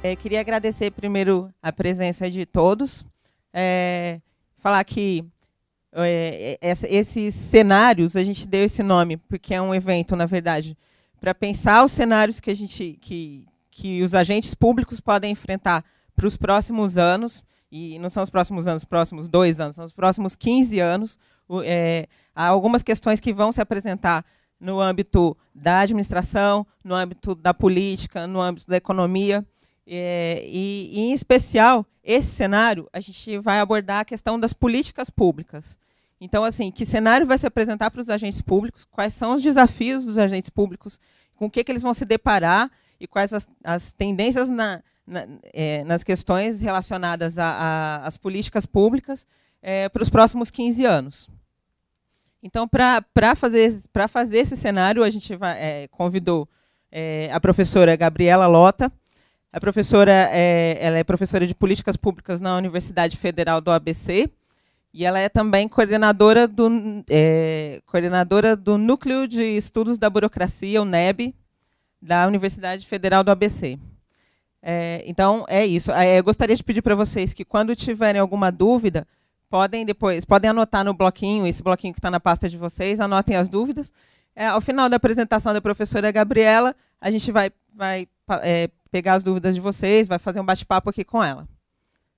É, queria agradecer primeiro a presença de todos, é, falar que é, é esses cenários a gente deu esse nome porque é um evento, na verdade, para pensar os cenários que a gente, que, que os agentes públicos podem enfrentar para os próximos anos, e não são os próximos anos, os próximos dois anos, são os próximos 15 anos. É, há algumas questões que vão se apresentar no âmbito da administração, no âmbito da política, no âmbito da economia, é, e, e, em especial, esse cenário, a gente vai abordar a questão das políticas públicas. Então, assim, que cenário vai se apresentar para os agentes públicos, quais são os desafios dos agentes públicos, com o que, que eles vão se deparar e quais as, as tendências na, na, é, nas questões relacionadas às políticas públicas é, para os próximos 15 anos. Então, para fazer, fazer esse cenário, a gente vai, é, convidou é, a professora Gabriela Lota, a professora é, ela é professora de políticas públicas na Universidade Federal do ABC e ela é também coordenadora do, é, coordenadora do Núcleo de Estudos da Burocracia, o NEB, da Universidade Federal do ABC. É, então, é isso. eu gostaria de pedir para vocês que, quando tiverem alguma dúvida, podem depois podem anotar no bloquinho, esse bloquinho que está na pasta de vocês, anotem as dúvidas. É, ao final da apresentação da professora Gabriela, a gente vai, vai é, pegar as dúvidas de vocês, vai fazer um bate-papo aqui com ela.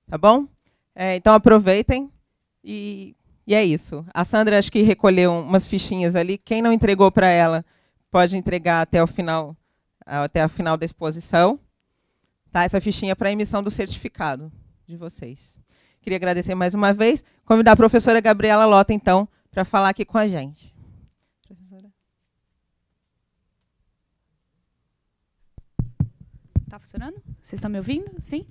Tá bom? É, então aproveitem e, e é isso. A Sandra acho que recolheu umas fichinhas ali. Quem não entregou para ela pode entregar até o final até o final da exposição. Tá? Essa fichinha é para emissão do certificado de vocês. Queria agradecer mais uma vez, convidar a professora Gabriela Lota então para falar aqui com a gente. funcionando? Vocês estão me ouvindo? Sim?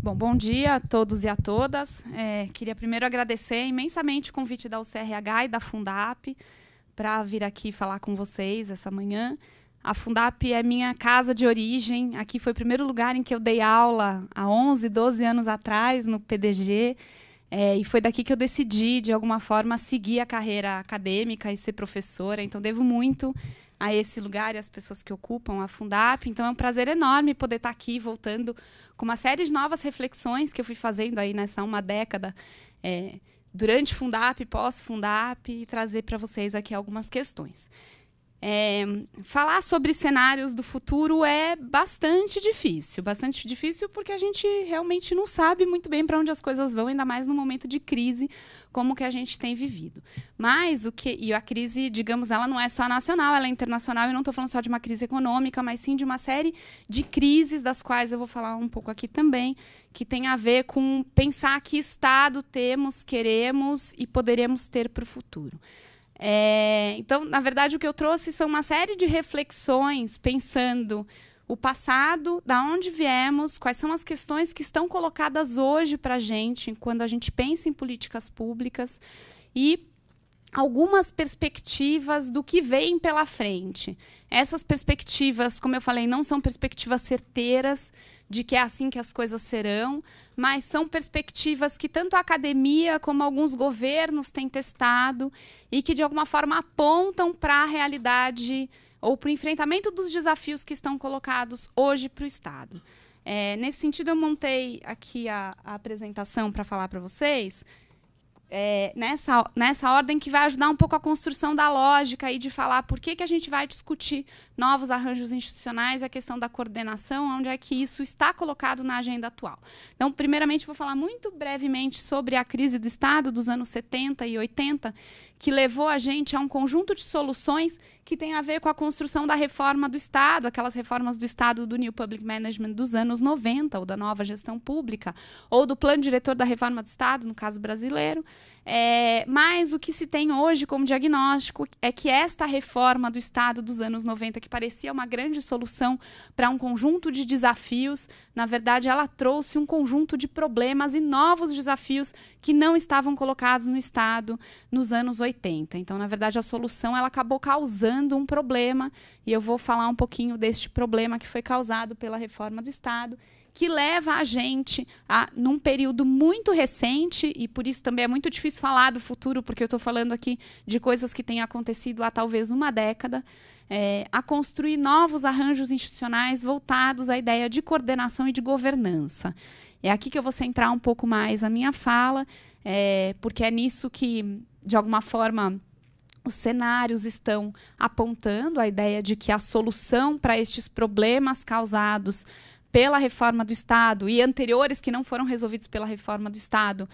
Bom, bom dia a todos e a todas. É, queria primeiro agradecer imensamente o convite da UCRH e da Fundap para vir aqui falar com vocês essa manhã. A Fundap é minha casa de origem. Aqui foi o primeiro lugar em que eu dei aula há 11, 12 anos atrás no PDG. É, e foi daqui que eu decidi, de alguma forma, seguir a carreira acadêmica e ser professora. Então, devo muito a esse lugar e as pessoas que ocupam a Fundap. Então é um prazer enorme poder estar aqui voltando com uma série de novas reflexões que eu fui fazendo aí nessa uma década. É, durante Fundap, pós Fundap e trazer para vocês aqui algumas questões. É, falar sobre cenários do futuro é bastante difícil, bastante difícil porque a gente realmente não sabe muito bem para onde as coisas vão, ainda mais no momento de crise como que a gente tem vivido. Mas o que e a crise, digamos, ela não é só nacional, ela é internacional. Eu não estou falando só de uma crise econômica, mas sim de uma série de crises das quais eu vou falar um pouco aqui também, que tem a ver com pensar que estado temos, queremos e poderemos ter para o futuro. É, então, na verdade, o que eu trouxe são uma série de reflexões pensando o passado, da onde viemos, quais são as questões que estão colocadas hoje para a gente quando a gente pensa em políticas públicas e algumas perspectivas do que vem pela frente. Essas perspectivas, como eu falei, não são perspectivas certeiras de que é assim que as coisas serão, mas são perspectivas que tanto a academia como alguns governos têm testado e que de alguma forma apontam para a realidade ou para o enfrentamento dos desafios que estão colocados hoje para o Estado. É, nesse sentido, eu montei aqui a, a apresentação para falar para vocês, é, nessa, nessa ordem que vai ajudar um pouco a construção da lógica e de falar por que, que a gente vai discutir novos arranjos institucionais, a questão da coordenação, onde é que isso está colocado na agenda atual. Então, primeiramente, vou falar muito brevemente sobre a crise do Estado dos anos 70 e 80, que levou a gente a um conjunto de soluções que tem a ver com a construção da reforma do Estado, aquelas reformas do Estado do New Public Management dos anos 90, ou da nova gestão pública, ou do plano diretor da reforma do Estado, no caso brasileiro. É, mas o que se tem hoje como diagnóstico é que esta reforma do Estado dos anos 90, que parecia uma grande solução para um conjunto de desafios, na verdade, ela trouxe um conjunto de problemas e novos desafios que não estavam colocados no Estado nos anos 80. Então, na verdade, a solução ela acabou causando um problema, e eu vou falar um pouquinho deste problema que foi causado pela reforma do Estado que leva a gente a, num período muito recente, e por isso também é muito difícil falar do futuro, porque eu estou falando aqui de coisas que têm acontecido há talvez uma década, é, a construir novos arranjos institucionais voltados à ideia de coordenação e de governança. É aqui que eu vou centrar um pouco mais a minha fala, é, porque é nisso que, de alguma forma, os cenários estão apontando a ideia de que a solução para estes problemas causados pela reforma do Estado e anteriores que não foram resolvidos pela reforma do Estado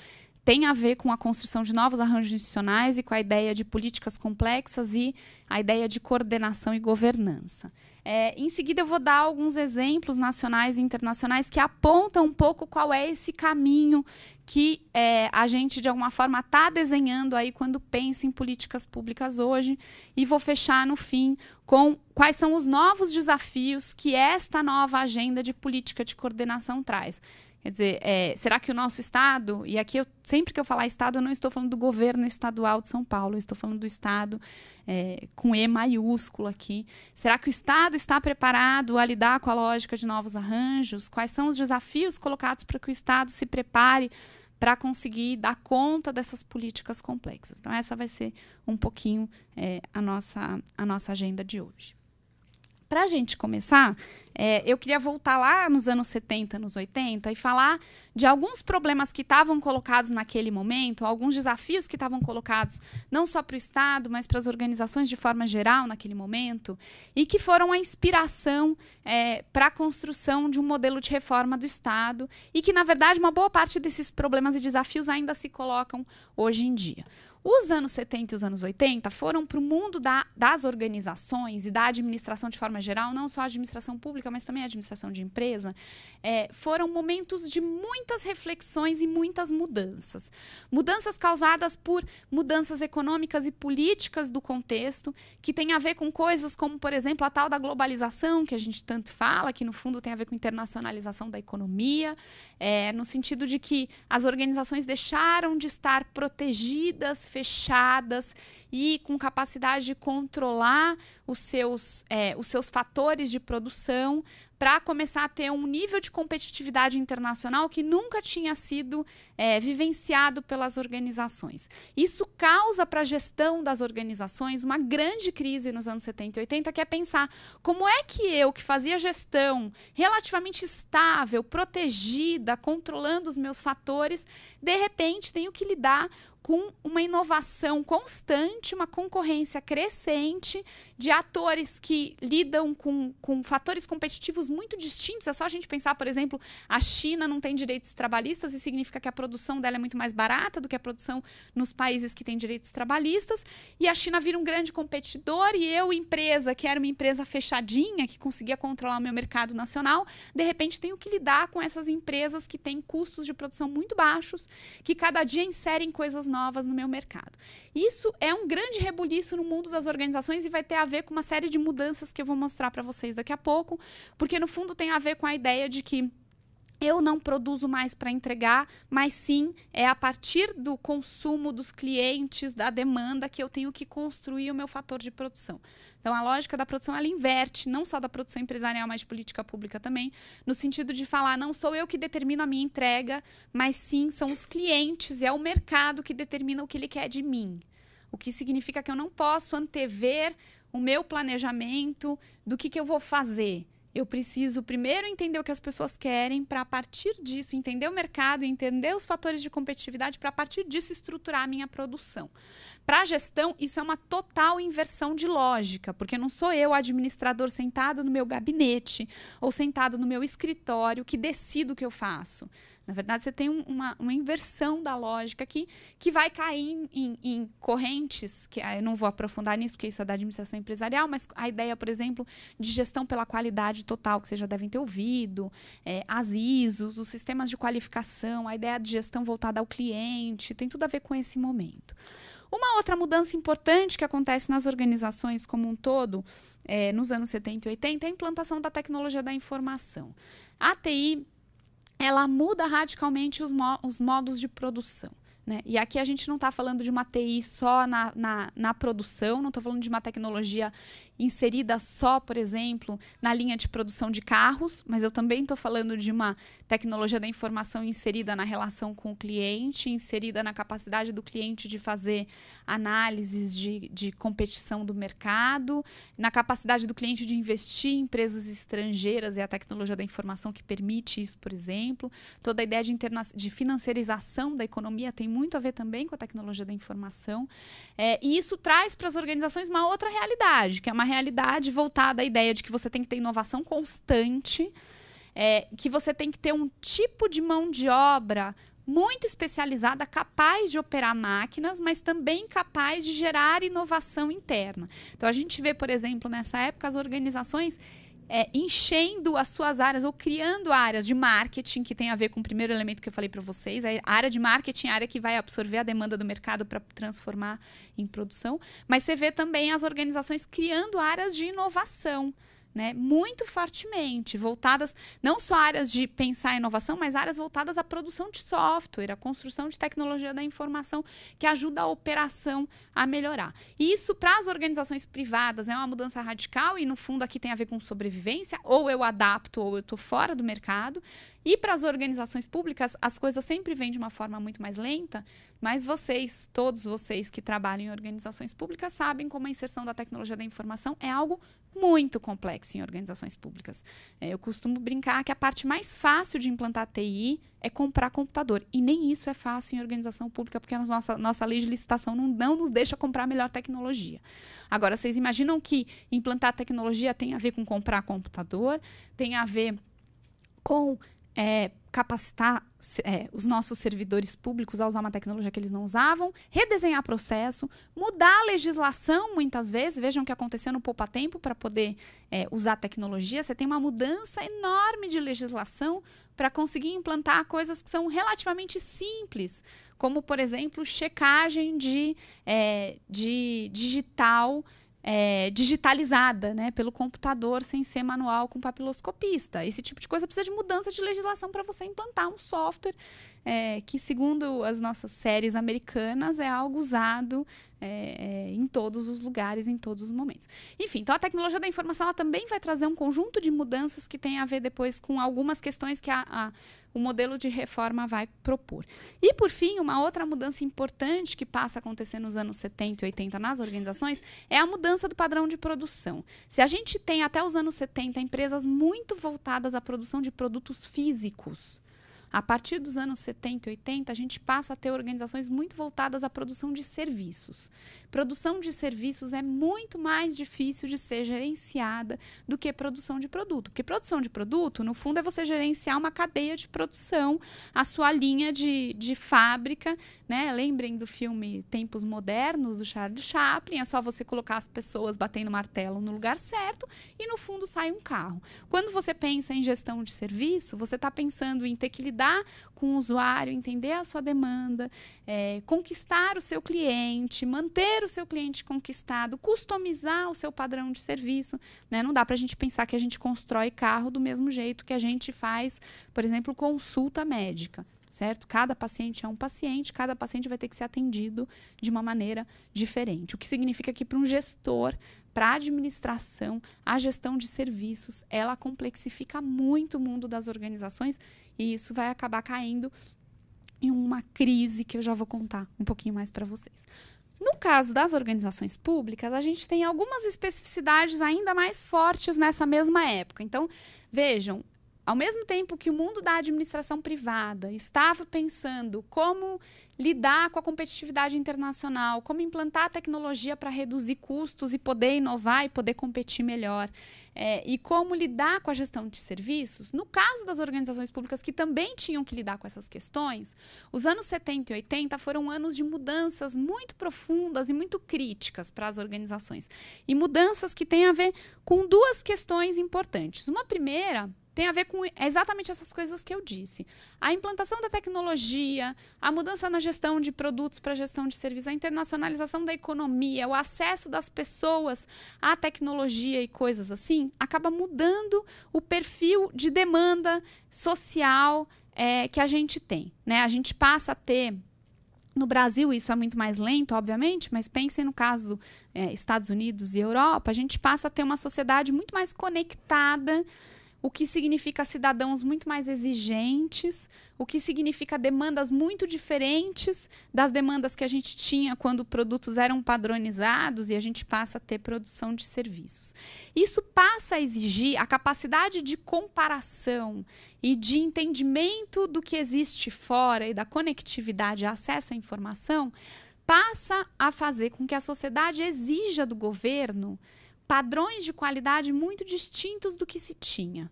tem a ver com a construção de novos arranjos institucionais e com a ideia de políticas complexas e a ideia de coordenação e governança. É, em seguida, eu vou dar alguns exemplos nacionais e internacionais que apontam um pouco qual é esse caminho que é, a gente, de alguma forma, está desenhando aí quando pensa em políticas públicas hoje. E vou fechar no fim com quais são os novos desafios que esta nova agenda de política de coordenação traz. Quer dizer, é, será que o nosso Estado, e aqui eu, sempre que eu falar Estado, eu não estou falando do governo estadual de São Paulo, eu estou falando do Estado é, com E maiúsculo aqui. Será que o Estado está preparado a lidar com a lógica de novos arranjos? Quais são os desafios colocados para que o Estado se prepare para conseguir dar conta dessas políticas complexas. Então, essa vai ser um pouquinho é, a, nossa, a nossa agenda de hoje. Para a gente começar, é, eu queria voltar lá nos anos 70, nos 80 e falar de alguns problemas que estavam colocados naquele momento, alguns desafios que estavam colocados não só para o Estado, mas para as organizações de forma geral naquele momento, e que foram a inspiração é, para a construção de um modelo de reforma do Estado, e que, na verdade, uma boa parte desses problemas e desafios ainda se colocam hoje em dia. Os anos 70 e os anos 80 foram para o mundo da, das organizações e da administração de forma geral, não só a administração pública, mas também a administração de empresa, é, foram momentos de muitas reflexões e muitas mudanças. Mudanças causadas por mudanças econômicas e políticas do contexto, que tem a ver com coisas como, por exemplo, a tal da globalização, que a gente tanto fala, que no fundo tem a ver com internacionalização da economia, é, no sentido de que as organizações deixaram de estar protegidas fechadas e com capacidade de controlar os seus, é, os seus fatores de produção para começar a ter um nível de competitividade internacional que nunca tinha sido é, vivenciado pelas organizações. Isso causa para a gestão das organizações uma grande crise nos anos 70 e 80, que é pensar como é que eu, que fazia gestão relativamente estável, protegida, controlando os meus fatores, de repente tenho que lidar com uma inovação constante, uma concorrência crescente de atores que lidam com, com fatores competitivos muito distintos. É só a gente pensar, por exemplo, a China não tem direitos trabalhistas, isso significa que a produção dela é muito mais barata do que a produção nos países que têm direitos trabalhistas. E a China vira um grande competidor e eu, empresa, que era uma empresa fechadinha, que conseguia controlar o meu mercado nacional, de repente tenho que lidar com essas empresas que têm custos de produção muito baixos, que cada dia inserem coisas novas no meu mercado. Isso é um grande rebuliço no mundo das organizações e vai ter a ver com uma série de mudanças que eu vou mostrar para vocês daqui a pouco, porque no fundo tem a ver com a ideia de que eu não produzo mais para entregar, mas sim é a partir do consumo dos clientes, da demanda, que eu tenho que construir o meu fator de produção. Então, a lógica da produção, ela inverte, não só da produção empresarial, mas de política pública também, no sentido de falar, não sou eu que determino a minha entrega, mas sim são os clientes, e é o mercado que determina o que ele quer de mim. O que significa que eu não posso antever o meu planejamento do que, que eu vou fazer eu preciso primeiro entender o que as pessoas querem para a partir disso entender o mercado, entender os fatores de competitividade para a partir disso estruturar a minha produção. Para a gestão, isso é uma total inversão de lógica, porque não sou eu, administrador, sentado no meu gabinete ou sentado no meu escritório, que decido o que eu faço. Na verdade, você tem uma, uma, inversão da lógica aqui, que vai cair em, em, em correntes, que ah, eu não vou aprofundar nisso, porque isso é da administração empresarial, mas a ideia, por exemplo, de gestão pela qualidade total, que vocês já devem ter ouvido, é, as ISOs, os sistemas de qualificação, a ideia de gestão voltada ao cliente, tem tudo a ver com esse momento. Uma outra mudança importante que acontece nas organizações como um todo, é, nos anos 70 e 80, é a implantação da tecnologia da informação. A TI ela muda radicalmente os, mo os modos de produção. Né? E aqui a gente não está falando de uma TI só na, na, na produção, não estou falando de uma tecnologia inserida só, por exemplo, na linha de produção de carros, mas eu também estou falando de uma tecnologia da informação inserida na relação com o cliente, inserida na capacidade do cliente de fazer análises de, de competição do mercado, na capacidade do cliente de investir em empresas estrangeiras e é a tecnologia da informação que permite isso, por exemplo. Toda a ideia de, interna de financiarização da economia tem muito a ver também com a tecnologia da informação. É, e isso traz para as organizações uma outra realidade, que é uma realidade voltada à ideia de que você tem que ter inovação constante é, que você tem que ter um tipo de mão de obra muito especializada, capaz de operar máquinas, mas também capaz de gerar inovação interna. Então a gente vê, por exemplo, nessa época as organizações é, enchendo as suas áreas ou criando áreas de marketing, que tem a ver com o primeiro elemento que eu falei para vocês. A é área de marketing é a área que vai absorver a demanda do mercado para transformar em produção. Mas você vê também as organizações criando áreas de inovação né, muito fortemente, voltadas não só áreas de pensar inovação, mas áreas voltadas à produção de software, à construção de tecnologia da informação que ajuda a operação a melhorar. E isso para as organizações privadas é uma mudança radical e no fundo aqui tem a ver com sobrevivência, ou eu adapto ou eu estou fora do mercado. E para as organizações públicas, as coisas sempre vêm de uma forma muito mais lenta, mas vocês, todos vocês que trabalham em organizações públicas, sabem como a inserção da tecnologia da informação é algo muito complexo em organizações públicas. É, eu costumo brincar que a parte mais fácil de implantar TI é comprar computador. E nem isso é fácil em organização pública, porque a nossa, nossa lei de licitação não, não nos deixa comprar melhor tecnologia. Agora, vocês imaginam que implantar tecnologia tem a ver com comprar computador, tem a ver com é, capacitar é, os nossos servidores públicos a usar uma tecnologia que eles não usavam, redesenhar processo, mudar a legislação muitas vezes. Vejam o que aconteceu no Poupa Tempo para poder é, usar tecnologia. Você tem uma mudança enorme de legislação para conseguir implantar coisas que são relativamente simples, como, por exemplo, checagem de, é, de digital é, digitalizada né, pelo computador sem ser manual com papiloscopista. Esse tipo de coisa precisa de mudança de legislação para você implantar um software é, que, segundo as nossas séries americanas, é algo usado é, é, em todos os lugares, em todos os momentos. Enfim, então a tecnologia da informação ela também vai trazer um conjunto de mudanças que tem a ver depois com algumas questões que a, a o modelo de reforma vai propor. E, por fim, uma outra mudança importante que passa a acontecer nos anos 70 e 80 nas organizações é a mudança do padrão de produção. Se a gente tem até os anos 70 empresas muito voltadas à produção de produtos físicos, a partir dos anos 70 e 80, a gente passa a ter organizações muito voltadas à produção de serviços. Produção de serviços é muito mais difícil de ser gerenciada do que produção de produto. Porque produção de produto, no fundo, é você gerenciar uma cadeia de produção, a sua linha de, de fábrica né? Lembrem do filme Tempos Modernos, do Charles Chaplin. É só você colocar as pessoas batendo martelo no lugar certo e no fundo sai um carro. Quando você pensa em gestão de serviço, você está pensando em ter que lidar com o usuário, entender a sua demanda, é, conquistar o seu cliente, manter o seu cliente conquistado, customizar o seu padrão de serviço. Né? Não dá para a gente pensar que a gente constrói carro do mesmo jeito que a gente faz, por exemplo, consulta médica certo? Cada paciente é um paciente, cada paciente vai ter que ser atendido de uma maneira diferente. O que significa que para um gestor, para a administração, a gestão de serviços, ela complexifica muito o mundo das organizações e isso vai acabar caindo em uma crise que eu já vou contar um pouquinho mais para vocês. No caso das organizações públicas, a gente tem algumas especificidades ainda mais fortes nessa mesma época. Então, vejam, ao mesmo tempo que o mundo da administração privada estava pensando como lidar com a competitividade internacional, como implantar tecnologia para reduzir custos e poder inovar e poder competir melhor, é, e como lidar com a gestão de serviços, no caso das organizações públicas que também tinham que lidar com essas questões, os anos 70 e 80 foram anos de mudanças muito profundas e muito críticas para as organizações. E mudanças que têm a ver com duas questões importantes. Uma primeira tem a ver com exatamente essas coisas que eu disse. A implantação da tecnologia, a mudança na gestão de produtos para gestão de serviços, a internacionalização da economia, o acesso das pessoas à tecnologia e coisas assim, acaba mudando o perfil de demanda social é, que a gente tem. Né? A gente passa a ter. No Brasil, isso é muito mais lento, obviamente, mas pensem no caso é, Estados Unidos e Europa, a gente passa a ter uma sociedade muito mais conectada o que significa cidadãos muito mais exigentes, o que significa demandas muito diferentes das demandas que a gente tinha quando produtos eram padronizados e a gente passa a ter produção de serviços. Isso passa a exigir a capacidade de comparação e de entendimento do que existe fora e da conectividade, acesso à informação, passa a fazer com que a sociedade exija do governo padrões de qualidade muito distintos do que se tinha.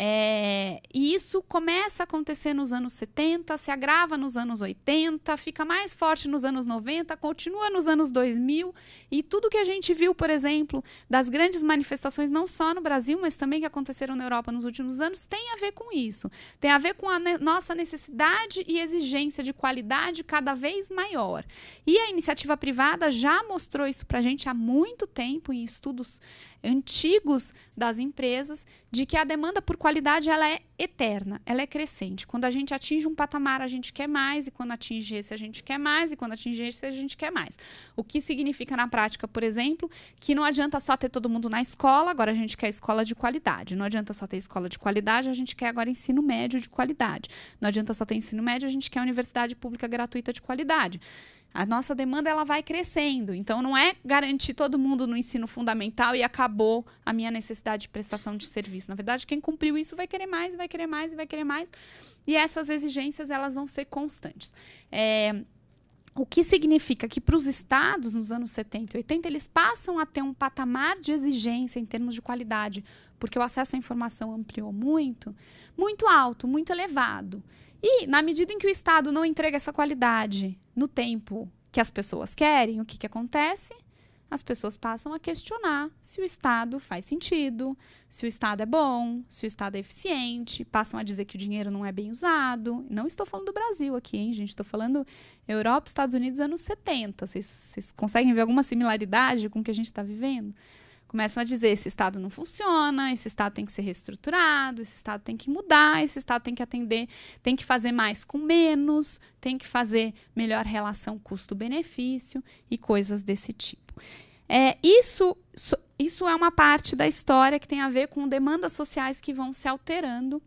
É, e isso começa a acontecer nos anos 70, se agrava nos anos 80, fica mais forte nos anos 90, continua nos anos 2000. E tudo que a gente viu, por exemplo, das grandes manifestações, não só no Brasil, mas também que aconteceram na Europa nos últimos anos, tem a ver com isso. Tem a ver com a ne nossa necessidade e exigência de qualidade cada vez maior. E a iniciativa privada já mostrou isso para a gente há muito tempo em estudos antigos das empresas de que a demanda por qualidade ela é eterna, ela é crescente. Quando a gente atinge um patamar, a gente quer mais, e quando atinge esse, a gente quer mais, e quando atinge esse, a gente quer mais. O que significa na prática, por exemplo, que não adianta só ter todo mundo na escola, agora a gente quer escola de qualidade. Não adianta só ter escola de qualidade, a gente quer agora ensino médio de qualidade. Não adianta só ter ensino médio, a gente quer universidade pública gratuita de qualidade. A nossa demanda ela vai crescendo. Então não é garantir todo mundo no ensino fundamental e acabou a minha necessidade de prestação de serviço. Na verdade, quem cumpriu isso vai querer mais, vai querer mais, vai querer mais. E essas exigências elas vão ser constantes. É, o que significa que para os estados, nos anos 70 e 80, eles passam a ter um patamar de exigência em termos de qualidade, porque o acesso à informação ampliou muito, muito alto, muito elevado. E na medida em que o Estado não entrega essa qualidade no tempo que as pessoas querem, o que, que acontece? As pessoas passam a questionar se o Estado faz sentido, se o Estado é bom, se o Estado é eficiente, passam a dizer que o dinheiro não é bem usado. Não estou falando do Brasil aqui, hein, gente? Estou falando Europa, Estados Unidos, anos 70. Vocês conseguem ver alguma similaridade com o que a gente está vivendo? começam a dizer esse estado não funciona, esse estado tem que ser reestruturado, esse estado tem que mudar, esse estado tem que atender, tem que fazer mais com menos, tem que fazer melhor relação custo-benefício e coisas desse tipo. É, isso, isso é uma parte da história que tem a ver com demandas sociais que vão se alterando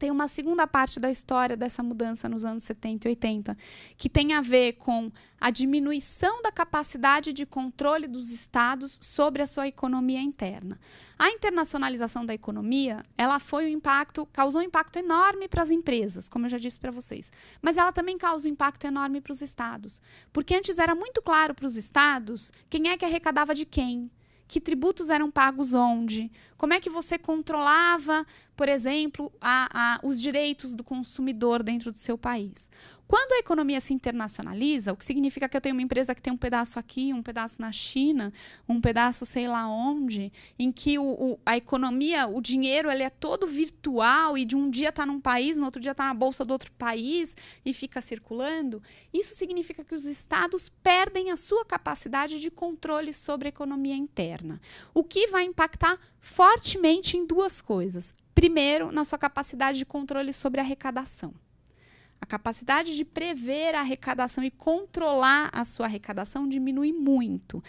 tem uma segunda parte da história dessa mudança nos anos 70 e 80, que tem a ver com a diminuição da capacidade de controle dos estados sobre a sua economia interna. A internacionalização da economia, ela foi um impacto, causou um impacto enorme para as empresas, como eu já disse para vocês, mas ela também causa um impacto enorme para os estados, porque antes era muito claro para os estados quem é que arrecadava de quem, que tributos eram pagos onde, como é que você controlava, por exemplo, a, a, os direitos do consumidor dentro do seu país. Quando a economia se internacionaliza, o que significa que eu tenho uma empresa que tem um pedaço aqui, um pedaço na China, um pedaço sei lá onde, em que o, o, a economia, o dinheiro, ele é todo virtual e de um dia está num país, no outro dia está na bolsa do outro país e fica circulando. Isso significa que os estados perdem a sua capacidade de controle sobre a economia interna, o que vai impactar fortemente em duas coisas. Primeiro, na sua capacidade de controle sobre a arrecadação. A capacidade de prever a arrecadação e controlar a sua arrecadação diminui muito.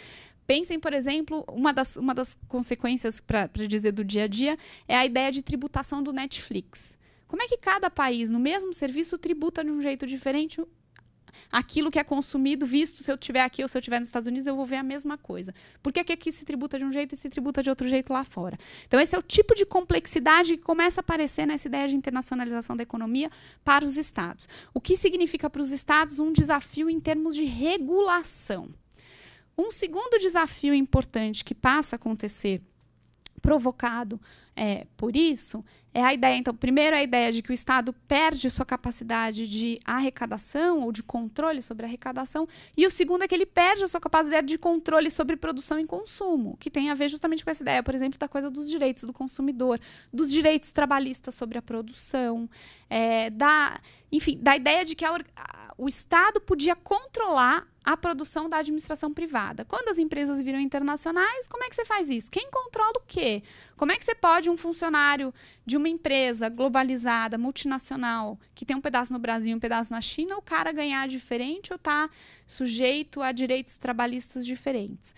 Pensem, por exemplo, uma das, uma das consequências, para dizer, do dia a dia é a ideia de tributação do Netflix. Como é que cada país, no mesmo serviço, tributa de um jeito diferente aquilo que é consumido, visto se eu tiver aqui ou se eu tiver nos Estados Unidos, eu vou ver a mesma coisa. Por que, que aqui se tributa de um jeito e se tributa de outro jeito lá fora? Então, esse é o tipo de complexidade que começa a aparecer nessa ideia de internacionalização da economia para os estados. O que significa para os estados um desafio em termos de regulação. Um segundo desafio importante que passa a acontecer provocado é, por isso, é a ideia, então, primeiro a ideia de que o Estado perde sua capacidade de arrecadação ou de controle sobre arrecadação, e o segundo é que ele perde a sua capacidade de controle sobre produção e consumo, que tem a ver justamente com essa ideia, por exemplo, da coisa dos direitos do consumidor, dos direitos trabalhistas sobre a produção, é, da, enfim, da ideia de que a, a, o Estado podia controlar a produção da administração privada. Quando as empresas viram internacionais, como é que você faz isso? Quem controla o quê? Como é que você pode um funcionário de uma empresa globalizada, multinacional, que tem um pedaço no Brasil e um pedaço na China, o cara ganhar diferente ou tá sujeito a direitos trabalhistas diferentes?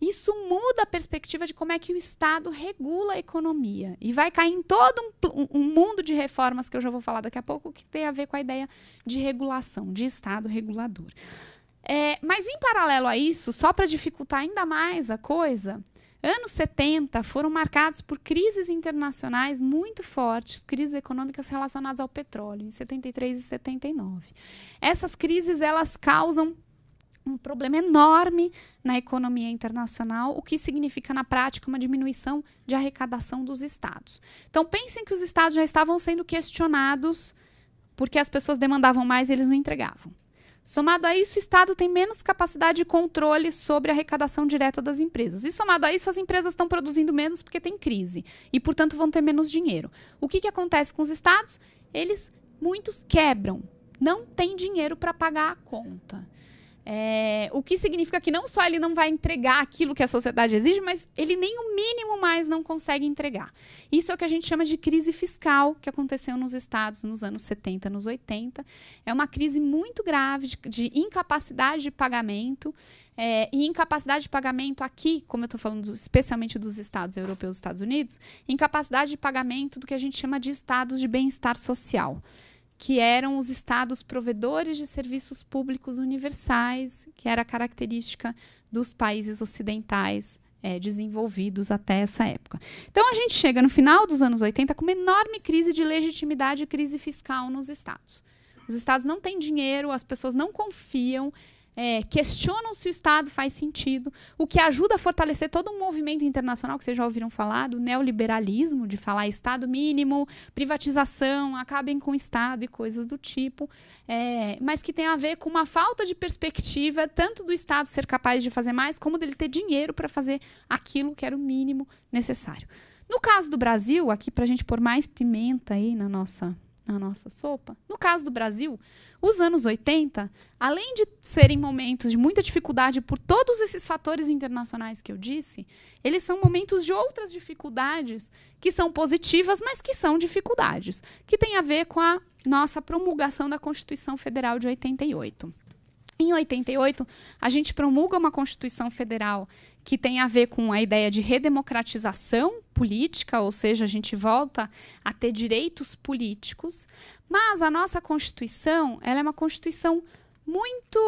Isso muda a perspectiva de como é que o Estado regula a economia. E vai cair em todo um, um, mundo de reformas que eu já vou falar daqui a pouco, que tem a ver com a ideia de regulação, de Estado regulador. É, mas em paralelo a isso, só para dificultar ainda mais a coisa, anos 70 foram marcados por crises internacionais muito fortes, crises econômicas relacionadas ao petróleo, em 73 e 79. Essas crises elas causam um problema enorme na economia internacional, o que significa na prática uma diminuição de arrecadação dos estados. Então pensem que os estados já estavam sendo questionados porque as pessoas demandavam mais e eles não entregavam. Somado a isso, o Estado tem menos capacidade de controle sobre a arrecadação direta das empresas. E somado a isso, as empresas estão produzindo menos porque tem crise e, portanto, vão ter menos dinheiro. O que, que acontece com os Estados? Eles, muitos, quebram. Não tem dinheiro para pagar a conta. É, o que significa que não só ele não vai entregar aquilo que a sociedade exige, mas ele nem o mínimo mais não consegue entregar. Isso é o que a gente chama de crise fiscal que aconteceu nos estados nos anos 70, nos 80. É uma crise muito grave de, de incapacidade de pagamento. É, e incapacidade de pagamento aqui, como eu estou falando especialmente dos estados europeus e Estados Unidos, incapacidade de pagamento do que a gente chama de estados de bem-estar social que eram os estados provedores de serviços públicos universais, que era característica dos países ocidentais é, desenvolvidos até essa época. Então, a gente chega no final dos anos 80 com uma enorme crise de legitimidade e crise fiscal nos estados. Os estados não têm dinheiro, as pessoas não confiam, é, questionam se o Estado faz sentido, o que ajuda a fortalecer todo um movimento internacional que vocês já ouviram falar, do neoliberalismo, de falar Estado mínimo, privatização, acabem com o Estado e coisas do tipo, é, mas que tem a ver com uma falta de perspectiva, tanto do Estado ser capaz de fazer mais, como dele ter dinheiro para fazer aquilo que era o mínimo necessário. No caso do Brasil, aqui para a gente pôr mais pimenta aí na nossa na nossa sopa. No caso do Brasil, os anos 80, além de serem momentos de muita dificuldade por todos esses fatores internacionais que eu disse, eles são momentos de outras dificuldades que são positivas, mas que são dificuldades, que tem a ver com a nossa promulgação da Constituição Federal de 88. Em 88, a gente promulga uma Constituição Federal que tem a ver com a ideia de redemocratização política, ou seja, a gente volta a ter direitos políticos, mas a nossa Constituição ela é uma Constituição muito,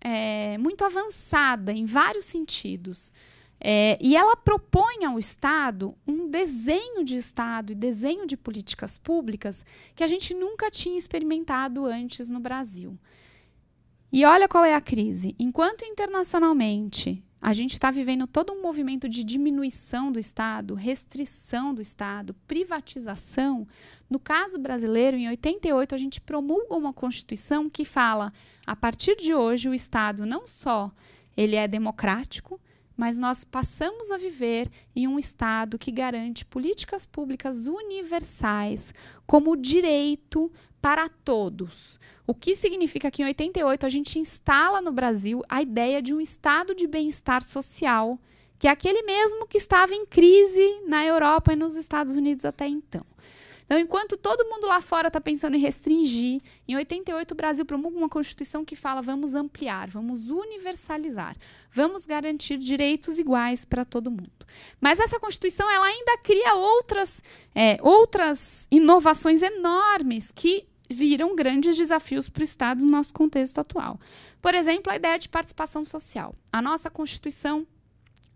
é, muito avançada em vários sentidos. É, e ela propõe ao Estado um desenho de Estado e desenho de políticas públicas que a gente nunca tinha experimentado antes no Brasil. E olha qual é a crise. Enquanto internacionalmente a gente está vivendo todo um movimento de diminuição do Estado, restrição do Estado, privatização. No caso brasileiro, em 88, a gente promulga uma Constituição que fala: a partir de hoje, o Estado não só ele é democrático, mas nós passamos a viver em um Estado que garante políticas públicas universais como direito para todos. O que significa que em 88 a gente instala no Brasil a ideia de um estado de bem-estar social, que é aquele mesmo que estava em crise na Europa e nos Estados Unidos até então. Então, enquanto todo mundo lá fora está pensando em restringir, em 88 o Brasil promulga uma Constituição que fala vamos ampliar, vamos universalizar, vamos garantir direitos iguais para todo mundo. Mas essa Constituição ela ainda cria outras, é, outras inovações enormes que viram grandes desafios para o Estado no nosso contexto atual. Por exemplo, a ideia de participação social. A nossa Constituição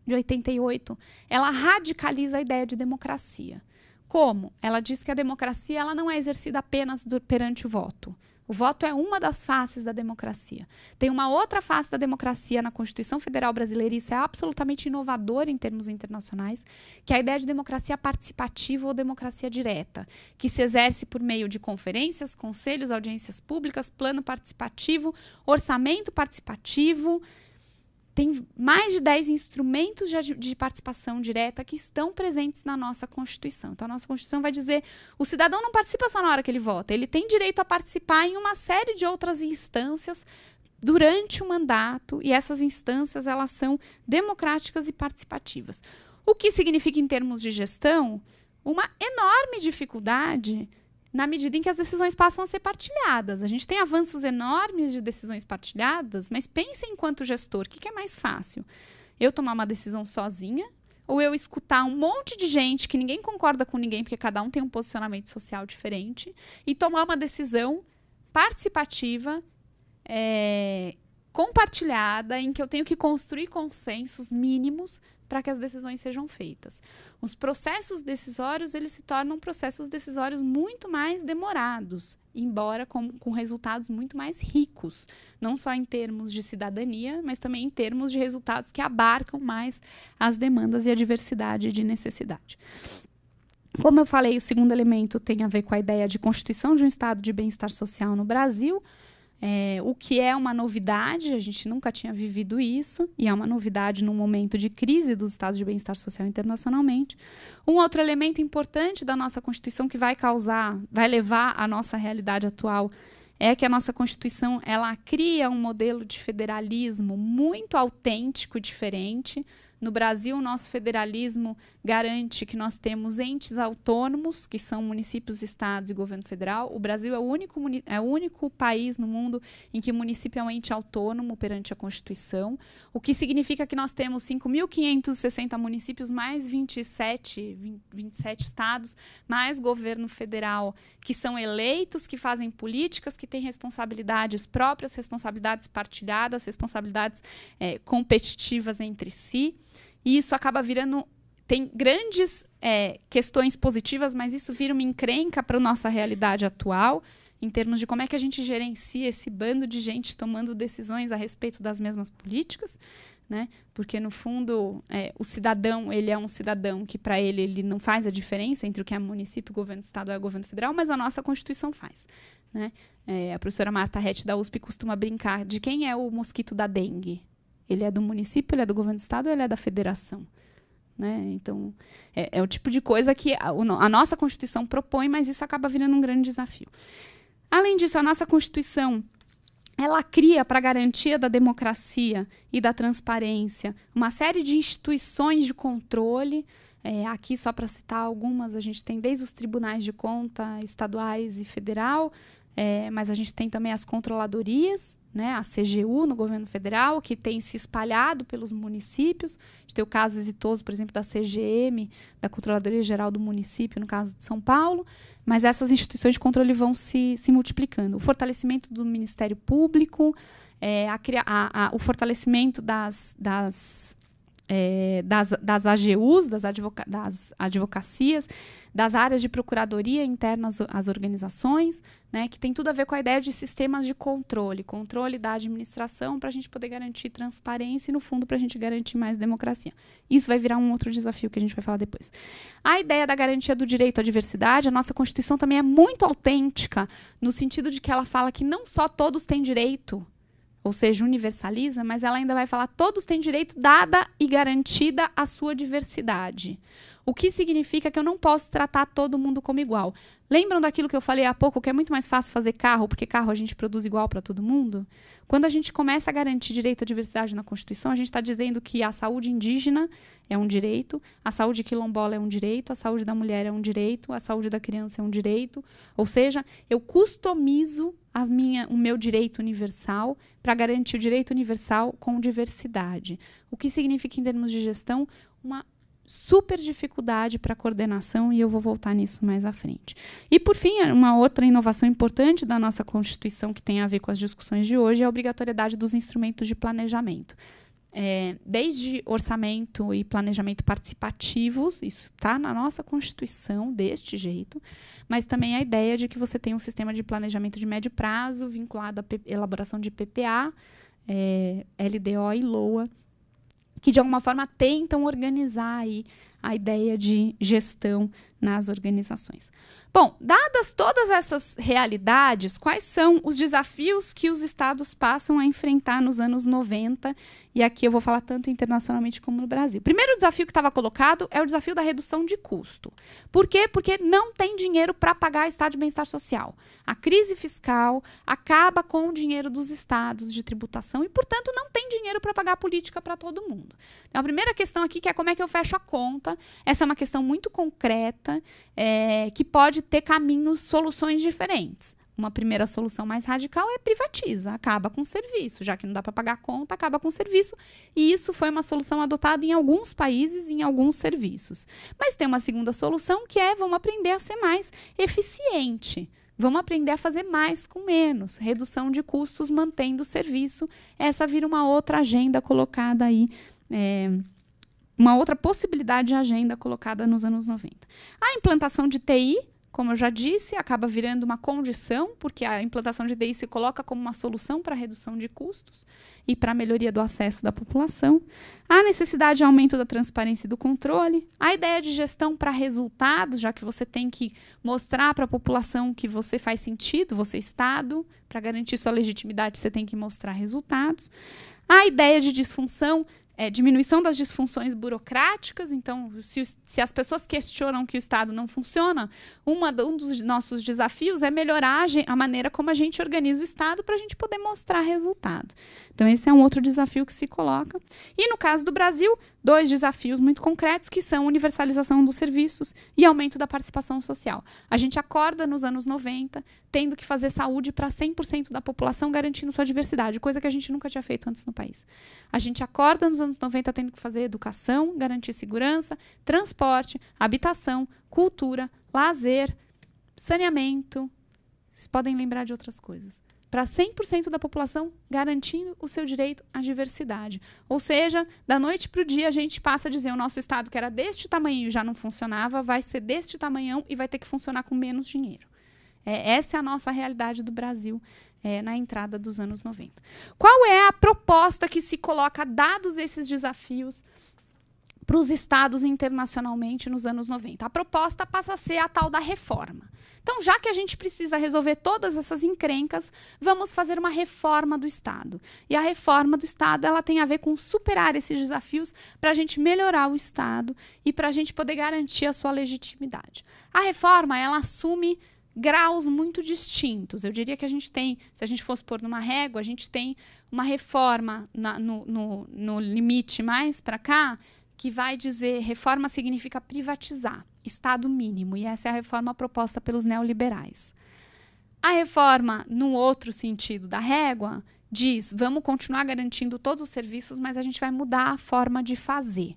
de 88, ela radicaliza a ideia de democracia. Como? Ela diz que a democracia ela não é exercida apenas do, perante o voto. O voto é uma das faces da democracia. Tem uma outra face da democracia na Constituição Federal Brasileira, e isso é absolutamente inovador em termos internacionais, que é a ideia de democracia participativa ou democracia direta, que se exerce por meio de conferências, conselhos, audiências públicas, plano participativo, orçamento participativo, tem mais de 10 instrumentos de, de, participação direta que estão presentes na nossa Constituição. Então, a nossa Constituição vai dizer: o cidadão não participa só na hora que ele vota, ele tem direito a participar em uma série de outras instâncias durante o mandato, e essas instâncias elas são democráticas e participativas. O que significa, em termos de gestão, uma enorme dificuldade na medida em que as decisões passam a ser partilhadas. A gente tem avanços enormes de decisões partilhadas, mas pense enquanto gestor, o que, que é mais fácil? Eu tomar uma decisão sozinha ou eu escutar um monte de gente que ninguém concorda com ninguém, porque cada um tem um posicionamento social diferente, e tomar uma decisão participativa, é, compartilhada, em que eu tenho que construir consensos mínimos para que as decisões sejam feitas. Os processos decisórios, eles se tornam processos decisórios muito mais demorados, embora com, com resultados muito mais ricos, não só em termos de cidadania, mas também em termos de resultados que abarcam mais as demandas e a diversidade de necessidade. Como eu falei, o segundo elemento tem a ver com a ideia de constituição de um estado de bem-estar social no Brasil, é, o que é uma novidade, a gente nunca tinha vivido isso, e é uma novidade num momento de crise dos estados de bem-estar social internacionalmente. Um outro elemento importante da nossa Constituição que vai causar, vai levar a nossa realidade atual é que a nossa Constituição ela cria um modelo de federalismo muito autêntico e diferente. No Brasil, o nosso federalismo garante que nós temos entes autônomos, que são municípios, estados e governo federal. O Brasil é o único, é o único país no mundo em que o município é um ente autônomo perante a Constituição, o que significa que nós temos 5.560 municípios, mais 27, 27 estados, mais governo federal, que são eleitos, que fazem políticas, que têm responsabilidades próprias, responsabilidades partilhadas, responsabilidades é, competitivas entre si. E isso acaba virando tem grandes é, questões positivas, mas isso vira uma encrenca para a nossa realidade atual, em termos de como é que a gente gerencia esse bando de gente tomando decisões a respeito das mesmas políticas. Né? Porque no fundo é, o cidadão ele é um cidadão que para ele ele não faz a diferença entre o que é município, governo do estado e é governo federal, mas a nossa constituição faz, né? é, a professora Marta Rett da USP costuma brincar de quem é o mosquito da dengue. Ele é do município, ele é do governo do estado, ou ele é da federação. Né? Então, é, é, o tipo de coisa que a, a nossa Constituição propõe, mas isso acaba virando um grande desafio. Além disso, a nossa Constituição ela cria para garantia da democracia e da transparência uma série de instituições de controle. É, aqui, só para citar algumas, a gente tem desde os tribunais de conta estaduais e federal, é, mas a gente tem também as controladorias, né, a CGU no governo federal, que tem se espalhado pelos municípios. A gente tem o caso exitoso, por exemplo, da CGM, da Controladoria Geral do Município, no caso de São Paulo, mas essas instituições de controle vão se, se multiplicando. O fortalecimento do Ministério Público, é, a, a, a, o fortalecimento das, das, é, das, das AGUs, das, advoca das advocacias das áreas de procuradoria internas às organizações, né, que tem tudo a ver com a ideia de sistemas de controle, controle da administração para a gente poder garantir transparência e, no fundo, para a gente garantir mais democracia. Isso vai virar um outro desafio que a gente vai falar depois. A ideia da garantia do direito à diversidade, a nossa Constituição também é muito autêntica, no sentido de que ela fala que não só todos têm direito ou seja, universaliza, mas ela ainda vai falar todos têm direito dada e garantida a sua diversidade. O que significa que eu não posso tratar todo mundo como igual. Lembram daquilo que eu falei há pouco, que é muito mais fácil fazer carro, porque carro a gente produz igual para todo mundo? Quando a gente começa a garantir direito à diversidade na Constituição, a gente está dizendo que a saúde indígena é um direito, a saúde quilombola é um direito, a saúde da mulher é um direito, a saúde da criança é um direito. Ou seja, eu customizo minha, o meu direito universal para garantir o direito universal com diversidade. O que significa, em termos de gestão, uma super dificuldade para coordenação e eu vou voltar nisso mais à frente. E por fim, é uma outra inovação importante da nossa Constituição que tem a ver com as discussões de hoje é a obrigatoriedade dos instrumentos de planejamento. É, desde orçamento e planejamento participativos, isso está na nossa Constituição deste jeito, mas também a ideia de que você tem um sistema de planejamento de médio prazo vinculado à elaboração de PPA, é, LDO e LOA, que de alguma forma tentam organizar aí a ideia de gestão nas organizações. Bom, dadas todas essas realidades, quais são os desafios que os estados passam a enfrentar nos anos 90? E aqui eu vou falar tanto internacionalmente como no Brasil. Primeiro desafio que estava colocado é o desafio da redução de custo. Por quê? Porque não tem dinheiro para pagar estado de bem-estar social. A crise fiscal acaba com o dinheiro dos estados de tributação e, portanto, não tem dinheiro para pagar a política para todo mundo. Então, a primeira questão aqui que é como é que eu fecho a conta. Essa é uma questão muito concreta é, que pode ter caminhos, soluções diferentes. Uma primeira solução mais radical é privatiza, acaba com o serviço, já que não dá para pagar a conta, acaba com o serviço. E isso foi uma solução adotada em alguns países, em alguns serviços. Mas tem uma segunda solução que é vamos aprender a ser mais eficiente. Vamos aprender a fazer mais com menos, redução de custos mantendo o serviço. Essa vira uma outra agenda colocada aí. É, uma outra possibilidade de agenda colocada nos anos 90. A implantação de TI, como eu já disse, acaba virando uma condição, porque a implantação de TI se coloca como uma solução para a redução de custos e para a melhoria do acesso da população. A necessidade de aumento da transparência e do controle, a ideia de gestão para resultados, já que você tem que mostrar para a população que você faz sentido, você é Estado, para garantir sua legitimidade, você tem que mostrar resultados. A ideia de disfunção, é, diminuição das disfunções burocráticas. Então, se, se, as pessoas questionam que o Estado não funciona, uma, um dos nossos desafios é melhorar a, a maneira como a gente organiza o Estado para a gente poder mostrar resultado. Então, esse é um outro desafio que se coloca. E no caso do Brasil, dois desafios muito concretos que são universalização dos serviços e aumento da participação social. A gente acorda nos anos 90 tendo que fazer saúde para 100% da população garantindo sua diversidade, coisa que a gente nunca tinha feito antes no país. A gente acorda nos anos 90 tendo que fazer educação, garantir segurança, transporte, habitação, cultura, lazer, saneamento. Vocês podem lembrar de outras coisas para 100% da população, garantindo o seu direito à diversidade. Ou seja, da noite para o dia a gente passa a dizer o nosso Estado que era deste tamanho e já não funcionava, vai ser deste tamanhão e vai ter que funcionar com menos dinheiro. É, essa é a nossa realidade do Brasil é, na entrada dos anos 90. Qual é a proposta que se coloca, dados esses desafios, para os estados internacionalmente nos anos 90. A proposta passa a ser a tal da reforma. Então, já que a gente precisa resolver todas essas encrencas, vamos fazer uma reforma do Estado. E a reforma do Estado ela tem a ver com superar esses desafios para a gente melhorar o Estado e para a gente poder garantir a sua legitimidade. A reforma ela assume graus muito distintos. Eu diria que a gente tem, se a gente fosse pôr numa régua, a gente tem uma reforma na, no, no, no limite mais para cá que vai dizer reforma significa privatizar, Estado mínimo, e essa é a reforma proposta pelos neoliberais. A reforma, no outro sentido da régua, diz: vamos continuar garantindo todos os serviços, mas a gente vai mudar a forma de fazer.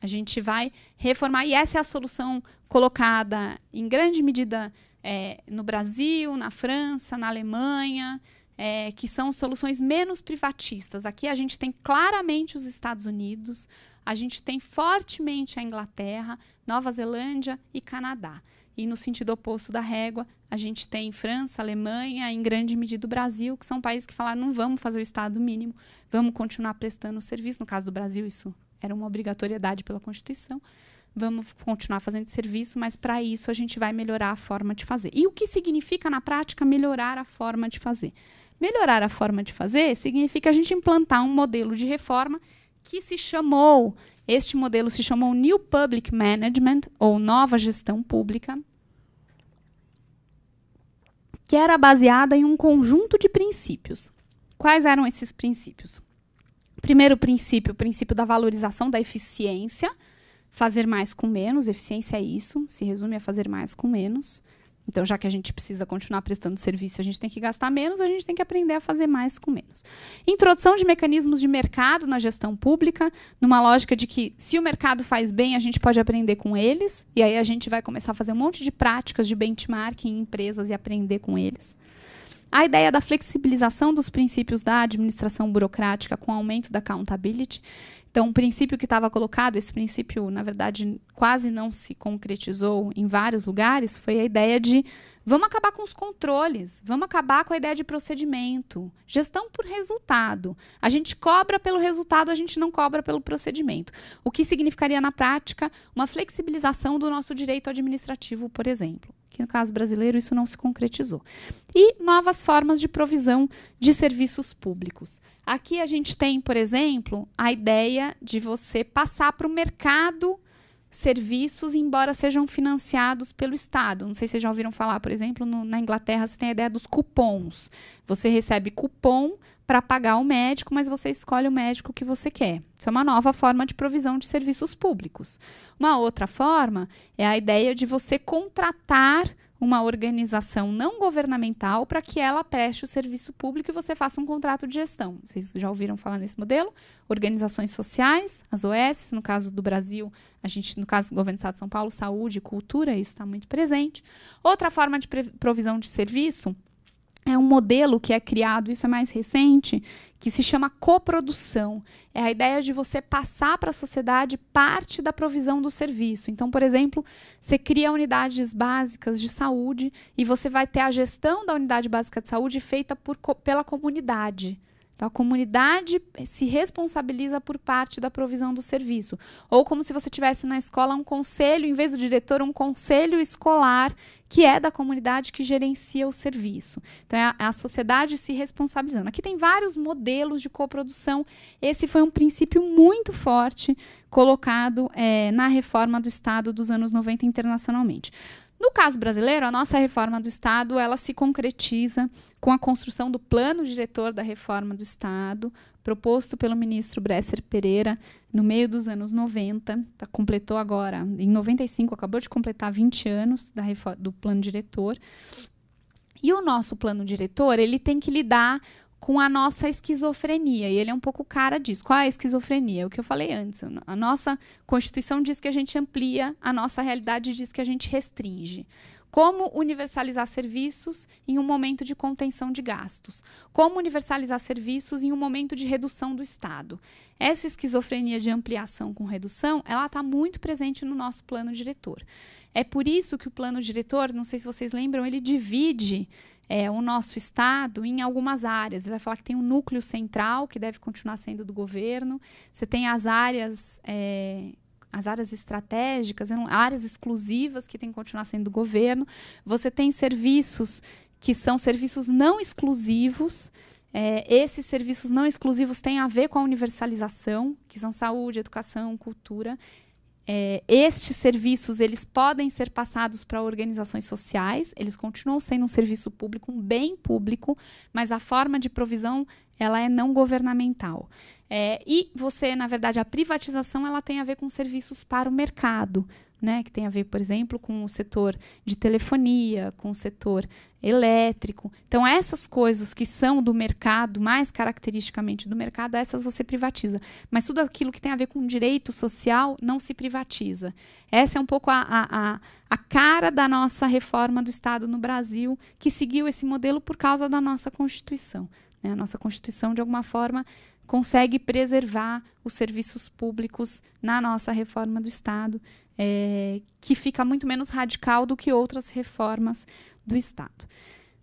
A gente vai reformar, e essa é a solução colocada em grande medida é, no Brasil, na França, na Alemanha, é, que são soluções menos privatistas. Aqui a gente tem claramente os Estados Unidos, a gente tem fortemente a Inglaterra, Nova Zelândia e Canadá. E no sentido oposto da régua, a gente tem França, Alemanha, em grande medida o Brasil, que são países que falaram: não vamos fazer o Estado mínimo, vamos continuar prestando o serviço. No caso do Brasil, isso era uma obrigatoriedade pela Constituição. Vamos continuar fazendo serviço, mas para isso a gente vai melhorar a forma de fazer. E o que significa, na prática, melhorar a forma de fazer? Melhorar a forma de fazer significa a gente implantar um modelo de reforma que se chamou, este modelo se chamou New Public Management, ou Nova Gestão Pública, que era baseada em um conjunto de princípios. Quais eram esses princípios? Primeiro princípio, o princípio da valorização da eficiência, fazer mais com menos, eficiência é isso, se resume a fazer mais com menos. Então, já que a gente precisa continuar prestando serviço, a gente tem que gastar menos, a gente tem que aprender a fazer mais com menos. Introdução de mecanismos de mercado na gestão pública, numa lógica de que se o mercado faz bem, a gente pode aprender com eles, e aí a gente vai começar a fazer um monte de práticas de benchmarking em empresas e aprender com eles. A ideia da flexibilização dos princípios da administração burocrática com o aumento da accountability. Então, o um princípio que estava colocado, esse princípio, na verdade, quase não se concretizou em vários lugares, foi a ideia de vamos acabar com os controles, vamos acabar com a ideia de procedimento, gestão por resultado. A gente cobra pelo resultado, a gente não cobra pelo procedimento. O que significaria, na prática, uma flexibilização do nosso direito administrativo, por exemplo que no caso brasileiro isso não se concretizou. E novas formas de provisão de serviços públicos. Aqui a gente tem, por exemplo, a ideia de você passar para o mercado serviços, embora sejam financiados pelo Estado. Não sei se vocês já ouviram falar, por exemplo, no, na Inglaterra você tem a ideia dos cupons. Você recebe cupom para pagar o médico, mas você escolhe o médico que você quer. Isso é uma nova forma de provisão de serviços públicos. Uma outra forma é a ideia de você contratar uma organização não governamental para que ela preste o serviço público e você faça um contrato de gestão. Vocês já ouviram falar nesse modelo? Organizações sociais, as OS, no caso do Brasil, a gente, no caso do governo do Estado de São Paulo, saúde, cultura, isso está muito presente. Outra forma de provisão de serviço é um modelo que é criado, isso é mais recente, que se chama coprodução. É a ideia de você passar para a sociedade parte da provisão do serviço. Então, por exemplo, você cria unidades básicas de saúde e você vai ter a gestão da unidade básica de saúde feita por, pela comunidade. Então, a comunidade se responsabiliza por parte da provisão do serviço. Ou como se você tivesse na escola um conselho, em vez do diretor, um conselho escolar, que é da comunidade que gerencia o serviço. Então, é a, é a sociedade se responsabilizando. Aqui tem vários modelos de coprodução. Esse foi um princípio muito forte colocado é, na reforma do Estado dos anos 90 internacionalmente. No caso brasileiro, a nossa reforma do Estado ela se concretiza com a construção do plano diretor da reforma do Estado, proposto pelo ministro Bresser Pereira no meio dos anos 90. Tá, completou agora, em 95, acabou de completar 20 anos da do plano diretor. E o nosso plano diretor ele tem que lidar com a nossa esquizofrenia. E ele é um pouco cara disso. Qual é a esquizofrenia? É o que eu falei antes. A nossa Constituição diz que a gente amplia, a nossa realidade diz que a gente restringe. Como universalizar serviços em um momento de contenção de gastos? Como universalizar serviços em um momento de redução do Estado? Essa esquizofrenia de ampliação com redução, ela está muito presente no nosso plano diretor. É por isso que o plano diretor, não sei se vocês lembram, ele divide é, o nosso Estado em algumas áreas. Ele vai falar que tem um núcleo central, que deve continuar sendo do governo, você tem as áreas. É, as áreas estratégicas, áreas exclusivas que tem que continuar sendo do governo. Você tem serviços que são serviços não exclusivos, é, esses serviços não exclusivos têm a ver com a universalização, que são saúde, educação, cultura é, estes serviços eles podem ser passados para organizações sociais, eles continuam sendo um serviço público, um bem público, mas a forma de provisão ela é não governamental. É, e você, na verdade, a privatização ela tem a ver com serviços para o mercado, né? Que tem a ver, por exemplo, com o setor de telefonia, com o setor elétrico. Então, essas coisas que são do mercado, mais caracteristicamente do mercado, essas você privatiza. Mas tudo aquilo que tem a ver com direito social não se privatiza. Essa é um pouco a, a, a cara da nossa reforma do Estado no Brasil, que seguiu esse modelo por causa da nossa Constituição. Né? A nossa Constituição, de alguma forma, consegue preservar os serviços públicos na nossa reforma do Estado, é, que fica muito menos radical do que outras reformas do Estado.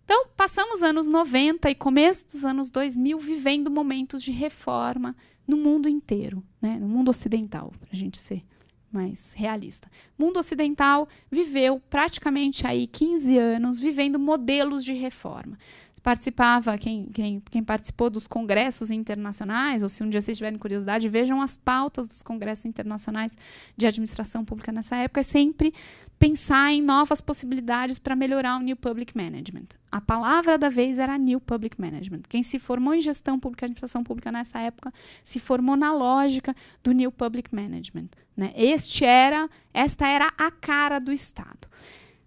Então, passamos anos 90 e começo dos anos 2000 vivendo momentos de reforma no mundo inteiro, né? no mundo ocidental, para a gente ser mais realista. O mundo ocidental viveu praticamente aí 15 anos vivendo modelos de reforma participava, quem, quem, quem participou dos congressos internacionais, ou se um dia vocês tiverem curiosidade, vejam as pautas dos congressos internacionais de administração pública nessa época, é sempre pensar em novas possibilidades para melhorar o New Public Management. A palavra da vez era New Public Management. Quem se formou em gestão pública, administração pública nessa época, se formou na lógica do New Public Management. Né? Este era, esta era a cara do Estado.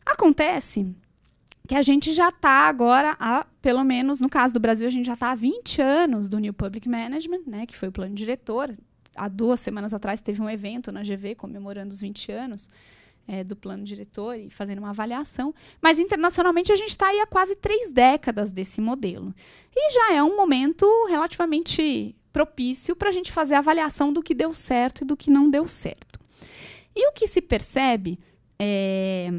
Acontece que a gente já está agora, há, pelo menos no caso do Brasil, a gente já está há 20 anos do New Public Management, né, que foi o plano diretor. Há duas semanas atrás teve um evento na GV comemorando os 20 anos é, do plano diretor e fazendo uma avaliação. Mas internacionalmente a gente está aí há quase três décadas desse modelo. E já é um momento relativamente propício para a gente fazer a avaliação do que deu certo e do que não deu certo. E o que se percebe é,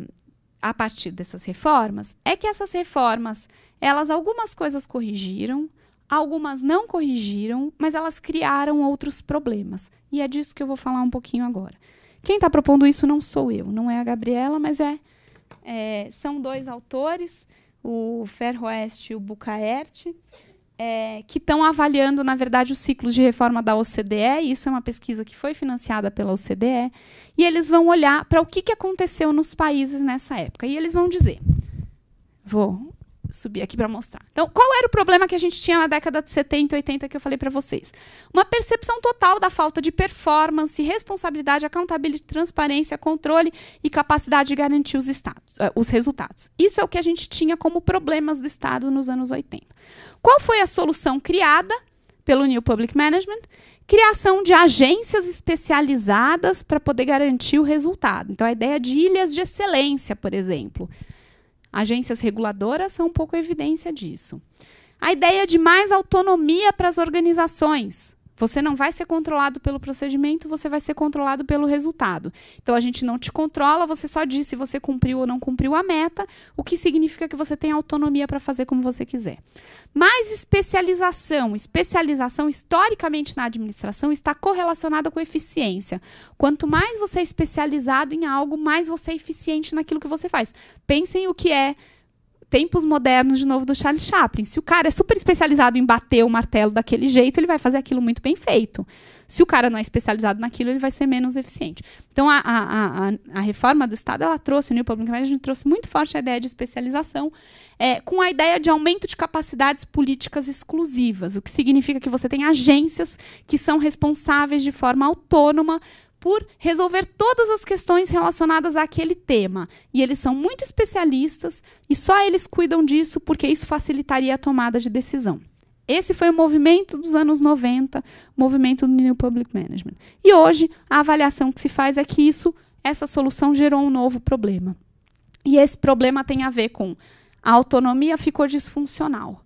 a partir dessas reformas é que essas reformas, elas algumas coisas corrigiram, algumas não corrigiram, mas elas criaram outros problemas. E é disso que eu vou falar um pouquinho agora. Quem está propondo isso não sou eu, não é a Gabriela, mas é, é são dois autores, o Ferroeste e o Bucaerte é, que estão avaliando, na verdade, os ciclos de reforma da OCDE. Isso é uma pesquisa que foi financiada pela OCDE. E eles vão olhar para o que, que aconteceu nos países nessa época. E eles vão dizer: vou subir aqui para mostrar. Então, qual era o problema que a gente tinha na década de 70 e 80 que eu falei para vocês? Uma percepção total da falta de performance, responsabilidade, accountability, transparência, controle e capacidade de garantir os, estados, uh, eh, os resultados. Isso é o que a gente tinha como problemas do Estado nos anos 80. Qual foi a solução criada pelo New Public Management? criação de agências especializadas para poder garantir o resultado. Então, a ideia de ilhas de excelência, por exemplo. Agências reguladoras são um pouco evidência disso. A ideia de mais autonomia para as organizações. Você não vai ser controlado pelo procedimento, você vai ser controlado pelo resultado. Então a gente não te controla, você só diz se você cumpriu ou não cumpriu a meta, o que significa que você tem autonomia para fazer como você quiser. Mais especialização. Especialização, historicamente na administração, está correlacionada com eficiência. Quanto mais você é especializado em algo, mais você é eficiente naquilo que você faz. Pensem o que é tempos modernos de novo do Charles Chaplin. Se o cara é super especializado em bater o martelo daquele jeito, ele vai fazer aquilo muito bem feito. Se o cara não é especializado naquilo, ele vai ser menos eficiente. Então, a, a, a, a reforma do Estado, ela trouxe, né, o New Public Management trouxe muito forte a ideia de especialização, é, com a ideia de aumento de capacidades políticas exclusivas, o que significa que você tem agências que são responsáveis de forma autônoma por resolver todas as questões relacionadas àquele tema. E eles são muito especialistas e só eles cuidam disso porque isso facilitaria a tomada de decisão. Esse foi o movimento dos anos 90, movimento do New Public Management. E hoje, a avaliação que se faz é que isso, essa solução gerou um novo problema. E esse problema tem a ver com a autonomia ficou disfuncional.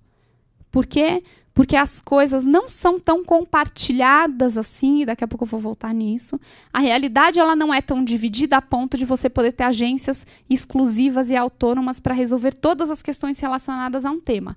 Porque porque as coisas não são tão compartilhadas assim, e daqui a pouco eu vou voltar nisso. A realidade ela não é tão dividida a ponto de você poder ter agências exclusivas e autônomas para resolver todas as questões relacionadas a um tema.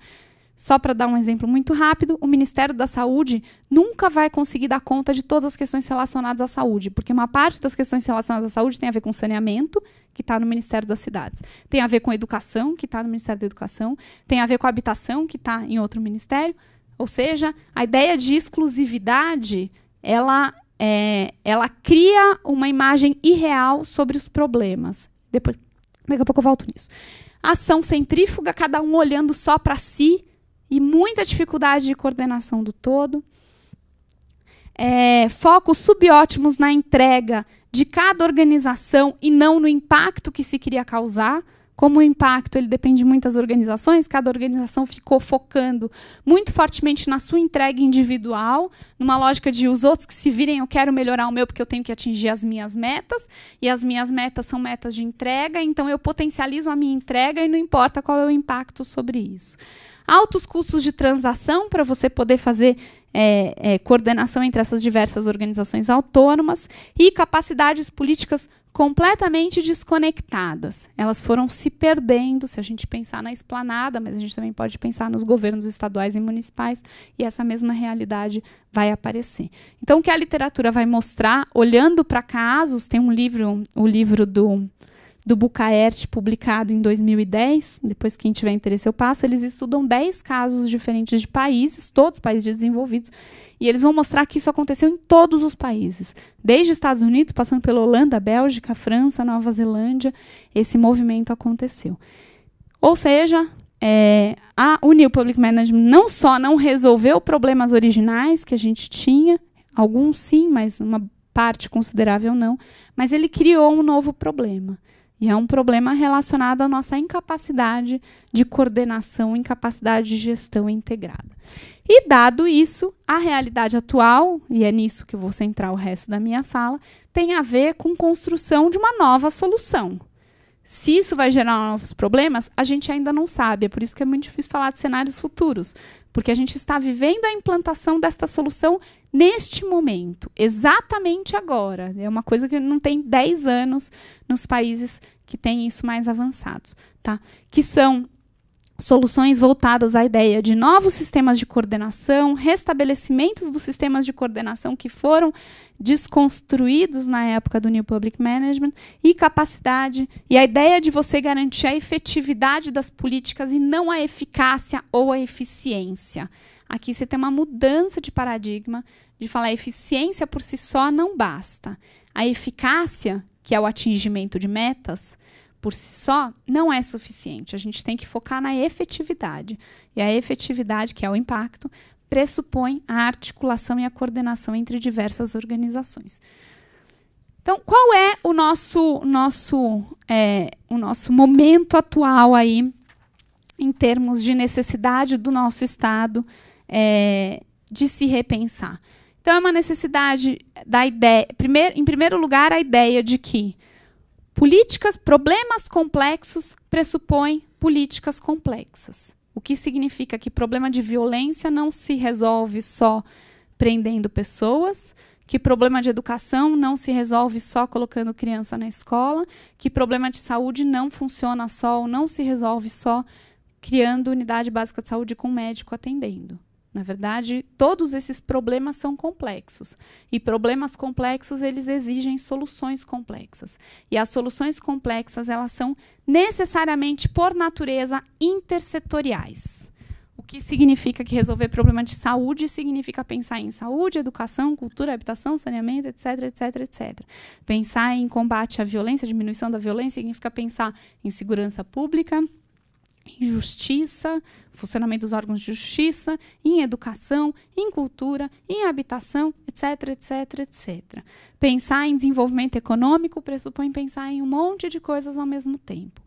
Só para dar um exemplo muito rápido, o Ministério da Saúde nunca vai conseguir dar conta de todas as questões relacionadas à saúde, porque uma parte das questões relacionadas à saúde tem a ver com saneamento, que está no Ministério das Cidades, tem a ver com educação, que está no Ministério da Educação, tem a ver com habitação, que está em outro ministério. Ou seja, a ideia de exclusividade, ela, é, ela cria uma imagem irreal sobre os problemas. Depois, daqui a pouco eu volto nisso. Ação centrífuga, cada um olhando só para si e muita dificuldade de coordenação do todo. É, focos subótimos na entrega de cada organização e não no impacto que se queria causar. Como o impacto ele depende de muitas organizações, cada organização ficou focando muito fortemente na sua entrega individual, numa lógica de os outros que se virem, eu quero melhorar o meu porque eu tenho que atingir as minhas metas, e as minhas metas são metas de entrega, então eu potencializo a minha entrega e não importa qual é o impacto sobre isso altos custos de transação para você poder fazer é, é, coordenação entre essas diversas organizações autônomas e capacidades políticas completamente desconectadas. Elas foram se perdendo, se a gente pensar na esplanada, mas a gente também pode pensar nos governos estaduais e municipais, e essa mesma realidade vai aparecer. Então, o que a literatura vai mostrar, olhando para casos, tem um livro, o livro do do Bucaert, publicado em 2010. Depois, quem tiver interesse, eu passo. Eles estudam 10 casos diferentes de países, todos países desenvolvidos, e eles vão mostrar que isso aconteceu em todos os países, desde Estados Unidos, passando pela Holanda, Bélgica, França, Nova Zelândia. Esse movimento aconteceu. Ou seja, é, a Unil Public Management não só não resolveu problemas originais que a gente tinha, alguns sim, mas uma parte considerável não, mas ele criou um novo problema. E é um problema relacionado à nossa incapacidade de coordenação, incapacidade de gestão integrada. E dado isso, a realidade atual, e é nisso que vou centrar o resto da minha fala, tem a ver com construção de uma nova solução. Se isso vai gerar novos problemas, a gente ainda não sabe. É por isso que é muito difícil falar de cenários futuros, porque a gente está vivendo a implantação desta solução neste momento, exatamente agora. É uma coisa que não tem 10 anos nos países que têm isso mais avançados, tá? Que são soluções voltadas à ideia de novos sistemas de coordenação, restabelecimentos dos sistemas de coordenação que foram desconstruídos na época do New Public Management e capacidade e a ideia de você garantir a efetividade das políticas e não a eficácia ou a eficiência. Aqui você tem uma mudança de paradigma de falar eficiência por si só não basta. A eficácia, que é o atingimento de metas, por si só não é suficiente. A gente tem que focar na efetividade. E a efetividade, que é o impacto, pressupõe a articulação e a coordenação entre diversas organizações. Então, qual é o nosso, nosso, é, o nosso momento atual aí em termos de necessidade do nosso Estado é, de se repensar. Então, é uma necessidade da ideia. Primeiro, em primeiro lugar, a ideia de que políticas, problemas complexos pressupõem políticas complexas. O que significa que problema de violência não se resolve só prendendo pessoas, que problema de educação não se resolve só colocando criança na escola, que problema de saúde não funciona só ou não se resolve só criando unidade básica de saúde com médico atendendo. Na verdade, todos esses problemas são complexos e problemas complexos eles exigem soluções complexas. E as soluções complexas elas são necessariamente por natureza intersetoriais. O que significa que resolver problema de saúde significa pensar em saúde, educação, cultura, habitação, saneamento, etc, etc, etc. Pensar em combate à violência, diminuição da violência significa pensar em segurança pública, em justiça, funcionamento dos órgãos de justiça, em educação, em cultura, em habitação, etc, etc, etc. Pensar em desenvolvimento econômico pressupõe pensar em um monte de coisas ao mesmo tempo.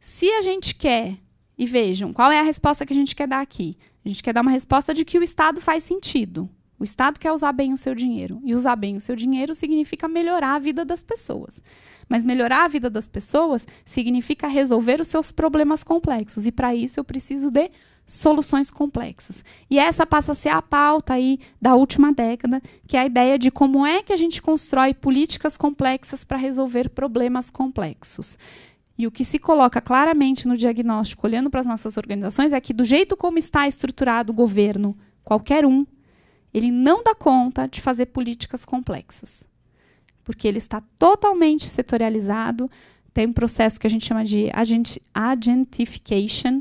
Se a gente quer, e vejam, qual é a resposta que a gente quer dar aqui? A gente quer dar uma resposta de que o Estado faz sentido. O Estado quer usar bem o seu dinheiro. E usar bem o seu dinheiro significa melhorar a vida das pessoas. Mas melhorar a vida das pessoas significa resolver os seus problemas complexos. E para isso eu preciso de soluções complexas. E essa passa a ser a pauta aí da última década, que é a ideia de como é que a gente constrói políticas complexas para resolver problemas complexos. E o que se coloca claramente no diagnóstico, olhando para as nossas organizações, é que do jeito como está estruturado o governo, qualquer um, ele não dá conta de fazer políticas complexas porque ele está totalmente setorializado. Tem um processo que a gente chama de agent agentification,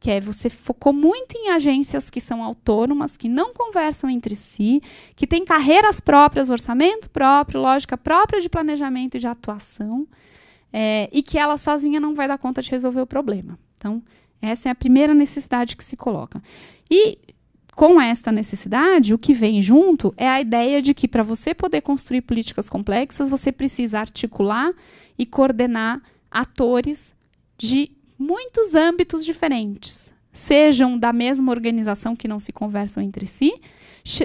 que é você focou muito em agências que são autônomas, que não conversam entre si, que têm carreiras próprias, orçamento próprio, lógica própria de planejamento e de atuação, é, e que ela sozinha não vai dar conta de resolver o problema. Então, essa é a primeira necessidade que se coloca. E com esta necessidade, o que vem junto é a ideia de que para você poder construir políticas complexas, você precisa articular e coordenar atores de muitos âmbitos diferentes, sejam da mesma organização que não se conversam entre si,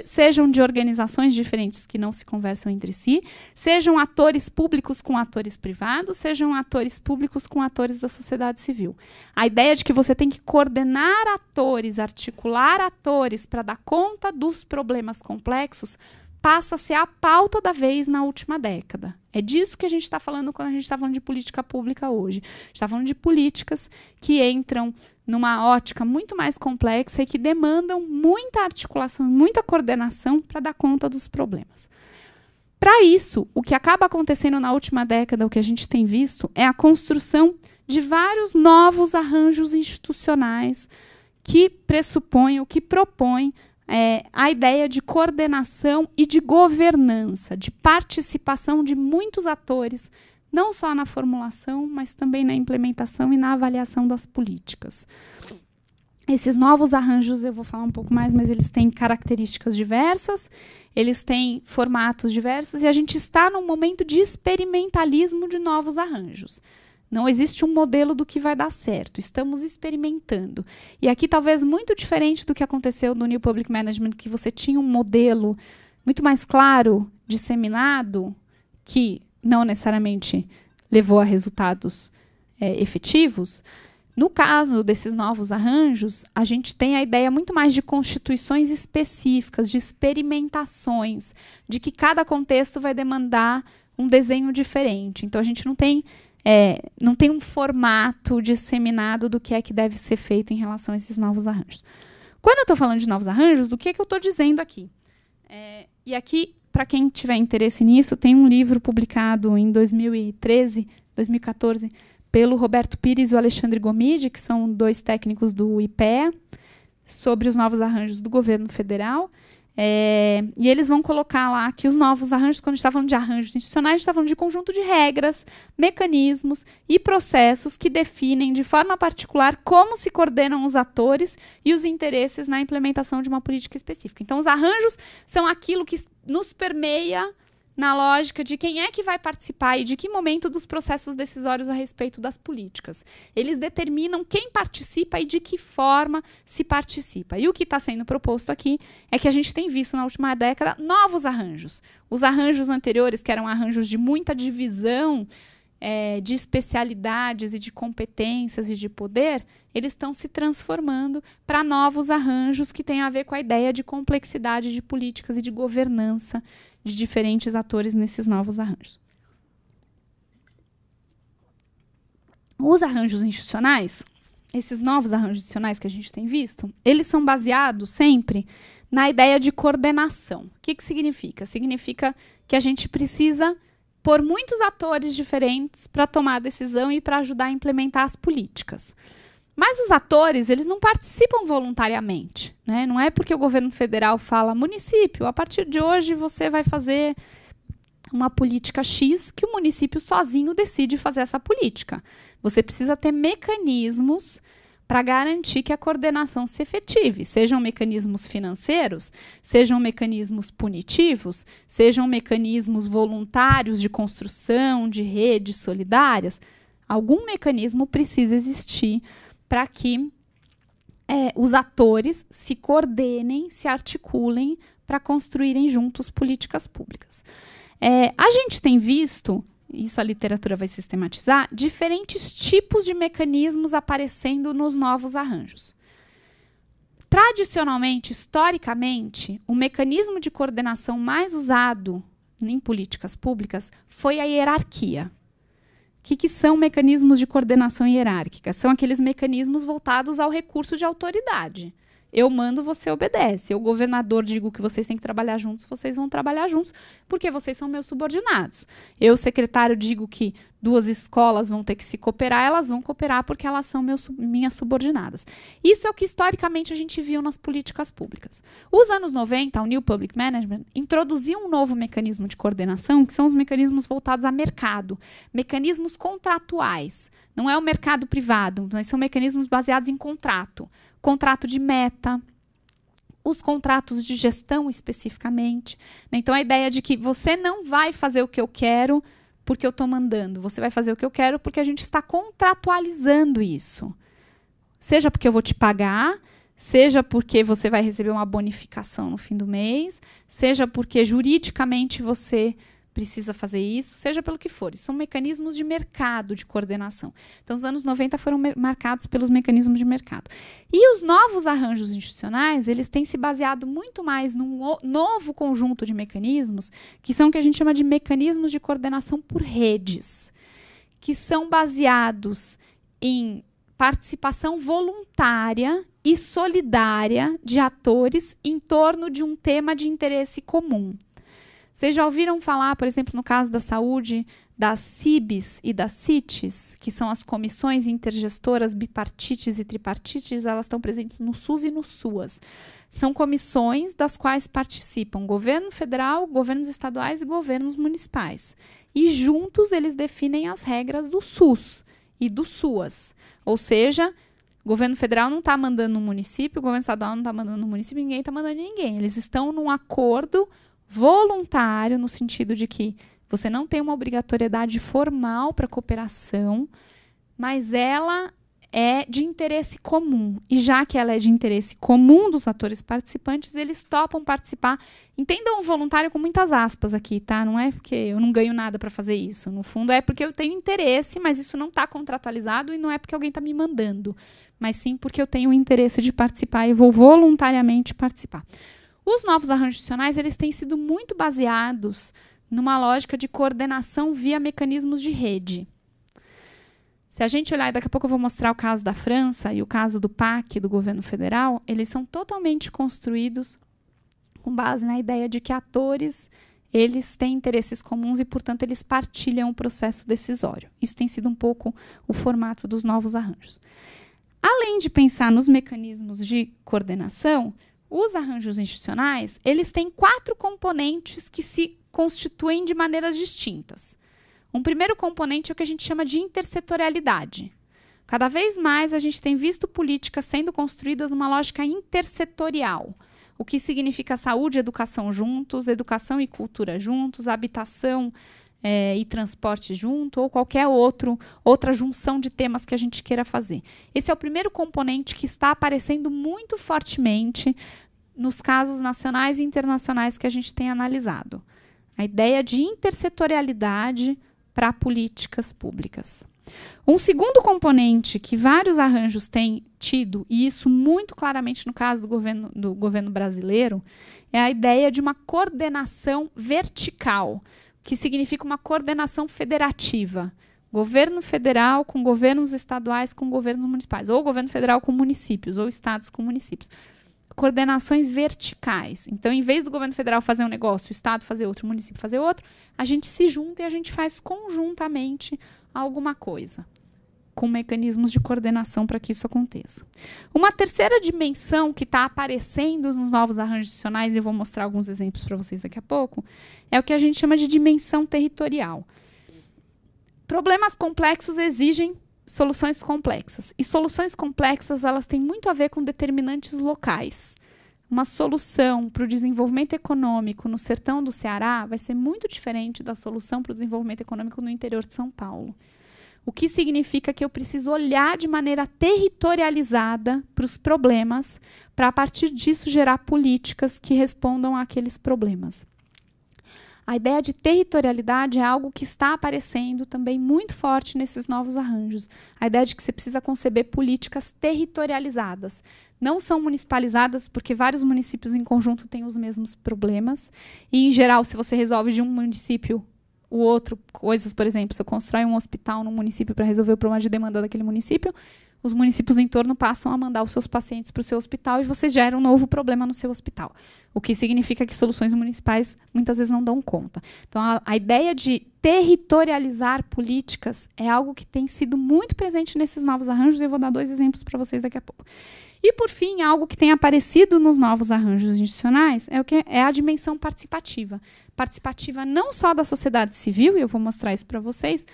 sejam de organizações diferentes que não se conversam entre si, sejam atores públicos com atores privados, sejam atores públicos com atores da sociedade civil. A ideia de que você tem que coordenar atores, articular atores para dar conta dos problemas complexos passa a ser a pauta da vez na última década. É disso que a gente está falando quando a gente está falando de política pública hoje. A gente está falando de políticas que entram numa ótica muito mais complexa e que demandam muita articulação, muita coordenação para dar conta dos problemas. Para isso, o que acaba acontecendo na última década, o que a gente tem visto, é a construção de vários novos arranjos institucionais que pressupõem, o que propõem é, a ideia de coordenação e de governança, de participação de muitos atores, não só na formulação, mas também na implementação e na avaliação das políticas. Esses novos arranjos eu vou falar um pouco mais, mas eles têm características diversas, eles têm formatos diversos e a gente está num momento de experimentalismo de novos arranjos. Não existe um modelo do que vai dar certo. Estamos experimentando. E aqui, talvez muito diferente do que aconteceu no New Public Management, que você tinha um modelo muito mais claro, disseminado, que não necessariamente levou a resultados é, efetivos. No caso desses novos arranjos, a gente tem a ideia muito mais de constituições específicas, de experimentações, de que cada contexto vai demandar um desenho diferente. Então, a gente não tem é, não tem um formato disseminado do que é que deve ser feito em relação a esses novos arranjos. Quando eu estou falando de novos arranjos, do que é que eu estou dizendo aqui? É, e aqui, para quem tiver interesse nisso, tem um livro publicado em 2013, 2014, pelo Roberto Pires e o Alexandre Gomide, que são dois técnicos do IPEA, sobre os novos arranjos do governo federal. É, e eles vão colocar lá que os novos arranjos, quando a gente está falando de arranjos institucionais, a gente está falando de conjunto de regras, mecanismos e processos que definem de forma particular como se coordenam os atores e os interesses na implementação de uma política específica. Então, os arranjos são aquilo que nos permeia na lógica de quem é que vai participar e de que momento dos processos decisórios a respeito das políticas. Eles determinam quem participa e de que forma se participa. E o que está sendo proposto aqui é que a gente tem visto na última década novos arranjos. Os arranjos anteriores, que eram arranjos de muita divisão é, de especialidades e de competências e de poder, eles estão se transformando para novos arranjos que têm a ver com a ideia de complexidade de políticas e de governança de diferentes atores nesses novos arranjos. Os arranjos institucionais, esses novos arranjos institucionais que a gente tem visto, eles são baseados sempre na ideia de coordenação. O que, que significa? Significa que a gente precisa por muitos atores diferentes para tomar a decisão e para ajudar a implementar as políticas. Mas os atores, eles não participam voluntariamente, né? Não é porque o governo federal fala município, a partir de hoje você vai fazer uma política X que o município sozinho decide fazer essa política. Você precisa ter mecanismos para garantir que a coordenação se efetive, sejam mecanismos financeiros, sejam mecanismos punitivos, sejam mecanismos voluntários de construção de redes solidárias. Algum mecanismo precisa existir para que é, os atores se coordenem, se articulem para construírem juntos políticas públicas. É, a gente tem visto isso a literatura vai sistematizar, diferentes tipos de mecanismos aparecendo nos novos arranjos. Tradicionalmente, historicamente, o mecanismo de coordenação mais usado em políticas públicas foi a hierarquia. O que, que são mecanismos de coordenação hierárquica? São aqueles mecanismos voltados ao recurso de autoridade. Eu mando, você obedece. Eu, governador, digo que vocês têm que trabalhar juntos, vocês vão trabalhar juntos, porque vocês são meus subordinados. Eu, secretário, digo que duas escolas vão ter que se cooperar, elas vão cooperar porque elas são meus, minhas subordinadas. Isso é o que historicamente a gente viu nas políticas públicas. Os anos 90, o New Public Management introduziu um novo mecanismo de coordenação, que são os mecanismos voltados a mercado, mecanismos contratuais. Não é o mercado privado, mas são mecanismos baseados em contrato contrato de meta, os contratos de gestão especificamente. Né? Então, a ideia de que você não vai fazer o que eu quero porque eu estou mandando, você vai fazer o que eu quero porque a gente está contratualizando isso. Seja porque eu vou te pagar, seja porque você vai receber uma bonificação no fim do mês, seja porque juridicamente você precisa fazer isso, seja pelo que for. são mecanismos de mercado de coordenação. Então, os anos 90 foram marcados pelos mecanismos de mercado. E os novos arranjos institucionais, eles têm se baseado muito mais num novo conjunto de mecanismos, que são o que a gente chama de mecanismos de coordenação por redes, que são baseados em participação voluntária e solidária de atores em torno de um tema de interesse comum. Vocês já ouviram falar, por exemplo, no caso da saúde, das CIBs e das CITES, que são as comissões intergestoras bipartites e tripartites, elas estão presentes no SUS e no SUAS. São comissões das quais participam governo federal, governos estaduais e governos municipais. E juntos eles definem as regras do SUS e do SUAS. Ou seja, o governo federal não está mandando no município, o governo estadual não está mandando no município, ninguém está mandando ninguém. Eles estão num acordo voluntário, no sentido de que você não tem uma obrigatoriedade formal para cooperação, mas ela é de interesse comum. E já que ela é de interesse comum dos atores participantes, eles topam participar. Entendam o voluntário com muitas aspas aqui, tá? Não é porque eu não ganho nada para fazer isso. No fundo, é porque eu tenho interesse, mas isso não está contratualizado e não é porque alguém está me mandando, mas sim porque eu tenho interesse de participar e vou voluntariamente participar. Os novos arranjos institucionais eles têm sido muito baseados numa lógica de coordenação via mecanismos de rede. Se a gente olhar, daqui a pouco eu vou mostrar o caso da França e o caso do PAC, do governo federal, eles são totalmente construídos com base na ideia de que atores eles têm interesses comuns e, portanto, eles partilham o processo decisório. Isso tem sido um pouco o formato dos novos arranjos. Além de pensar nos mecanismos de coordenação, os arranjos institucionais, eles têm quatro componentes que se constituem de maneiras distintas. Um primeiro componente é o que a gente chama de intersetorialidade. Cada vez mais a gente tem visto políticas sendo construídas numa lógica intersetorial, o que significa saúde e educação juntos, educação e cultura juntos, habitação, é, e transporte junto, ou qualquer outro, outra junção de temas que a gente queira fazer. Esse é o primeiro componente que está aparecendo muito fortemente nos casos nacionais e internacionais que a gente tem analisado. A ideia de intersetorialidade para políticas públicas. Um segundo componente que vários arranjos têm tido, e isso muito claramente no caso do governo, do governo brasileiro, é a ideia de uma coordenação vertical que significa uma coordenação federativa. Governo federal com governos estaduais com governos municipais, ou governo federal com municípios, ou estados com municípios. Coordenações verticais. Então, em vez do governo federal fazer um negócio, o estado fazer outro, o município fazer outro, a gente se junta e a gente faz conjuntamente alguma coisa com mecanismos de coordenação para que isso aconteça. Uma terceira dimensão que está aparecendo nos novos arranjos adicionais, e eu vou mostrar alguns exemplos para vocês daqui a pouco, é o que a gente chama de dimensão territorial. Problemas complexos exigem soluções complexas. E soluções complexas elas têm muito a ver com determinantes locais. Uma solução para o desenvolvimento econômico no sertão do Ceará vai ser muito diferente da solução para o desenvolvimento econômico no interior de São Paulo. O que significa que eu preciso olhar de maneira territorializada para os problemas, para a partir disso gerar políticas que respondam àqueles problemas. A ideia de territorialidade é algo que está aparecendo também muito forte nesses novos arranjos. A ideia de que você precisa conceber políticas territorializadas. Não são municipalizadas, porque vários municípios em conjunto têm os mesmos problemas. E, em geral, se você resolve de um município o outro, coisas, por exemplo, se eu constrói um hospital num município para resolver o problema de demanda daquele município, os municípios do entorno passam a mandar os seus pacientes para o seu hospital e você gera um novo problema no seu hospital. O que significa que soluções municipais muitas vezes não dão conta. Então, a, a ideia de territorializar políticas é algo que tem sido muito presente nesses novos arranjos e eu vou dar dois exemplos para vocês daqui a pouco. E, por fim, algo que tem aparecido nos novos arranjos institucionais é, o que é a dimensão participativa participativa não só da sociedade civil, e eu vou mostrar isso para vocês,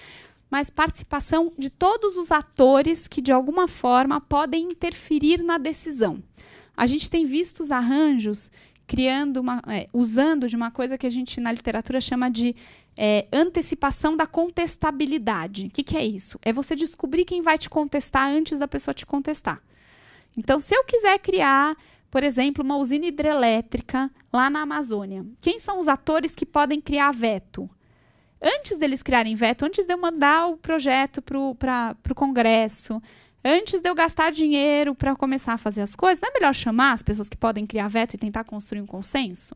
mas participação de todos os atores que, de alguma forma, podem interferir na decisão. A gente tem visto os arranjos criando uma, é, usando de uma coisa que a gente na literatura chama de é, antecipação da contestabilidade. O que, que é isso? É você descobrir quem vai te contestar antes da pessoa te contestar. Então, se eu quiser criar por exemplo, uma usina hidrelétrica lá na Amazônia. Quem são os atores que podem criar veto? Antes deles criarem veto, antes de eu mandar o projeto para o pro Congresso, antes de eu gastar dinheiro para começar a fazer as coisas, não é melhor chamar as pessoas que podem criar veto e tentar construir um consenso?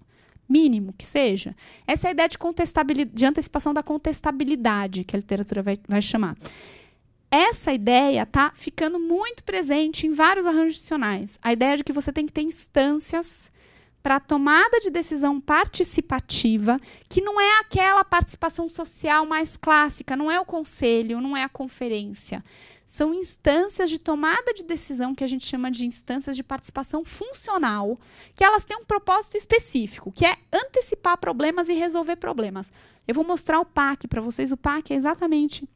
Mínimo que seja. Essa é a ideia de, contestabilidade, de antecipação da contestabilidade que a literatura vai, vai chamar essa ideia tá ficando muito presente em vários arranjos adicionais. A ideia de que você tem que ter instâncias para tomada de decisão participativa, que não é aquela participação social mais clássica, não é o conselho, não é a conferência. São instâncias de tomada de decisão que a gente chama de instâncias de participação funcional, que elas têm um propósito específico, que é antecipar problemas e resolver problemas. Eu vou mostrar o PAC para vocês. O PAC é exatamente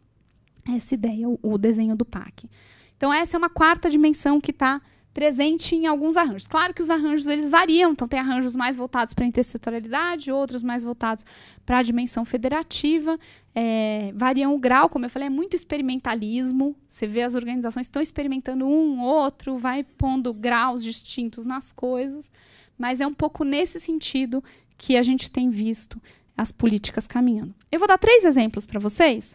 essa ideia, o, desenho do PAC. Então, essa é uma quarta dimensão que está presente em alguns arranjos. Claro que os arranjos eles variam, então tem arranjos mais voltados para a intersetorialidade, outros mais voltados para a dimensão federativa, é, variam o grau, como eu falei, é muito experimentalismo, você vê as organizações estão experimentando um, outro, vai pondo graus distintos nas coisas, mas é um pouco nesse sentido que a gente tem visto as políticas caminhando. Eu vou dar três exemplos para vocês,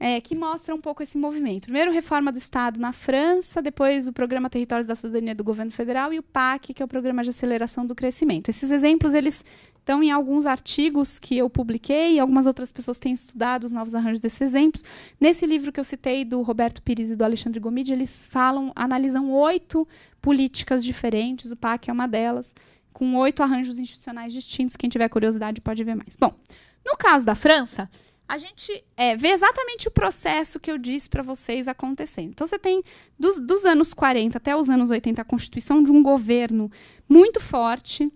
é, que mostra um pouco esse movimento. Primeiro, reforma do Estado na França, depois o Programa Territórios da Cidadania do Governo Federal e o PAC, que é o Programa de Aceleração do Crescimento. Esses exemplos, eles estão em alguns artigos que eu publiquei, algumas outras pessoas têm estudado os novos arranjos desses exemplos. Nesse livro que eu citei, do Roberto Pires e do Alexandre Gomide, eles falam, analisam oito políticas diferentes, o PAC é uma delas, com oito arranjos institucionais distintos. Quem tiver curiosidade pode ver mais. Bom, no caso da França, a gente é, vê exatamente o processo que eu disse para vocês acontecendo. Então, você tem, dos, dos anos 40 até os anos 80, a constituição de um governo muito forte,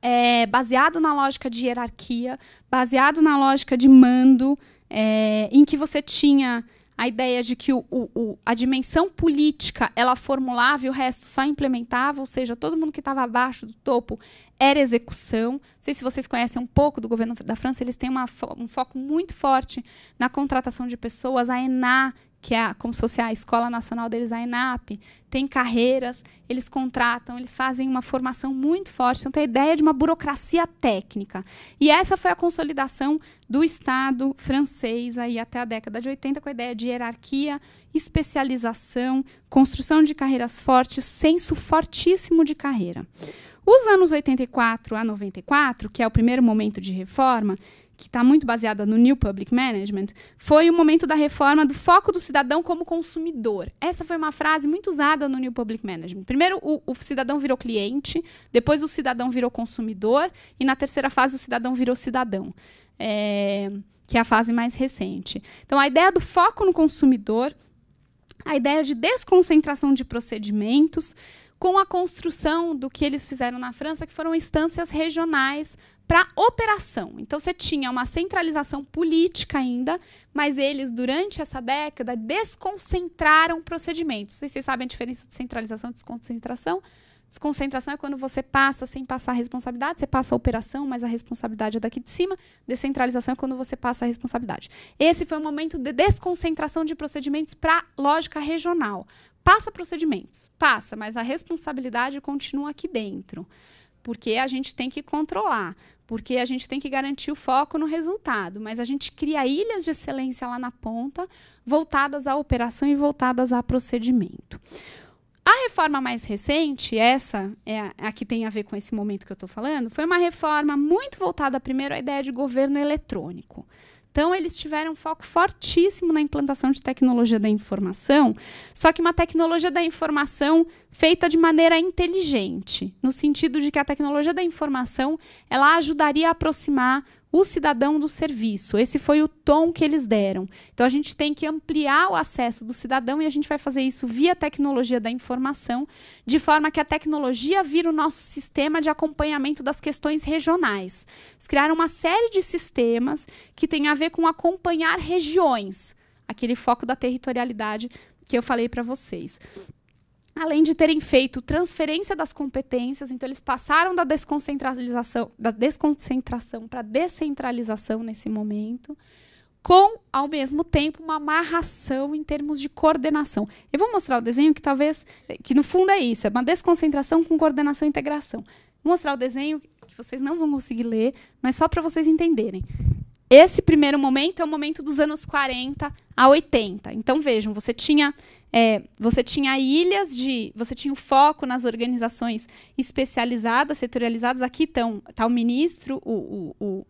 é, baseado na lógica de hierarquia, baseado na lógica de mando, é, em que você tinha a ideia de que o, o, a dimensão política ela formulava e o resto só implementava, ou seja, todo mundo que estava abaixo do topo era execução. Não sei se vocês conhecem um pouco do governo da França, eles têm uma, um foco muito forte na contratação de pessoas. A ENA, que é como se fosse a Escola Nacional deles, a ENAP, tem carreiras, eles contratam, eles fazem uma formação muito forte, então tem a ideia de uma burocracia técnica. E essa foi a consolidação do Estado francês aí até a década de 80 com a ideia de hierarquia, especialização, construção de carreiras fortes, senso fortíssimo de carreira. Os anos 84 a 94, que é o primeiro momento de reforma, que está muito baseada no New Public Management, foi o momento da reforma do foco do cidadão como consumidor. Essa foi uma frase muito usada no New Public Management. Primeiro, o, o cidadão virou cliente, depois, o cidadão virou consumidor, e na terceira fase, o cidadão virou cidadão. É, que é a fase mais recente. Então, a ideia do foco no consumidor, a ideia de desconcentração de procedimentos, com a construção do que eles fizeram na França, que foram instâncias regionais para operação. Então você tinha uma centralização política ainda, mas eles durante essa década desconcentraram procedimentos. Se vocês sabem a diferença de centralização e desconcentração? Desconcentração é quando você passa sem passar a responsabilidade, você passa a operação, mas a responsabilidade é daqui de cima. Descentralização é quando você passa a responsabilidade. Esse foi o momento de desconcentração de procedimentos para lógica regional passa procedimentos, passa, mas a responsabilidade continua aqui dentro, porque a gente tem que controlar, porque a gente tem que garantir o foco no resultado, mas a gente cria ilhas de excelência lá na ponta, voltadas à operação e voltadas a procedimento. A reforma mais recente, essa é a, a que tem a ver com esse momento que eu estou falando, foi uma reforma muito voltada primeiro à ideia de governo eletrônico. Então, eles tiveram um foco fortíssimo na implantação de tecnologia da informação, só que uma tecnologia da informação feita de maneira inteligente, no sentido de que a tecnologia da informação ela ajudaria a aproximar o cidadão do serviço. Esse foi o tom que eles deram. Então a gente tem que ampliar o acesso do cidadão e a gente vai fazer isso via tecnologia da informação, de forma que a tecnologia vira o nosso sistema de acompanhamento das questões regionais. Eles criaram uma série de sistemas que tem a ver com acompanhar regiões, aquele foco da territorialidade que eu falei para vocês além de terem feito transferência das competências, então eles passaram da desconcentralização, da desconcentração para descentralização nesse momento, com ao mesmo tempo uma amarração em termos de coordenação. Eu vou mostrar o desenho que talvez que no fundo é isso, é uma desconcentração com coordenação e integração. Vou mostrar o desenho que vocês não vão conseguir ler, mas só para vocês entenderem. Esse primeiro momento é o momento dos anos 40 a 80. Então vejam, você tinha é, você tinha ilhas de. Você tinha o foco nas organizações especializadas, setorializadas. Aqui estão tá o ministro, o, o, o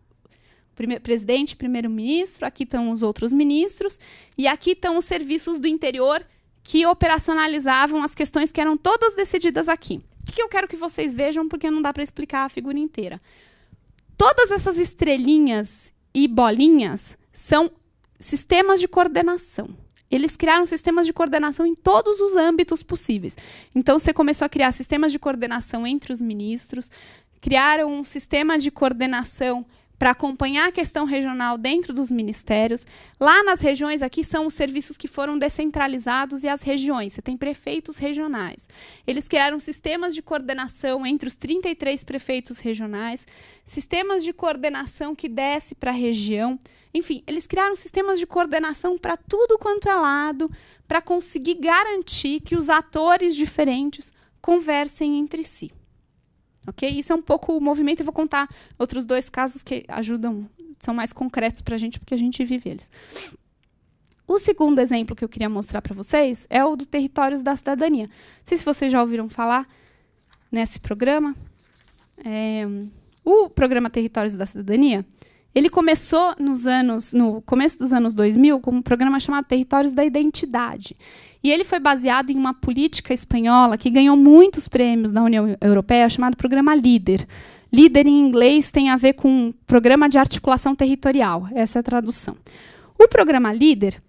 primeiro, presidente, primeiro-ministro, aqui estão os outros ministros, e aqui estão os serviços do interior que operacionalizavam as questões que eram todas decididas aqui. O que eu quero que vocês vejam, porque não dá para explicar a figura inteira. Todas essas estrelinhas e bolinhas são sistemas de coordenação. Eles criaram sistemas de coordenação em todos os âmbitos possíveis. Então, você começou a criar sistemas de coordenação entre os ministros, criaram um sistema de coordenação para acompanhar a questão regional dentro dos ministérios. Lá nas regiões, aqui são os serviços que foram descentralizados e as regiões. Você tem prefeitos regionais. Eles criaram sistemas de coordenação entre os 33 prefeitos regionais, sistemas de coordenação que desce para a região. Enfim, eles criaram sistemas de coordenação para tudo quanto é lado, para conseguir garantir que os atores diferentes conversem entre si. Ok? Isso é um pouco o movimento. Eu vou contar outros dois casos que ajudam, são mais concretos para a gente, porque a gente vive eles. O segundo exemplo que eu queria mostrar para vocês é o do Territórios da Cidadania. Não sei se vocês já ouviram falar nesse programa. É, o programa Territórios da Cidadania ele começou nos anos, no começo dos anos 2000 com um programa chamado Territórios da Identidade. E ele foi baseado em uma política espanhola que ganhou muitos prêmios na União Europeia, chamado Programa Líder. Líder em inglês tem a ver com Programa de Articulação Territorial, essa é a tradução. O Programa Líder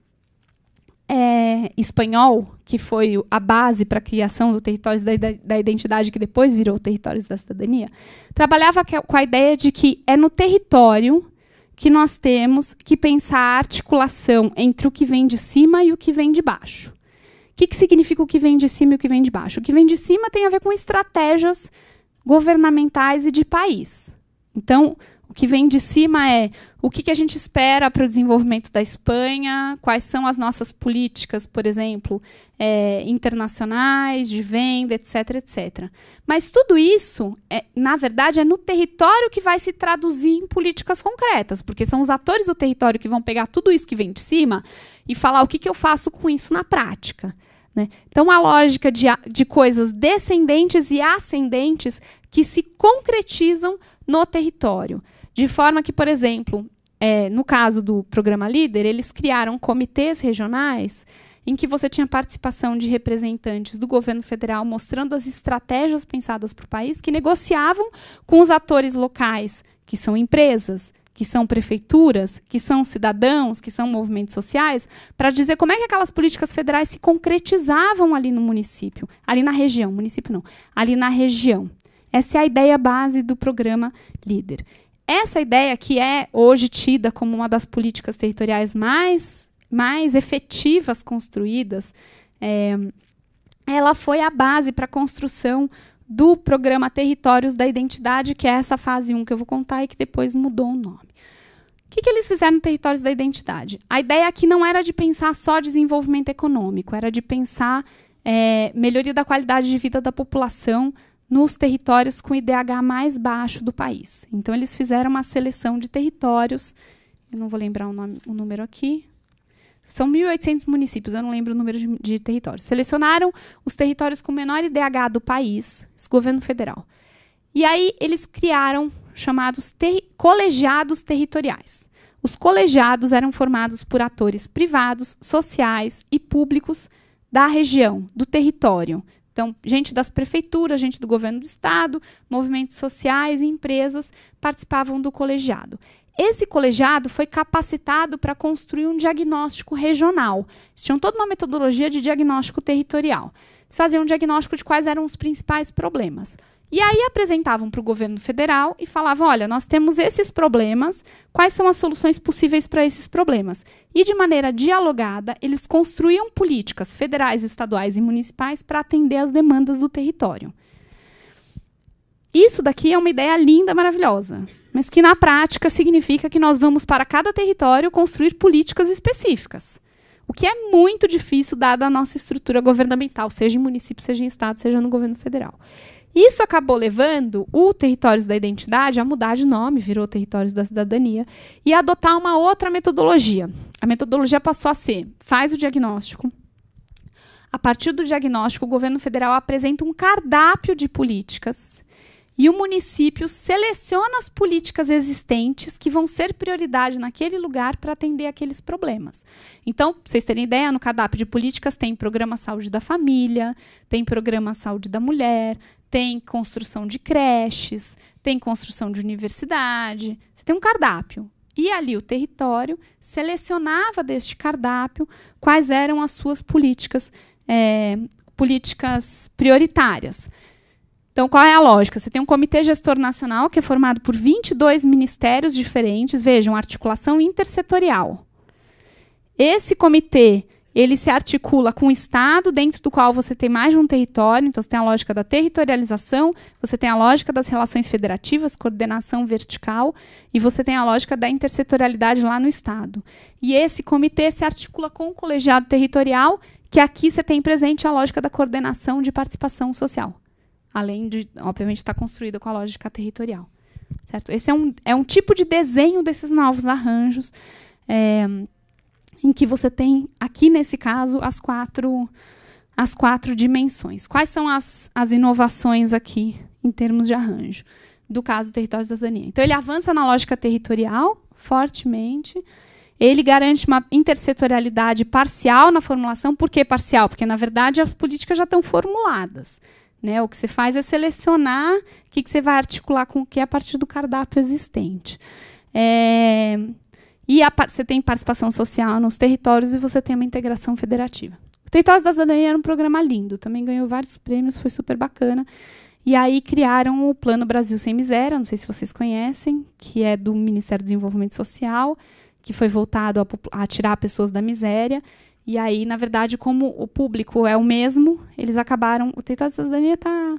é, espanhol, que foi a base para a criação do Territórios da, da, Identidade, que depois virou Territórios da Cidadania, trabalhava é, com a ideia de que é no território que nós temos que pensar a articulação entre o que vem de cima e o que vem de baixo. O que, que significa o que vem de cima e o que vem de baixo? O que vem de cima tem a ver com estratégias governamentais e de país. Então, o que vem de cima é o que, que a gente espera para o desenvolvimento da Espanha, quais são as nossas políticas, por exemplo, é, internacionais, de venda, etc, etc. Mas tudo isso, é, na verdade, é no território que vai se traduzir em políticas concretas, porque são os atores do território que vão pegar tudo isso que vem de cima e falar o que, que eu faço com isso na prática. Né? Então, a lógica de, de coisas descendentes e ascendentes que se concretizam no território. De forma que, por exemplo, é, no caso do programa Líder, eles criaram comitês regionais em que você tinha participação de representantes do governo federal mostrando as estratégias pensadas para o país, que negociavam com os atores locais, que são empresas, que são prefeituras, que são cidadãos, que são movimentos sociais, para dizer como é que aquelas políticas federais se concretizavam ali no município, ali na região, município não, ali na região. Essa é a ideia base do programa Líder essa ideia que é hoje tida como uma das políticas territoriais mais, mais efetivas construídas, é, ela foi a base para a construção do programa Territórios da Identidade, que é essa fase 1 que eu vou contar e que depois mudou o nome. O que, que eles fizeram no Territórios da Identidade? A ideia aqui não era de pensar só desenvolvimento econômico, era de pensar é, melhoria da qualidade de vida da população nos territórios com IDH mais baixo do país. Então, eles fizeram uma seleção de territórios, eu não vou lembrar o, nome, o número aqui, são 1.800 municípios, eu não lembro o número de, de, territórios. Selecionaram os territórios com menor IDH do país, esse governo federal. E aí eles criaram chamados terri colegiados territoriais. Os colegiados eram formados por atores privados, sociais e públicos da região, do território, então, gente das prefeituras, gente do governo do estado, movimentos sociais e empresas participavam do colegiado. Esse colegiado foi capacitado para construir um diagnóstico regional. Eles tinham toda uma metodologia de diagnóstico territorial. Eles faziam um diagnóstico de quais eram os principais problemas. E aí apresentavam para o governo federal e falavam: olha, nós temos esses problemas, quais são as soluções possíveis para esses problemas? E de maneira dialogada, eles construíam políticas federais, estaduais e municipais para atender as demandas do território. Isso daqui é uma ideia linda, maravilhosa, mas que na prática significa que nós vamos para cada território construir políticas específicas. O que é muito difícil, dada a nossa estrutura governamental, seja em município, seja em estado, seja no governo federal. Isso acabou levando o Territórios da Identidade a mudar de nome, virou Territórios da Cidadania, e a adotar uma outra metodologia. A metodologia passou a ser: faz o diagnóstico. A partir do diagnóstico, o governo federal apresenta um cardápio de políticas e o município seleciona as políticas existentes que vão ser prioridade naquele lugar para atender aqueles problemas. Então, pra vocês terem ideia, no cardápio de políticas tem programa saúde da família, tem programa saúde da mulher, tem construção de creches, tem construção de universidade, você tem um cardápio. E ali o território selecionava deste cardápio quais eram as suas políticas, é, políticas prioritárias. Então, qual é a lógica? Você tem um comitê gestor nacional que é formado por 22 ministérios diferentes, vejam, articulação intersetorial. Esse comitê ele se articula com o Estado, dentro do qual você tem mais de um território, então você tem a lógica da territorialização, você tem a lógica das relações federativas, coordenação vertical, e você tem a lógica da intersetorialidade lá no Estado. E esse comitê se articula com o colegiado territorial, que aqui você tem presente a lógica da coordenação de participação social, além de, obviamente, estar construída com a lógica territorial. Certo? Esse é um, é um tipo de desenho desses novos arranjos. É, em que você tem, aqui nesse caso, as quatro, as quatro dimensões. Quais são as, as inovações aqui em termos de arranjo do caso Território da Cidadania? Então, ele avança na lógica territorial fortemente. Ele garante uma intersetorialidade parcial na formulação. Por que parcial? Porque, na verdade, as políticas já estão formuladas. Né? O que você faz é selecionar o que, que você vai articular com o que é a partir do cardápio existente. É, e a, você tem participação social nos territórios e você tem uma integração federativa. O Territórios da Cidadania era um programa lindo, também ganhou vários prêmios, foi super bacana. E aí criaram o Plano Brasil Sem Miséria, não sei se vocês conhecem, que é do Ministério do Desenvolvimento Social, que foi voltado a, a tirar pessoas da miséria. E aí, na verdade, como o público é o mesmo, eles acabaram. O Território da Cidadania está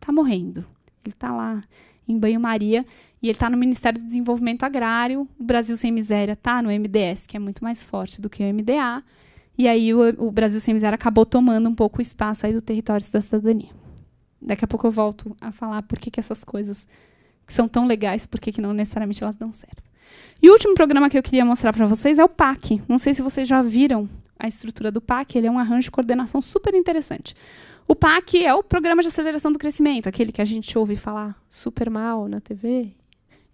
tá morrendo. Ele está lá em banho-maria. E ele está no Ministério do Desenvolvimento Agrário. O Brasil Sem Miséria está no MDS, que é muito mais forte do que o MDA. E aí o, o Brasil Sem Miséria acabou tomando um pouco o espaço aí do território da cidadania. Daqui a pouco eu volto a falar por que, que essas coisas que são tão legais, por que, que não necessariamente elas dão certo. E o último programa que eu queria mostrar para vocês é o PAC. Não sei se vocês já viram a estrutura do PAC, ele é um arranjo de coordenação super interessante. O PAC é o Programa de Aceleração do Crescimento, aquele que a gente ouve falar super mal na TV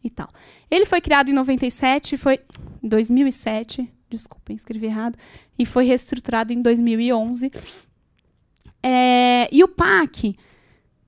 e tal. Ele foi criado em 97, foi 2007, desculpa, escrevi errado, e foi reestruturado em 2011. É, e o PAC,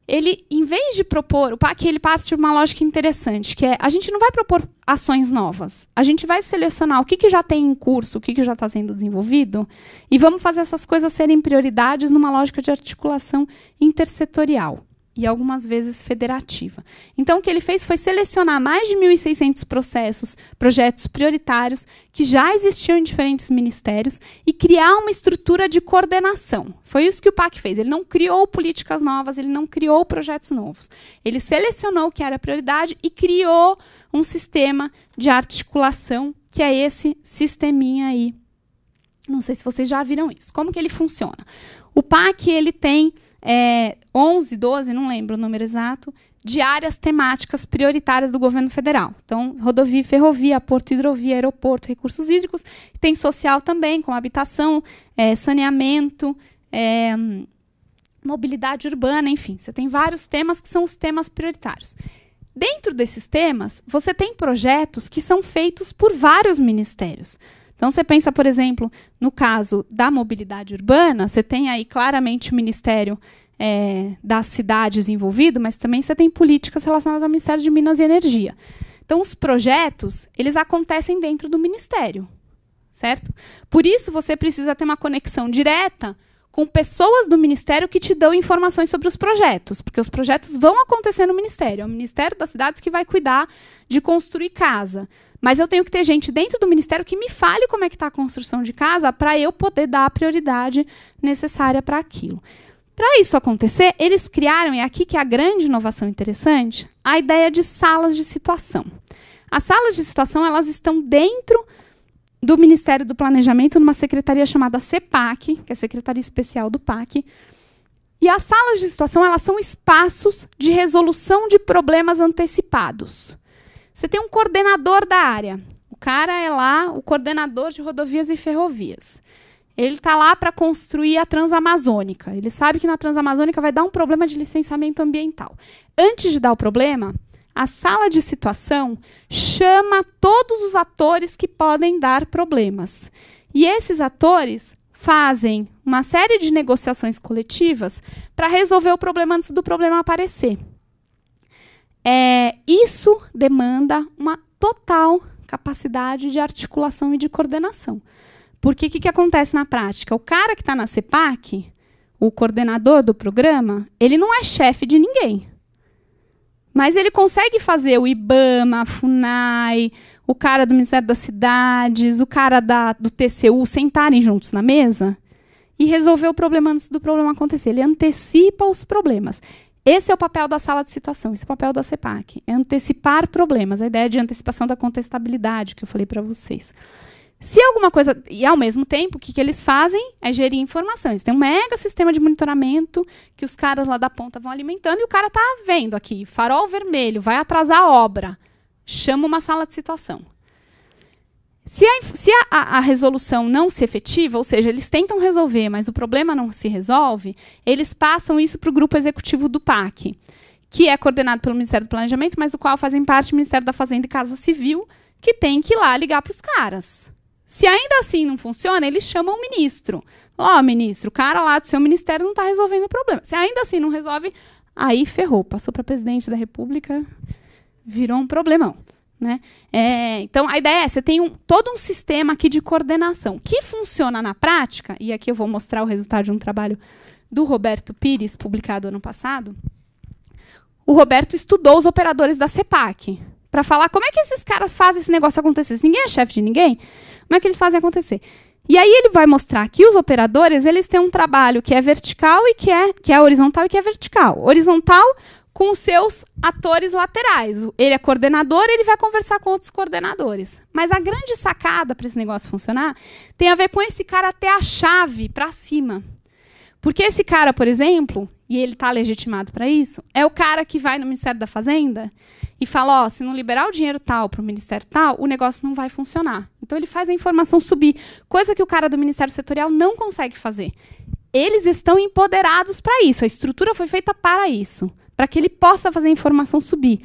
ele, em vez de propor, o PAC ele passa de uma lógica interessante, que é a gente não vai propor ações novas. A gente vai selecionar o que, que já tem em curso, o que, que já está sendo desenvolvido, e vamos fazer essas coisas serem prioridades numa lógica de articulação intersetorial e algumas vezes federativa. Então, o que ele fez foi selecionar mais de 1.600 processos, projetos prioritários que já existiam em diferentes ministérios e criar uma estrutura de coordenação. Foi isso que o PAC fez. Ele não criou políticas novas, ele não criou projetos novos. Ele selecionou o que era prioridade e criou um sistema de articulação, que é esse sisteminha aí. Não sei se vocês já viram isso. Como que ele funciona? O PAC ele tem é, 11, 12, não lembro o número exato, de áreas temáticas prioritárias do governo federal. Então, rodovia, ferrovia, porto, hidrovia, aeroporto, recursos hídricos. Tem social também, com habitação, é, saneamento, é, mobilidade urbana, enfim. Você tem vários temas que são os temas prioritários. Dentro desses temas, você tem projetos que são feitos por vários ministérios. Então, você pensa, por exemplo, no caso da mobilidade urbana, você tem aí claramente o Ministério é, das Cidades envolvido, mas também você tem políticas relacionadas ao Ministério de Minas e Energia. Então, os projetos, eles acontecem dentro do Ministério, certo? Por isso, você precisa ter uma conexão direta com pessoas do Ministério que te dão informações sobre os projetos, porque os projetos vão acontecer no Ministério. É o Ministério das Cidades que vai cuidar de construir casa. Mas eu tenho que ter gente dentro do ministério que me fale como é que está a construção de casa para eu poder dar a prioridade necessária para aquilo. Para isso acontecer, eles criaram, e é aqui que é a grande inovação interessante, a ideia de salas de situação. As salas de situação elas estão dentro do Ministério do Planejamento, numa secretaria chamada CEPAC, que é a Secretaria Especial do PAC. E as salas de situação elas são espaços de resolução de problemas antecipados. Você tem um coordenador da área. O cara é lá o coordenador de rodovias e ferrovias. Ele está lá para construir a Transamazônica. Ele sabe que na Transamazônica vai dar um problema de licenciamento ambiental. Antes de dar o problema, a sala de situação chama todos os atores que podem dar problemas. E esses atores fazem uma série de negociações coletivas para resolver o problema antes do problema aparecer. É, isso demanda uma total capacidade de articulação e de coordenação. Porque o que, que acontece na prática? O cara que está na CEPAC, o coordenador do programa, ele não é chefe de ninguém. Mas ele consegue fazer o IBAMA, a FUNAI, o cara do Ministério das Cidades, o cara da, do TCU sentarem juntos na mesa e resolver o problema antes do problema acontecer. Ele antecipa os problemas. Esse é o papel da sala de situação, esse é o papel da CEPAC, é antecipar problemas, a ideia de antecipação da contestabilidade que eu falei para vocês. Se é alguma coisa. E ao mesmo tempo, o que, que eles fazem é gerir informações. têm um mega sistema de monitoramento que os caras lá da ponta vão alimentando e o cara tá vendo aqui, farol vermelho, vai atrasar a obra. Chama uma sala de situação. Se, a, se a, a, resolução não se efetiva, ou seja, eles tentam resolver, mas o problema não se resolve, eles passam isso para o grupo executivo do PAC, que é coordenado pelo Ministério do Planejamento, mas do qual fazem parte o Ministério da Fazenda e Casa Civil, que tem que ir lá ligar para os caras. Se ainda assim não funciona, eles chamam o ministro. Ó, oh, ministro, o cara lá do seu ministério não está resolvendo o problema. Se ainda assim não resolve, aí ferrou. Passou para presidente da República, virou um problemão. Né? É, então, a ideia é: você tem um, todo um sistema aqui de coordenação que funciona na prática, e aqui eu vou mostrar o resultado de um trabalho do Roberto Pires, publicado ano passado. O Roberto estudou os operadores da CEPAC para falar como é que esses caras fazem esse negócio acontecer. Se ninguém é chefe de ninguém, como é que eles fazem acontecer? E aí ele vai mostrar que os operadores eles têm um trabalho que é vertical e que é, que é horizontal e que é vertical. Horizontal com os seus atores laterais. Ele é coordenador, ele vai conversar com outros coordenadores. Mas a grande sacada para esse negócio funcionar tem a ver com esse cara ter a chave para cima. Porque esse cara, por exemplo, e ele está legitimado para isso, é o cara que vai no Ministério da Fazenda e fala: se não liberar o dinheiro tal para o Ministério tal, o negócio não vai funcionar. Então ele faz a informação subir, coisa que o cara do Ministério Setorial não consegue fazer. Eles estão empoderados para isso, a estrutura foi feita para isso para que ele possa fazer a informação subir.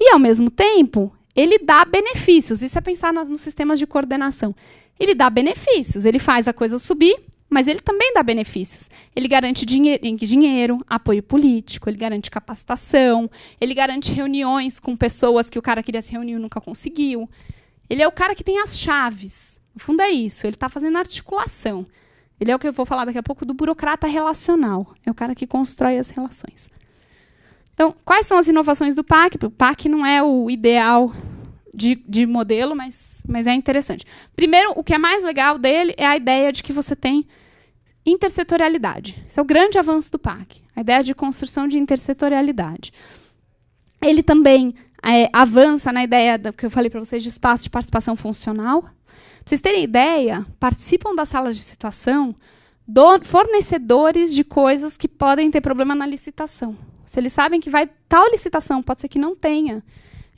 E, ao mesmo tempo, ele dá benefícios. Isso é pensar na, nos sistemas de coordenação. Ele dá benefícios, ele faz a coisa subir, mas ele também dá benefícios. Ele garante dinhe dinheiro, apoio político, ele garante capacitação, ele garante reuniões com pessoas que o cara queria se reunir e nunca conseguiu. Ele é o cara que tem as chaves. No fundo, é isso. Ele está fazendo articulação. Ele é o que eu vou falar daqui a pouco do burocrata relacional. É o cara que constrói as relações. Então, quais são as inovações do PAC? O PAC não é o ideal de, de modelo, mas, mas é interessante. Primeiro, o que é mais legal dele é a ideia de que você tem intersetorialidade. Esse é o grande avanço do PAC, a ideia de construção de intersetorialidade. Ele também é, avança na ideia do que eu falei para vocês de espaço de participação funcional. Pra vocês terem ideia, participam das salas de situação do, fornecedores de coisas que podem ter problema na licitação. Se eles sabem que vai tal licitação, pode ser que não tenha.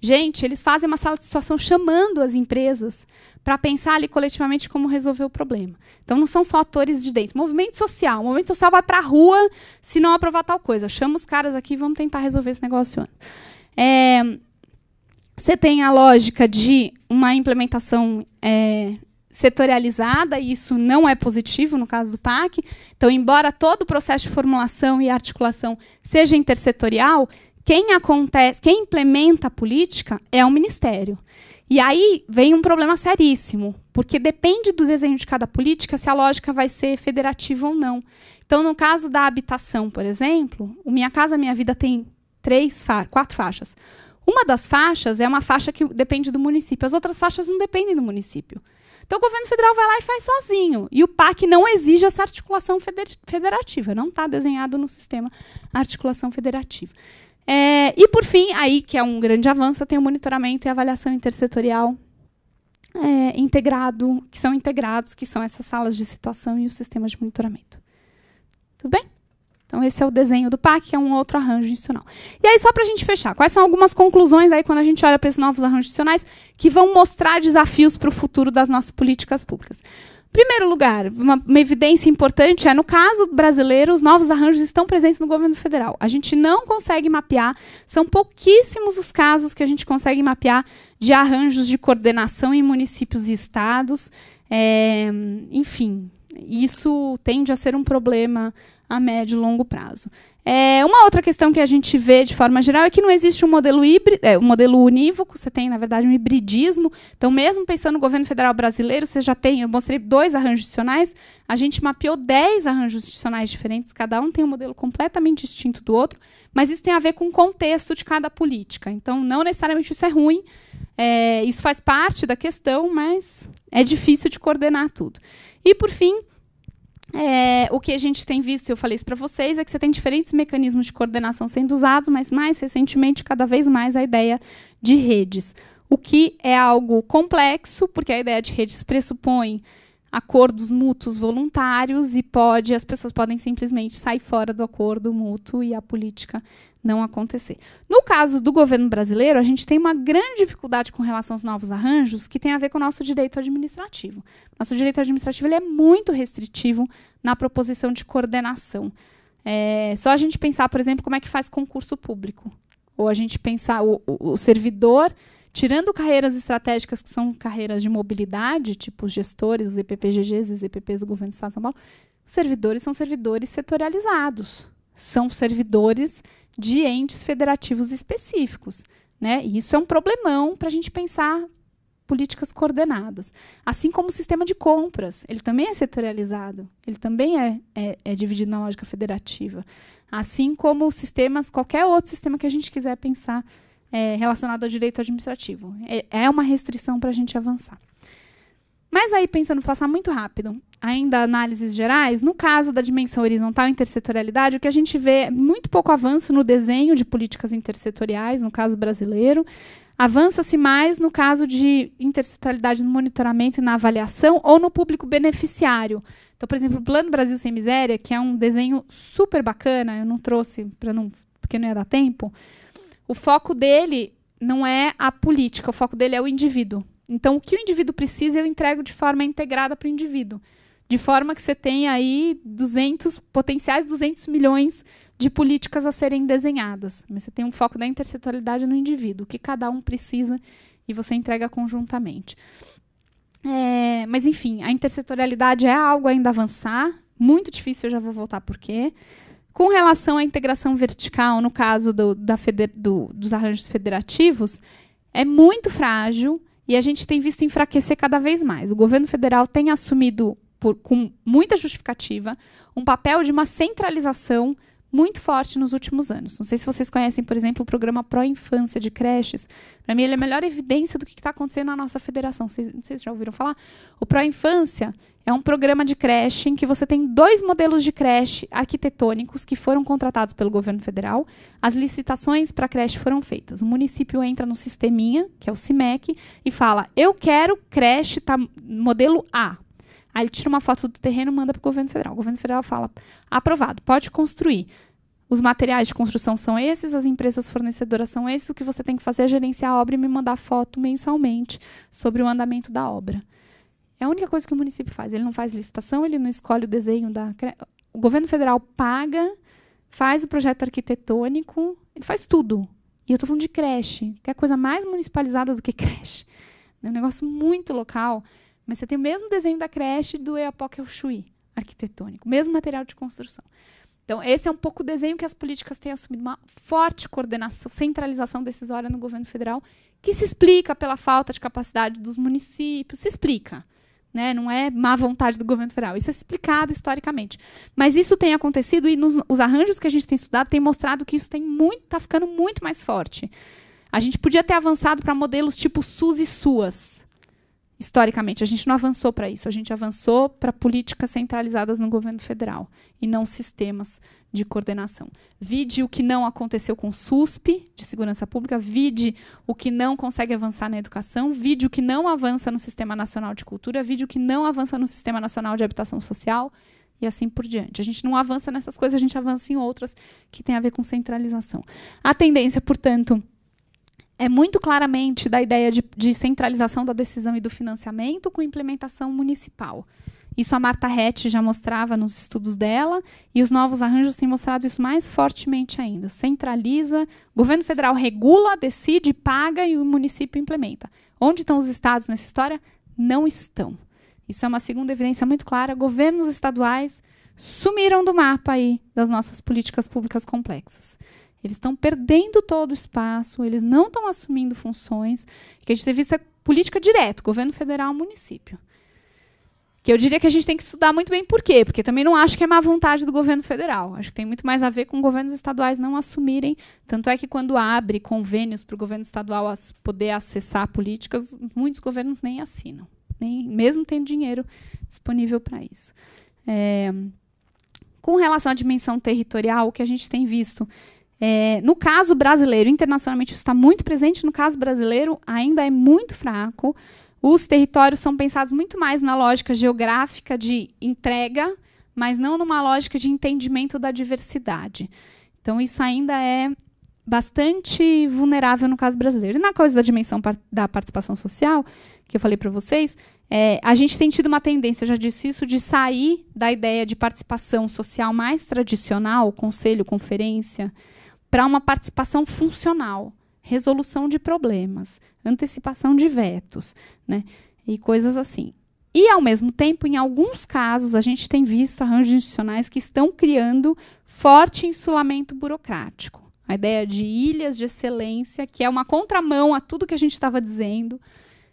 Gente, eles fazem uma sala de situação chamando as empresas para pensar ali coletivamente como resolver o problema. Então não são só atores de dentro. Movimento social. O movimento social vai para a rua se não aprovar tal coisa. Chama os caras aqui e vamos tentar resolver esse negócio É, você tem a lógica de uma implementação é, setorializada e isso não é positivo no caso do PAC. Então, embora todo o processo de formulação e articulação seja intersetorial, quem acontece, quem implementa a política é o ministério. E aí vem um problema seríssimo, porque depende do desenho de cada política se a lógica vai ser federativa ou não. Então, no caso da habitação, por exemplo, o Minha Casa Minha Vida tem três, fa quatro faixas. Uma das faixas é uma faixa que depende do município, as outras faixas não dependem do município. Então o governo federal vai lá e faz sozinho. E o PAC não exige essa articulação federativa, não está desenhado no sistema articulação federativa. É, e por fim, aí que é um grande avanço, tem o monitoramento e avaliação intersetorial é, integrado, que são integrados, que são essas salas de situação e os sistemas de monitoramento. Tudo bem? Então, esse é o desenho do PAC, que é um outro arranjo institucional. E aí, só para a gente fechar, quais são algumas conclusões aí quando a gente olha para esses novos arranjos institucionais que vão mostrar desafios para o futuro das nossas políticas públicas? Primeiro lugar, uma, uma, evidência importante é, no caso brasileiro, os novos arranjos estão presentes no governo federal. A gente não consegue mapear, são pouquíssimos os casos que a gente consegue mapear de arranjos de coordenação em municípios e estados. É, enfim, isso tende a ser um problema a médio e longo prazo. É, uma outra questão que a gente vê de forma geral é que não existe um modelo híbrido, é, um modelo unívoco, você tem, na verdade, um hibridismo. Então, mesmo pensando no governo federal brasileiro, você já tem, eu mostrei dois arranjos institucionais, a gente mapeou dez arranjos institucionais diferentes, cada um tem um modelo completamente distinto do outro, mas isso tem a ver com o contexto de cada política. Então, não necessariamente isso é ruim, é, isso faz parte da questão, mas é difícil de coordenar tudo. E, por fim, é, o que a gente tem visto, eu falei isso para vocês, é que você tem diferentes mecanismos de coordenação sendo usados, mas mais recentemente, cada vez mais, a ideia de redes. O que é algo complexo, porque a ideia de redes pressupõe acordos mútuos voluntários e pode as pessoas podem simplesmente sair fora do acordo mútuo e a política não acontecer. No caso do governo brasileiro, a gente tem uma grande dificuldade com relação aos novos arranjos que tem a ver com o nosso direito administrativo. Nosso direito administrativo ele é muito restritivo na proposição de coordenação. É, só a gente pensar, por exemplo, como é que faz concurso público. Ou a gente pensar o, o, o servidor Tirando carreiras estratégicas que são carreiras de mobilidade, tipo os gestores, os EPPGGs e os EPPs do governo do Estado de São Paulo, os servidores são servidores setorializados. São servidores de entes federativos específicos. Né? E isso é um problemão para a gente pensar políticas coordenadas. Assim como o sistema de compras, ele também é setorializado, ele também é, é, é, dividido na lógica federativa. Assim como sistemas, qualquer outro sistema que a gente quiser pensar é, relacionado ao direito administrativo. É, é uma restrição para a gente avançar. Mas aí, pensando, passar muito rápido, ainda análises gerais, no caso da dimensão horizontal e intersetorialidade, o que a gente vê é muito pouco avanço no desenho de políticas intersetoriais, no caso brasileiro. Avança-se mais no caso de intersetorialidade no monitoramento e na avaliação ou no público beneficiário. Então, por exemplo, o Plano Brasil Sem Miséria, que é um desenho super bacana, eu não trouxe para não, porque não ia dar tempo, o foco dele não é a política, o foco dele é o indivíduo. Então, o que o indivíduo precisa, eu entrego de forma integrada para o indivíduo. De forma que você tem aí 200, potenciais 200 milhões de políticas a serem desenhadas. Mas você tem um foco da intersetorialidade no indivíduo, o que cada um precisa e você entrega conjuntamente. É, mas, enfim, a intersetorialidade é algo ainda avançar, muito difícil, eu já vou voltar por quê. Com relação à integração vertical, no caso do, feder, do, dos arranjos federativos, é muito frágil e a gente tem visto enfraquecer cada vez mais. O governo federal tem assumido, por, com muita justificativa, um papel de uma centralização muito forte nos últimos anos. Não sei se vocês conhecem, por exemplo, o programa Pro Infância de creches. Para mim, ele é a melhor evidência do que está acontecendo na nossa federação. Vocês, não sei se já ouviram falar. O Pro Infância é um programa de creche em que você tem dois modelos de creche arquitetônicos que foram contratados pelo governo federal. As licitações para creche foram feitas. O município entra no sisteminha, que é o CIMEC, e fala: eu quero creche tá, modelo A, Aí ele tira uma foto do terreno e manda para o governo federal. O governo federal fala: aprovado, pode construir. Os materiais de construção são esses, as empresas fornecedoras são esses. O que você tem que fazer é gerenciar a obra e me mandar foto mensalmente sobre o andamento da obra. É a única coisa que o município faz. Ele não faz licitação, ele não escolhe o desenho da. O governo federal paga, faz o projeto arquitetônico, ele faz tudo. E eu estou falando de creche, que é a coisa mais municipalizada do que creche. É um negócio muito local mas você tem o mesmo desenho da creche do Eapoc ao Chuí, arquitetônico, mesmo material de construção. Então, esse é um pouco o desenho que as políticas têm assumido uma forte coordenação, centralização decisória no governo federal, que se explica pela falta de capacidade dos municípios, se explica. Né? Não é má vontade do governo federal. Isso é explicado historicamente. Mas isso tem acontecido e nos, os arranjos que a gente tem estudado têm mostrado que isso está ficando muito mais forte. A gente podia ter avançado para modelos tipo SUS e SUAS historicamente. A gente não avançou para isso, a gente avançou para políticas centralizadas no governo federal e não sistemas de coordenação. Vide o que não aconteceu com o SUSP de segurança pública, vide o que não consegue avançar na educação, vide o que não avança no Sistema Nacional de Cultura, vide o que não avança no Sistema Nacional de Habitação Social e assim por diante. A gente não avança nessas coisas, a gente avança em outras que têm a ver com centralização. A tendência, portanto, é muito claramente da ideia de, de, centralização da decisão e do financiamento com implementação municipal. Isso a Marta Hatch já mostrava nos estudos dela, e os novos arranjos têm mostrado isso mais fortemente ainda. Centraliza, o governo federal regula, decide, paga e o município implementa. Onde estão os estados nessa história? Não estão. Isso é uma segunda evidência muito clara. Governos estaduais sumiram do mapa aí das nossas políticas públicas complexas. Eles estão perdendo todo o espaço, eles não estão assumindo funções. Que a gente teve isso é política direta, governo federal, município. Que eu diria que a gente tem que estudar muito bem por quê, porque também não acho que é má vontade do governo federal. Acho que tem muito mais a ver com governos estaduais não assumirem. Tanto é que quando abre convênios para o governo estadual poder acessar políticas, muitos governos nem assinam, nem mesmo tendo dinheiro disponível para isso. É, com relação à dimensão territorial, o que a gente tem visto é, no caso brasileiro, internacionalmente isso está muito presente, no caso brasileiro ainda é muito fraco. Os territórios são pensados muito mais na lógica geográfica de entrega, mas não numa lógica de entendimento da diversidade. Então isso ainda é bastante vulnerável no caso brasileiro. E na coisa da dimensão par da participação social, que eu falei para vocês, é, a gente tem tido uma tendência, já disse isso, de sair da ideia de participação social mais tradicional, conselho, conferência, para uma participação funcional, resolução de problemas, antecipação de vetos, né? E coisas assim. E, ao mesmo tempo, em alguns casos, a gente tem visto arranjos institucionais que estão criando forte insulamento burocrático. A ideia de ilhas de excelência, que é uma contramão a tudo que a gente estava dizendo.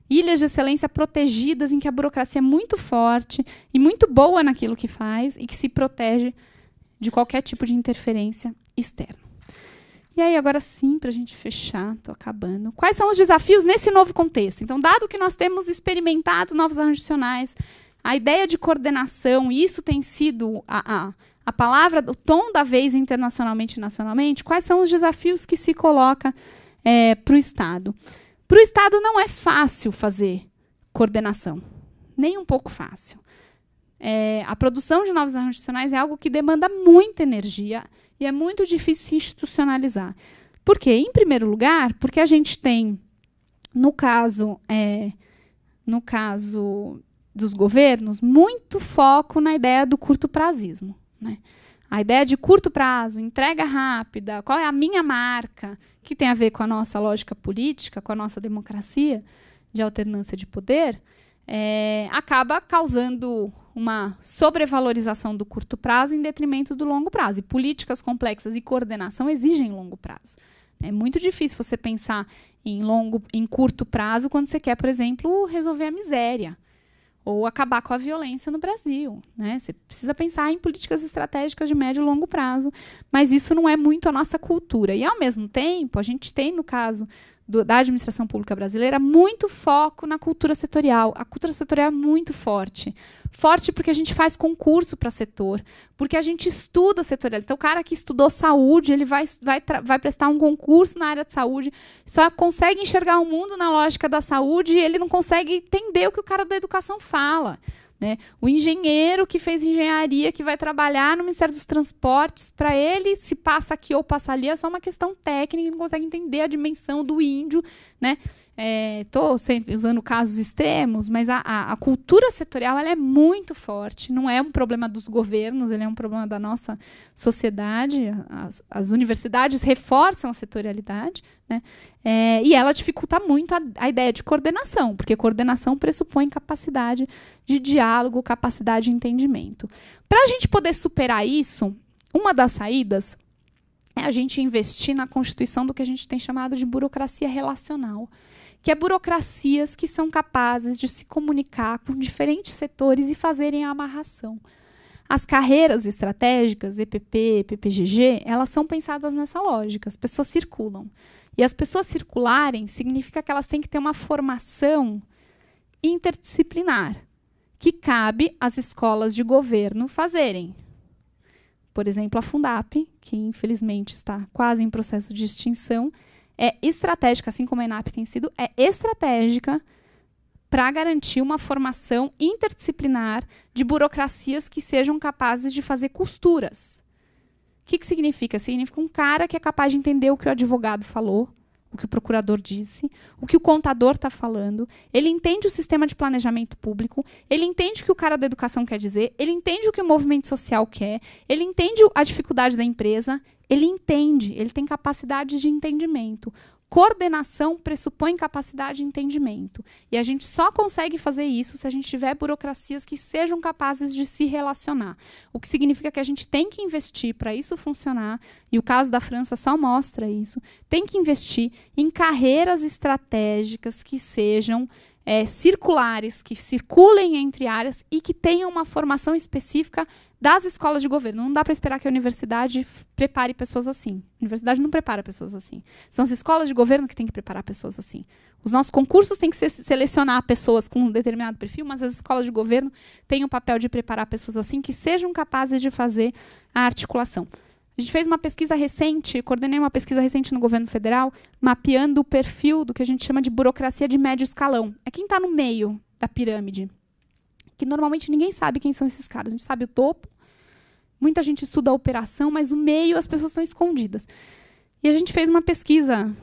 Ilhas de excelência protegidas, em que a burocracia é muito forte e muito boa naquilo que faz e que se protege de qualquer tipo de interferência externa. E aí, agora sim, para a gente fechar, estou acabando. Quais são os desafios nesse novo contexto? Então, dado que nós temos experimentado novos arranjos adicionais, a ideia de coordenação, isso tem sido a, a, a palavra, o tom da vez internacionalmente e nacionalmente, quais são os desafios que se coloca é, para o Estado? Para o Estado não é fácil fazer coordenação, nem um pouco fácil. É, a produção de novos arranjos adicionais é algo que demanda muita energia, e é muito difícil se institucionalizar. Por quê? Em primeiro lugar, porque a gente tem, no caso, é, no caso dos governos, muito foco na ideia do curto prazismo. Né? A ideia de curto prazo, entrega rápida, qual é a minha marca, que tem a ver com a nossa lógica política, com a nossa democracia de alternância de poder, é, acaba causando uma sobrevalorização do curto prazo em detrimento do longo prazo. E políticas complexas e coordenação exigem longo prazo. É muito difícil você pensar em longo, em curto prazo quando você quer, por exemplo, resolver a miséria ou acabar com a violência no Brasil. Né? Você precisa pensar em políticas estratégicas de médio e longo prazo, mas isso não é muito a nossa cultura. E, ao mesmo tempo, a gente tem, no caso do, da administração pública brasileira, muito foco na cultura setorial. A cultura setorial é muito forte. Forte porque a gente faz concurso para setor, porque a gente estuda setorial. Então, o cara que estudou saúde, ele vai, vai, vai prestar um concurso na área de saúde, só consegue enxergar o mundo na lógica da saúde e ele não consegue entender o que o cara da educação fala. Né? O engenheiro que fez engenharia, que vai trabalhar no Ministério dos Transportes, para ele, se passa aqui ou passa ali, é só uma questão técnica, não consegue entender a dimensão do índio. Né? Estou é, sempre usando casos extremos, mas a, a, a cultura setorial é muito forte. Não é um problema dos governos, ele é um problema da nossa sociedade. As, as universidades reforçam a setorialidade, né? É, e ela dificulta muito a, a, ideia de coordenação, porque coordenação pressupõe capacidade de diálogo, capacidade de entendimento. Para a gente poder superar isso, uma das saídas é a gente investir na constituição do que a gente tem chamado de burocracia relacional que é burocracias que são capazes de se comunicar com diferentes setores e fazerem a amarração. As carreiras estratégicas, EPP, PPGG, elas são pensadas nessa lógica. As pessoas circulam. E as pessoas circularem significa que elas têm que ter uma formação interdisciplinar, que cabe às escolas de governo fazerem. Por exemplo, a Fundap, que infelizmente está quase em processo de extinção, é estratégica, assim como a ENAP tem sido, é estratégica para garantir uma formação interdisciplinar de burocracias que sejam capazes de fazer costuras. O que, que significa? Significa um cara que é capaz de entender o que o advogado falou, o que o procurador disse, o que o contador está falando, ele entende o sistema de planejamento público, ele entende o que o cara da educação quer dizer, ele entende o que o movimento social quer, ele entende a dificuldade da empresa, ele entende, ele tem capacidade de entendimento. Coordenação pressupõe capacidade de entendimento. E a gente só consegue fazer isso se a gente tiver burocracias que sejam capazes de se relacionar. O que significa que a gente tem que investir para isso funcionar, e o caso da França só mostra isso. Tem que investir em carreiras estratégicas que sejam é, circulares, que circulem entre áreas e que tenham uma formação específica das escolas de governo. Não dá para esperar que a universidade prepare pessoas assim. A universidade não prepara pessoas assim. São as escolas de governo que têm que preparar pessoas assim. Os nossos concursos têm que se selecionar pessoas com um determinado perfil, mas as escolas de governo têm o papel de preparar pessoas assim que sejam capazes de fazer a articulação. A gente fez uma pesquisa recente, coordenei uma pesquisa recente no governo federal, mapeando o perfil do que a gente chama de burocracia de médio escalão. É quem está no meio da pirâmide. Que normalmente ninguém sabe quem são esses caras. A gente sabe o topo, muita gente estuda a operação, mas o meio as pessoas são escondidas. E a gente fez uma pesquisa,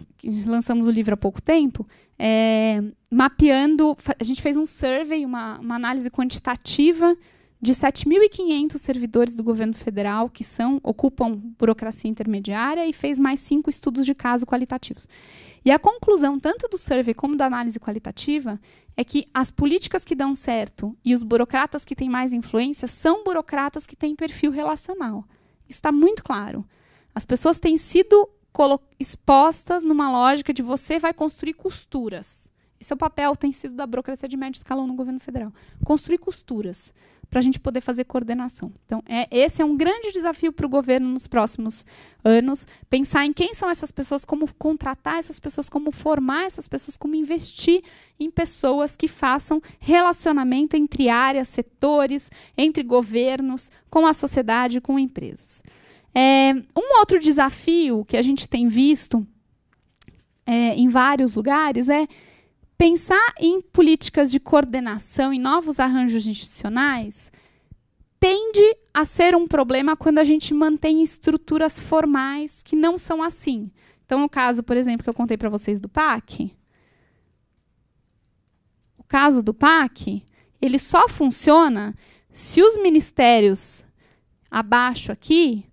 lançamos o livro há pouco tempo, é, mapeando. A gente fez um survey, uma, uma análise quantitativa de 7.500 servidores do governo federal que são ocupam burocracia intermediária e fez mais cinco estudos de caso qualitativos. E a conclusão tanto do survey como da análise qualitativa é que as políticas que dão certo e os burocratas que têm mais influência são burocratas que têm perfil relacional. Isso está muito claro. As pessoas têm sido expostas numa lógica de você vai construir costuras. Esse é o papel tem sido da burocracia de médio escalão no governo federal. Construir costuras para a gente poder fazer coordenação. Então, é, esse é um grande desafio para o governo nos próximos anos, pensar em quem são essas pessoas, como contratar essas pessoas, como formar essas pessoas, como investir em pessoas que façam relacionamento entre áreas, setores, entre governos, com a sociedade, com empresas. É, um outro desafio que a gente tem visto é, em vários lugares é pensar em políticas de coordenação, e novos arranjos institucionais, tende a ser um problema quando a gente mantém estruturas formais que não são assim. Então, no caso, por exemplo, que eu contei para vocês do PAC, o caso do PAC, ele só funciona se os ministérios abaixo aqui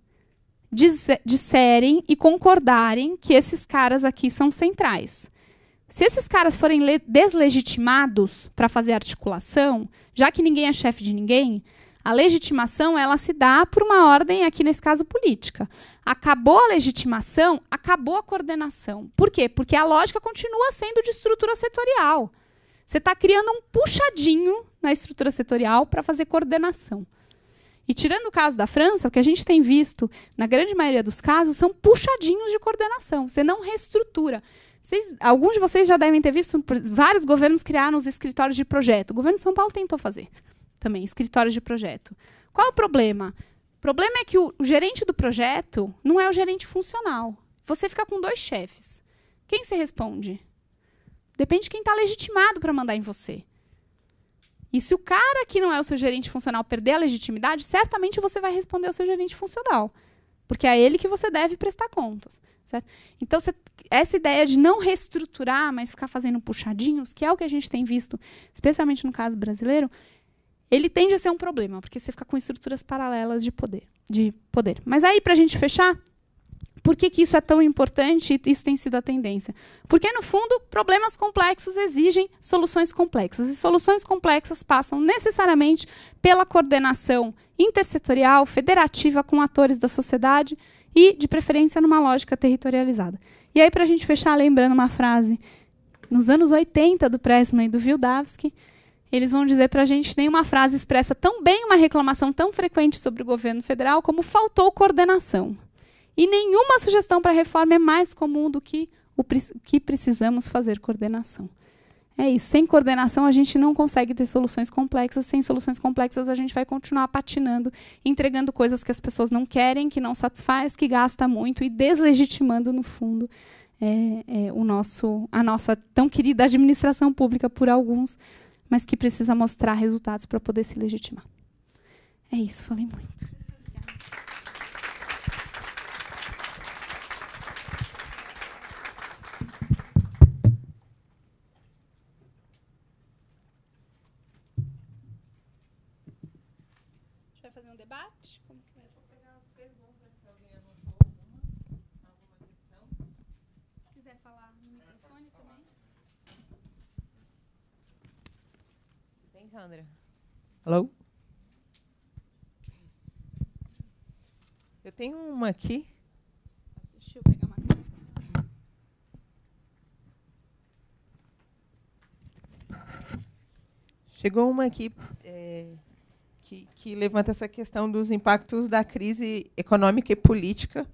disserem e concordarem que esses caras aqui são centrais. Se esses caras forem deslegitimados para fazer articulação, já que ninguém é chefe de ninguém, a legitimação ela se dá por uma ordem, aqui nesse caso política. Acabou a legitimação, acabou a coordenação. Por quê? Porque a lógica continua sendo de estrutura setorial. Você está criando um puxadinho na estrutura setorial para fazer coordenação. E tirando o caso da França, o que a gente tem visto, na grande maioria dos casos, são puxadinhos de coordenação. Você não reestrutura alguns de vocês já devem ter visto, vários governos criaram os escritórios de projeto. O governo de São Paulo tentou fazer também, escritórios de projeto. Qual é o problema? O problema é que o, o gerente do projeto não é o gerente funcional. Você fica com dois chefes. Quem se responde? Depende de quem está legitimado para mandar em você. E se o cara que não é o seu gerente funcional perder a legitimidade, certamente você vai responder ao seu gerente funcional. Porque é a ele que você deve prestar contas. Certo? Então, você, essa ideia de não reestruturar, mas ficar fazendo puxadinhos, que é o que a gente tem visto, especialmente no caso brasileiro, ele tende a ser um problema, porque você fica com estruturas paralelas de poder. De poder. Mas aí, para a gente fechar, por que, que isso é tão importante e isso tem sido a tendência? Porque, no fundo, problemas complexos exigem soluções complexas. E soluções complexas passam necessariamente pela coordenação intersetorial, federativa com atores da sociedade e, de preferência, numa lógica territorializada. E aí, para a gente fechar, lembrando uma frase nos anos 80 do Pressman e do Wildavsky, eles vão dizer para a gente nenhuma frase expressa tão bem uma reclamação tão frequente sobre o governo federal como faltou coordenação. E nenhuma sugestão para reforma é mais comum do que o que precisamos fazer coordenação. É isso. Sem coordenação, a gente não consegue ter soluções complexas. Sem soluções complexas, a gente vai continuar patinando, entregando coisas que as pessoas não querem, que não satisfaz, que gasta muito e deslegitimando, no fundo, é, é, o nosso, a nossa tão querida administração pública por alguns, mas que precisa mostrar resultados para poder se legitimar. É isso. Falei muito. Tem uma aqui. Deixa eu pegar uma. Chegou uma aqui é, que, que, levanta essa questão dos impactos da crise econômica e política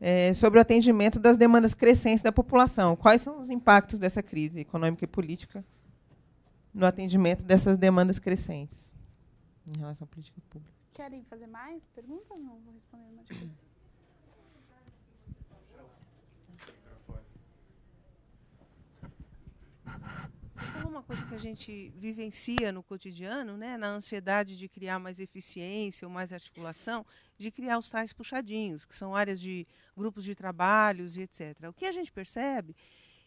é, sobre o atendimento das demandas crescentes da população. Quais são os impactos dessa crise econômica e política no atendimento dessas demandas crescentes em relação à política pública? Querem fazer mais perguntas? Não, vou responder uma de cada. Como uma coisa que a gente vivencia no cotidiano, né, na ansiedade de criar mais eficiência ou mais articulação, de criar os tais puxadinhos, que são áreas de grupos de trabalhos e etc. O que a gente percebe,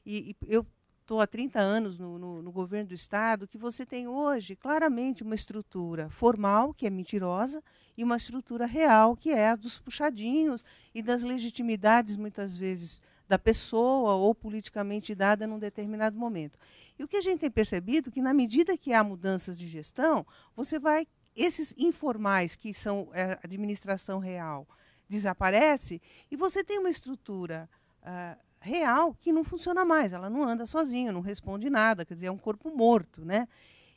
e, e eu estou há 30 anos no, no, no, governo do Estado, que você tem hoje claramente uma estrutura formal, que é mentirosa, e uma estrutura real, que é a dos puxadinhos e das legitimidades, muitas vezes, da pessoa ou politicamente dada num determinado momento. E o que a gente tem percebido é que, na medida que há mudanças de gestão, você vai. Esses informais que são a é, administração real desaparece e você tem uma estrutura. Uh, real que não funciona mais, ela não anda sozinha, não responde nada, quer dizer, é um corpo morto, né?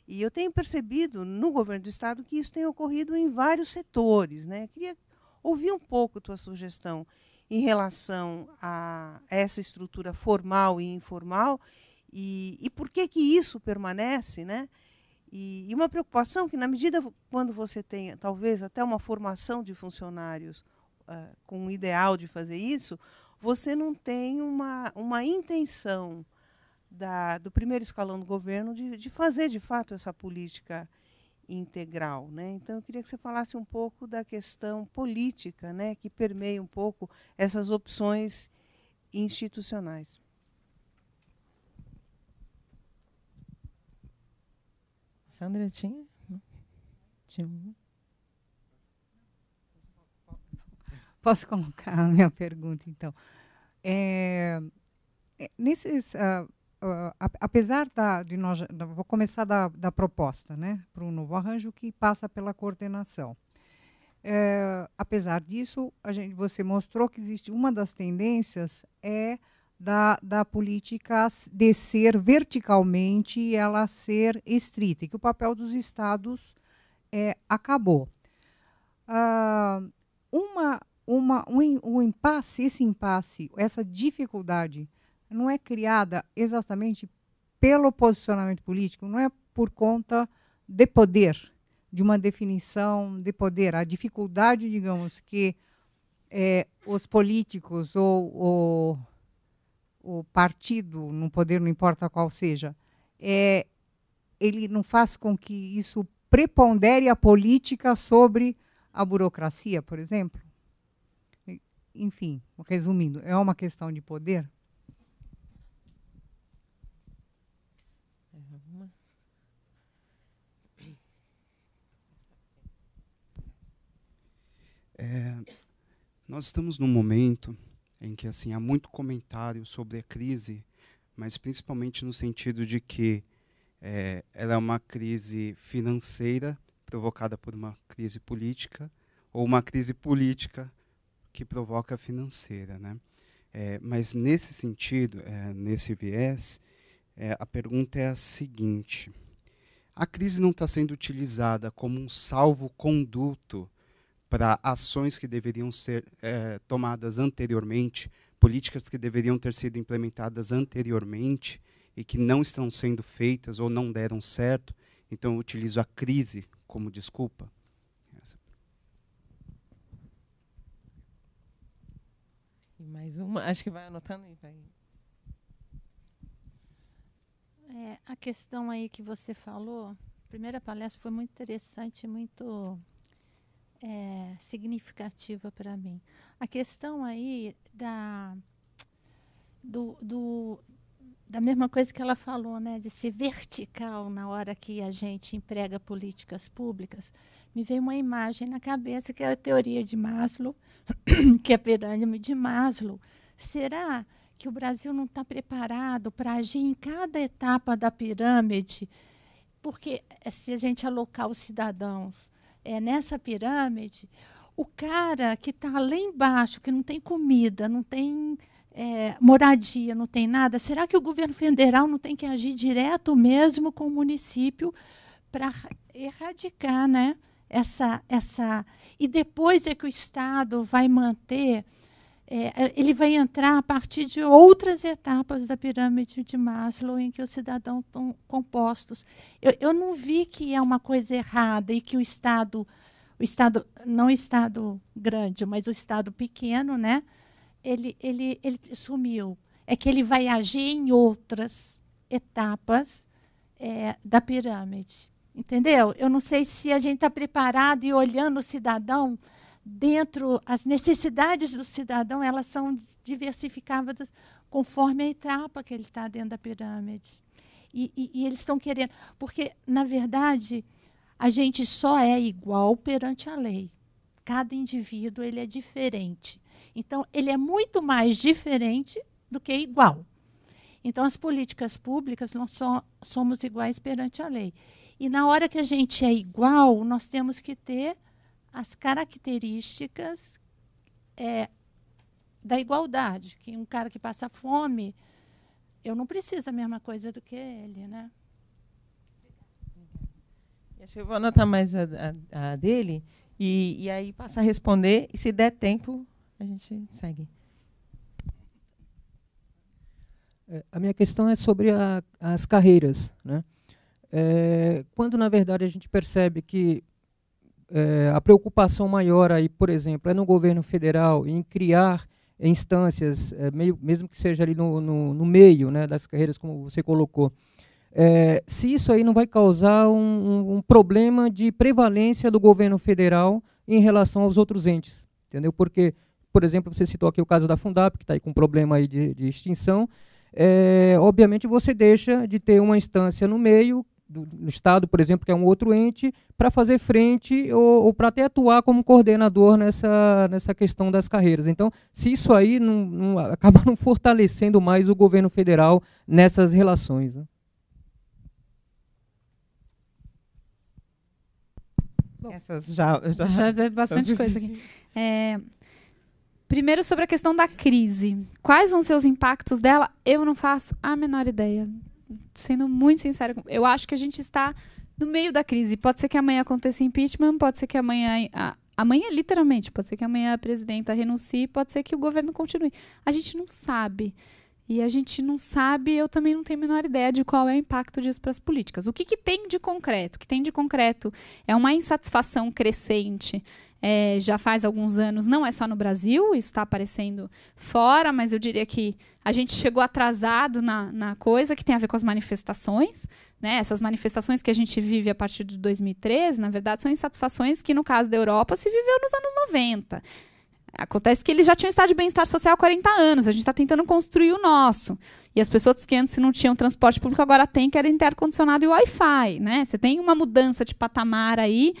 E eu tenho percebido no governo do estado que isso tem ocorrido em vários setores, né? Eu queria ouvir um pouco a tua sugestão em relação a essa estrutura formal e informal e, e por que que isso permanece, né? E, e uma preocupação que na medida quando você tem talvez até uma formação de funcionários uh, com o ideal de fazer isso, você não tem uma, uma intenção da, do primeiro escalão do governo de, de fazer, de fato, essa política integral. Né? Então, eu queria que você falasse um pouco da questão política, né, que permeia um pouco essas opções institucionais. Sandra tinha? Tinha um. Posso colocar a minha pergunta, então? É, é nesses, uh, uh, apesar da, de nós, vou começar da, da proposta, né, para o novo arranjo que passa pela coordenação. É, apesar disso, a gente, você mostrou que existe uma das tendências é da, da política descer verticalmente e ela ser estrita, e que o papel dos estados é, acabou. Uh, uma uma, um, um impasse, esse impasse, essa dificuldade, não é criada exatamente pelo posicionamento político, não é por conta de poder, de uma definição de poder. A dificuldade, digamos, que é, os políticos ou o, o partido no poder, não importa qual seja, é, ele não faz com que isso prepondere a política sobre a burocracia, por exemplo? enfim, resumindo, é uma questão de poder? É, nós estamos num momento em que assim há muito comentário sobre a crise, mas principalmente no sentido de que é, ela é uma crise financeira provocada por uma crise política ou uma crise política que provoca financeira. Né? É, mas nesse sentido, é, nesse viés, é, a pergunta é a seguinte: a crise não está sendo utilizada como um salvo-conduto para ações que deveriam ser é, tomadas anteriormente, políticas que deveriam ter sido implementadas anteriormente e que não estão sendo feitas ou não deram certo, então eu utilizo a crise como desculpa? E mais uma, acho que vai anotando e vai. É, a questão aí que você falou, a primeira palestra foi muito interessante, muito é, significativa para mim. A questão aí da, do, do, da mesma coisa que ela falou, né, de ser vertical na hora que a gente emprega políticas públicas, me veio uma imagem na cabeça que é a teoria de Maslow, que é a pirâmide de Maslow. Será que o Brasil não está preparado para agir em cada etapa da pirâmide? Porque eh, se a gente alocar os cidadãos é, nessa pirâmide, o cara que está lá embaixo, que não tem comida, não tem é, moradia, não tem nada. Será que o governo federal não tem que agir direto mesmo com o município para erradicar né, essa, essa. E depois é que o Estado vai manter. É, ele vai entrar a partir de outras etapas da pirâmide de Maslow em que os cidadãos estão compostos. Eu, eu não vi que é uma coisa errada e que o Estado, o Estado não o Estado grande, mas o Estado pequeno, né, ele, ele, ele sumiu. É que ele vai agir em outras etapas é, da pirâmide. Entendeu? Eu não sei se a gente está preparado e olhando o cidadão dentro as necessidades do cidadão elas são diversificadas conforme a etapa que ele está dentro da pirâmide e, e, e eles estão querendo porque na verdade a gente só é igual perante a lei cada indivíduo ele é diferente então, ele é muito mais diferente do que igual. Então, as políticas públicas não só somos iguais perante a lei. E na hora que a gente é igual, nós temos que ter as características é, da igualdade. Que um cara que passa fome, eu não preciso a mesma coisa do que ele, né? Acho que eu vou anotar tá mais a, a, a dele e, e aí passar a responder. E se der tempo, a gente segue. É, a minha questão é sobre a, as carreiras. Né? É, quando, na verdade, a gente percebe que é, a preocupação maior, aí, por exemplo, é no governo federal em criar instâncias, é, meio, mesmo que seja ali no, no, no, meio né, das carreiras, como você colocou, é, se isso aí não vai causar um, um, um problema de prevalência do governo federal em relação aos outros entes, entendeu? Porque por exemplo, você citou aqui o caso da Fundap, que está aí com problema aí de, de extinção, é, obviamente você deixa de ter uma instância no meio, do, Estado, por exemplo, que é um outro ente, para fazer frente ou, ou para até atuar como coordenador nessa, nessa questão das carreiras. Então, se isso aí não, não acaba não fortalecendo mais o governo federal nessas relações. Né? Essas já, já, já é bastante coisa aqui. É, Primeiro sobre a questão da crise. Quais vão ser os impactos dela? Eu não faço a menor ideia. Sendo muito sincero, eu acho que a gente está no meio da crise. Pode ser que amanhã aconteça impeachment, pode ser que amanhã amanhã literalmente, pode ser que amanhã a presidenta renuncie, pode ser que o governo continue. A gente não sabe. E a gente não sabe, eu também não tenho a menor ideia de qual é o impacto disso para as políticas. O que, que tem de concreto? O que tem de concreto é uma insatisfação crescente é, já faz alguns anos, não é só no Brasil, isso está aparecendo fora, mas eu diria que a gente chegou atrasado na, na coisa que tem a ver com as manifestações. Né? Essas manifestações que a gente vive a partir de 2013, na verdade, são insatisfações que, no caso da Europa, se viveu nos anos 90. Acontece que eles já tinham estado de bem-estar social há 40 anos. A gente está tentando construir o nosso. E as pessoas que antes não tinham transporte público agora têm, querem ter ar-condicionado e Wi-Fi. Né? Você tem uma mudança de patamar aí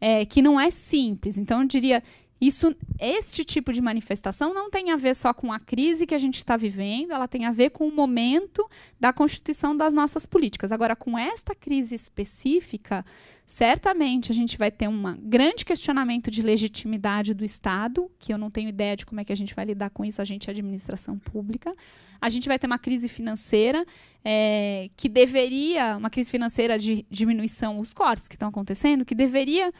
é, que não é simples. Então, eu diria isso, este tipo de manifestação não tem a ver só com a crise que a gente está vivendo, ela tem a ver com o momento da constituição das nossas políticas. Agora, com esta crise específica, certamente a gente vai ter um grande questionamento de legitimidade do Estado, que eu não tenho ideia de como é que a gente vai lidar com isso, a gente é administração pública. A gente vai ter uma crise financeira é, que deveria, uma crise financeira de diminuição, os cortes que estão acontecendo, que deveria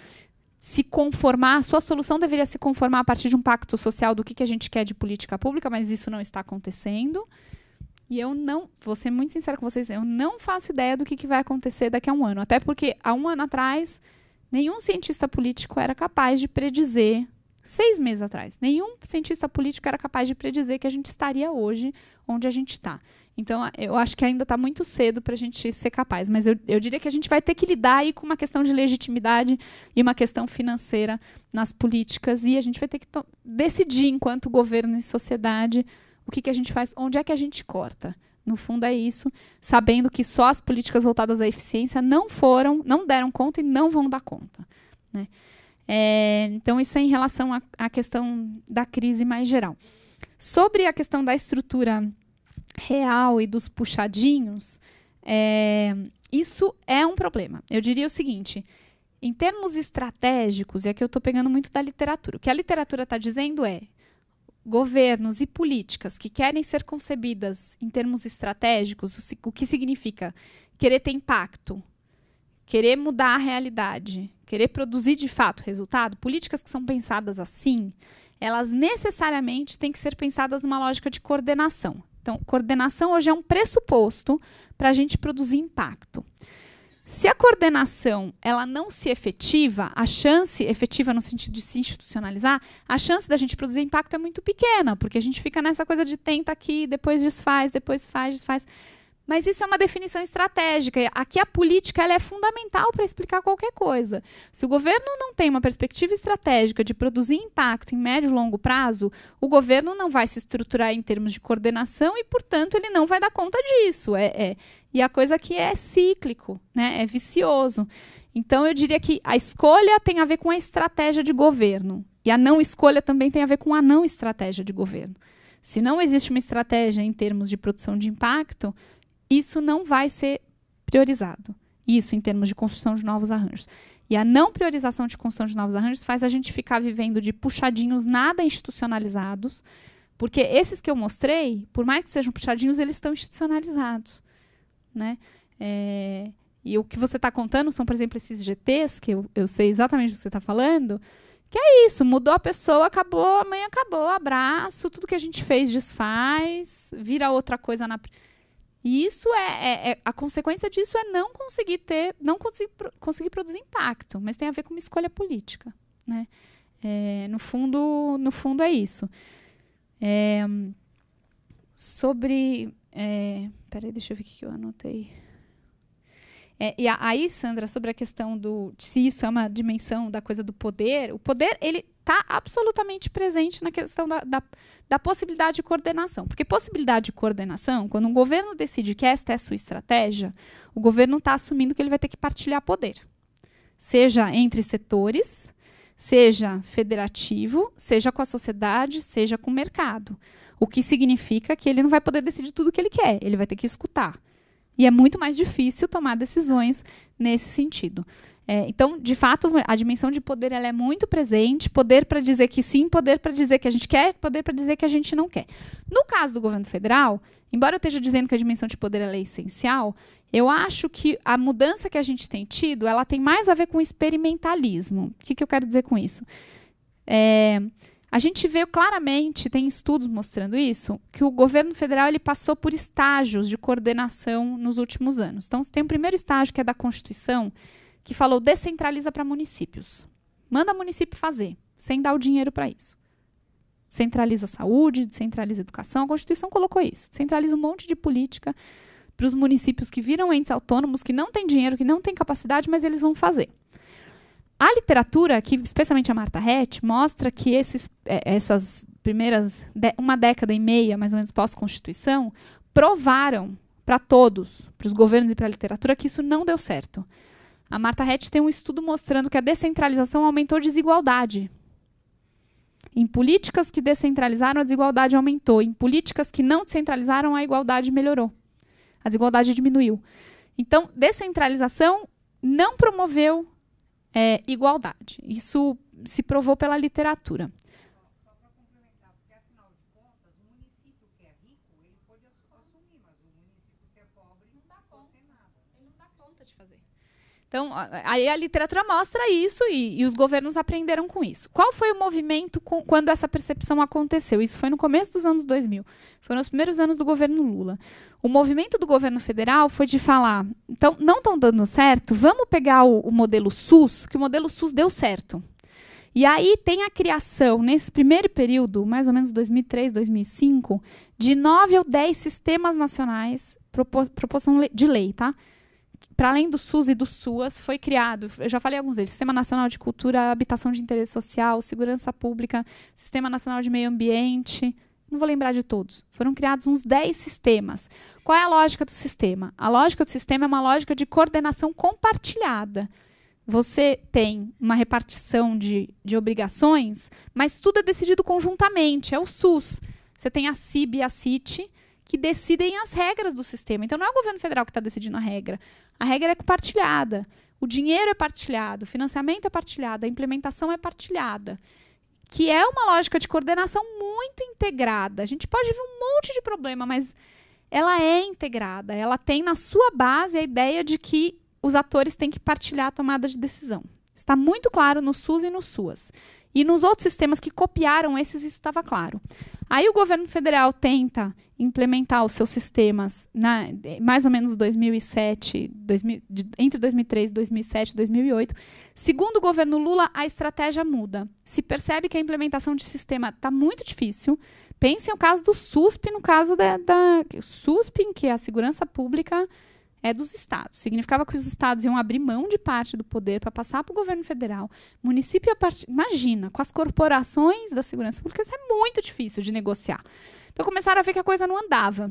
se conformar, a sua solução deveria se conformar a partir de um pacto social do que, que a gente quer de política pública, mas isso não está acontecendo. E eu não, vou ser muito sincera com vocês, eu não faço ideia do que, que vai acontecer daqui a um ano. Até porque há um ano atrás, nenhum cientista político era capaz de predizer, seis meses atrás, nenhum cientista político era capaz de predizer que a gente estaria hoje onde a gente está. Então, eu acho que ainda está muito cedo para a gente ser capaz. Mas eu, eu, diria que a gente vai ter que lidar aí com uma questão de legitimidade e uma questão financeira nas políticas. E a gente vai ter que decidir, enquanto governo e sociedade, o que, que a gente faz, onde é que a gente corta. No fundo, é isso. Sabendo que só as políticas voltadas à eficiência não foram, não deram conta e não vão dar conta. Né? É, então, isso é em relação à questão da crise mais geral. Sobre a questão da estrutura real e dos puxadinhos, é, isso é um problema. Eu diria o seguinte: em termos estratégicos, e aqui eu estou pegando muito da literatura, o que a literatura está dizendo é governos e políticas que querem ser concebidas em termos estratégicos, o, o que significa querer ter impacto, querer mudar a realidade, querer produzir de fato resultado, políticas que são pensadas assim, elas necessariamente têm que ser pensadas numa lógica de coordenação. Então, coordenação hoje é um pressuposto para a gente produzir impacto. Se a coordenação ela não se efetiva, a chance efetiva no sentido de se institucionalizar, a chance da gente produzir impacto é muito pequena, porque a gente fica nessa coisa de tenta aqui, depois desfaz, depois faz, desfaz. Mas isso é uma definição estratégica. Aqui a política ela é fundamental para explicar qualquer coisa. Se o governo não tem uma perspectiva estratégica de produzir impacto em médio e longo prazo, o governo não vai se estruturar em termos de coordenação e, portanto, ele não vai dar conta disso. É, é. E a coisa aqui é cíclico, né? é vicioso. Então, eu diria que a escolha tem a ver com a estratégia de governo. E a não escolha também tem a ver com a não estratégia de governo. Se não existe uma estratégia em termos de produção de impacto, isso não vai ser priorizado. Isso em termos de construção de novos arranjos. E a não priorização de construção de novos arranjos faz a gente ficar vivendo de puxadinhos nada institucionalizados, porque esses que eu mostrei, por mais que sejam puxadinhos, eles estão institucionalizados. Né? É, e o que você está contando são, por exemplo, esses GTs, que eu, eu sei exatamente o que você está falando, que é isso, mudou a pessoa, acabou, amanhã acabou, abraço, tudo que a gente fez desfaz, vira outra coisa na. E isso é, é, é, a consequência disso é não conseguir ter, não conseguir, conseguir produzir impacto, mas tem a ver com uma escolha política, né? É, no fundo, no fundo é isso. É, sobre, é, peraí, deixa eu ver o que eu anotei. É, e aí, Sandra, sobre a questão do se isso é uma dimensão da coisa do poder, o poder ele está absolutamente presente na questão da, da, da, possibilidade de coordenação. Porque possibilidade de coordenação, quando um governo decide que esta é a sua estratégia, o governo está assumindo que ele vai ter que partilhar poder. Seja entre setores, seja federativo, seja com a sociedade, seja com o mercado. O que significa que ele não vai poder decidir tudo o que ele quer, ele vai ter que escutar. E é muito mais difícil tomar decisões nesse sentido. É, então, de fato, a dimensão de poder ela é muito presente. Poder para dizer que sim, poder para dizer que a gente quer, poder para dizer que a gente não quer. No caso do governo federal, embora eu esteja dizendo que a dimensão de poder é essencial, eu acho que a mudança que a gente tem tido, ela tem mais a ver com experimentalismo. O que, que eu quero dizer com isso? É, a gente vê claramente, tem estudos mostrando isso, que o governo federal ele passou por estágios de coordenação nos últimos anos. Então, você tem o primeiro estágio que é da Constituição que falou descentraliza para municípios. Manda município fazer, sem dar o dinheiro para isso. Centraliza a saúde, descentraliza a educação, a Constituição colocou isso. Centraliza um monte de política para os municípios que viram entes autônomos, que não têm dinheiro, que não têm capacidade, mas eles vão fazer. A literatura, que especialmente a Marta Hett mostra que esses, eh, essas primeiras uma década e meia, mais ou menos pós-constituição, provaram para todos, para os governos e para a literatura, que isso não deu certo. A Marta Hatch tem um estudo mostrando que a descentralização aumentou a desigualdade. Em políticas que descentralizaram, a desigualdade aumentou. Em políticas que não descentralizaram, a igualdade melhorou. A desigualdade diminuiu. Então, descentralização não promoveu é, igualdade. Isso se provou pela literatura. Então, aí a literatura mostra isso e, e, os governos aprenderam com isso. Qual foi o movimento com, quando essa percepção aconteceu? Isso foi no começo dos anos 2000, foram os primeiros anos do governo Lula. O movimento do governo federal foi de falar: então, não estão dando certo, vamos pegar o, o modelo SUS, que o modelo SUS deu certo. E aí tem a criação, nesse primeiro período, mais ou menos 2003, 2005, de nove ou dez sistemas nacionais, propos proposição de lei, tá? para além do SUS e do SUAS, foi criado, eu já falei alguns deles, Sistema Nacional de Cultura, Habitação de Interesse Social, Segurança Pública, Sistema Nacional de Meio Ambiente, não vou lembrar de todos. Foram criados uns 10 sistemas. Qual é a lógica do sistema? A lógica do sistema é uma lógica de coordenação compartilhada. Você tem uma repartição de, de obrigações, mas tudo é decidido conjuntamente, é o SUS. Você tem a CIB e a CITI, que decidem as regras do sistema. Então, não é o governo federal que está decidindo a regra. A regra é compartilhada. O dinheiro é partilhado, o financiamento é partilhado, a implementação é partilhada. Que é uma lógica de coordenação muito integrada. A gente pode ver um monte de problema, mas ela é integrada. Ela tem na sua base a ideia de que os atores têm que partilhar a tomada de decisão. Está muito claro no SUS e no SUAS. E nos outros sistemas que copiaram esses, isso estava claro. Aí o governo federal tenta implementar os seus sistemas na, mais ou menos 2007, 2000, entre 2003, 2007 2008. Segundo o governo Lula, a estratégia muda. Se percebe que a implementação de sistema está muito difícil. Pensem o caso do SUSP, no caso da, da SUSP, em que a segurança pública é dos estados. Significava que os estados iam abrir mão de parte do poder para passar para o governo federal. Município, part... imagina, com as corporações da segurança pública, isso é muito difícil de negociar. Então começaram a ver que a coisa não andava.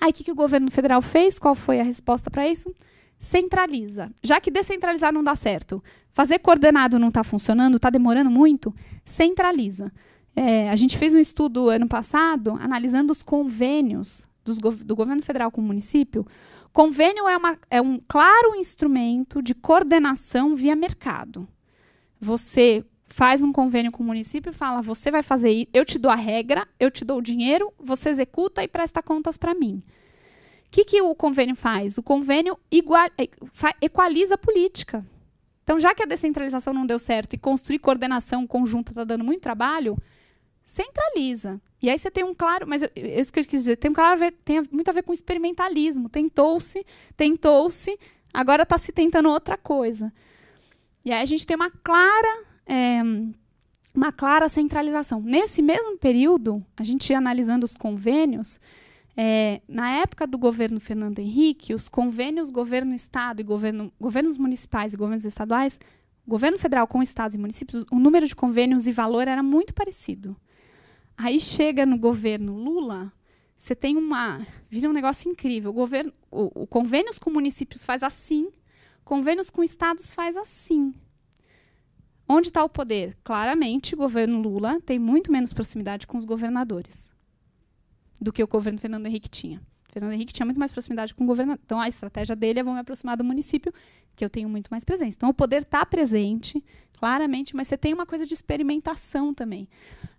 Aí o que, que o governo federal fez? Qual foi a resposta para isso? Centraliza. Já que descentralizar não dá certo, fazer coordenado não está funcionando, está demorando muito, centraliza. É, a gente fez um estudo ano passado analisando os convênios dos, do governo federal com o município Convênio é, uma, é um claro instrumento de coordenação via mercado. Você faz um convênio com o município e fala: você vai fazer isso, eu te dou a regra, eu te dou o dinheiro, você executa e presta contas para mim. O que, que o convênio faz? O convênio igual, é, equaliza a política. Então, já que a descentralização não deu certo e construir coordenação conjunta está dando muito trabalho, centraliza. E aí você tem um claro, mas eu, isso que eu quis dizer, tem, um claro, tem muito a ver com experimentalismo. Tentou-se, tentou-se, agora está se tentando outra coisa. E aí a gente tem uma clara, é, uma clara centralização. Nesse mesmo período, a gente analisando os convênios, é, na época do governo Fernando Henrique, os convênios governo-estado e governo, governos municipais e governos estaduais, governo federal com estados e municípios, o número de convênios e valor era muito parecido. Aí chega no governo Lula, você tem uma. Vira um negócio incrível. O, governo, o, o convênios com municípios faz assim, convênios com estados faz assim. Onde está o poder? Claramente, o governo Lula tem muito menos proximidade com os governadores do que o governo Fernando Henrique tinha. Fernando Henrique tinha muito mais proximidade com o governador. Então, a estratégia dele é vou me aproximar do município, que eu tenho muito mais presença. Então, o poder está presente, claramente, mas você tem uma coisa de experimentação também.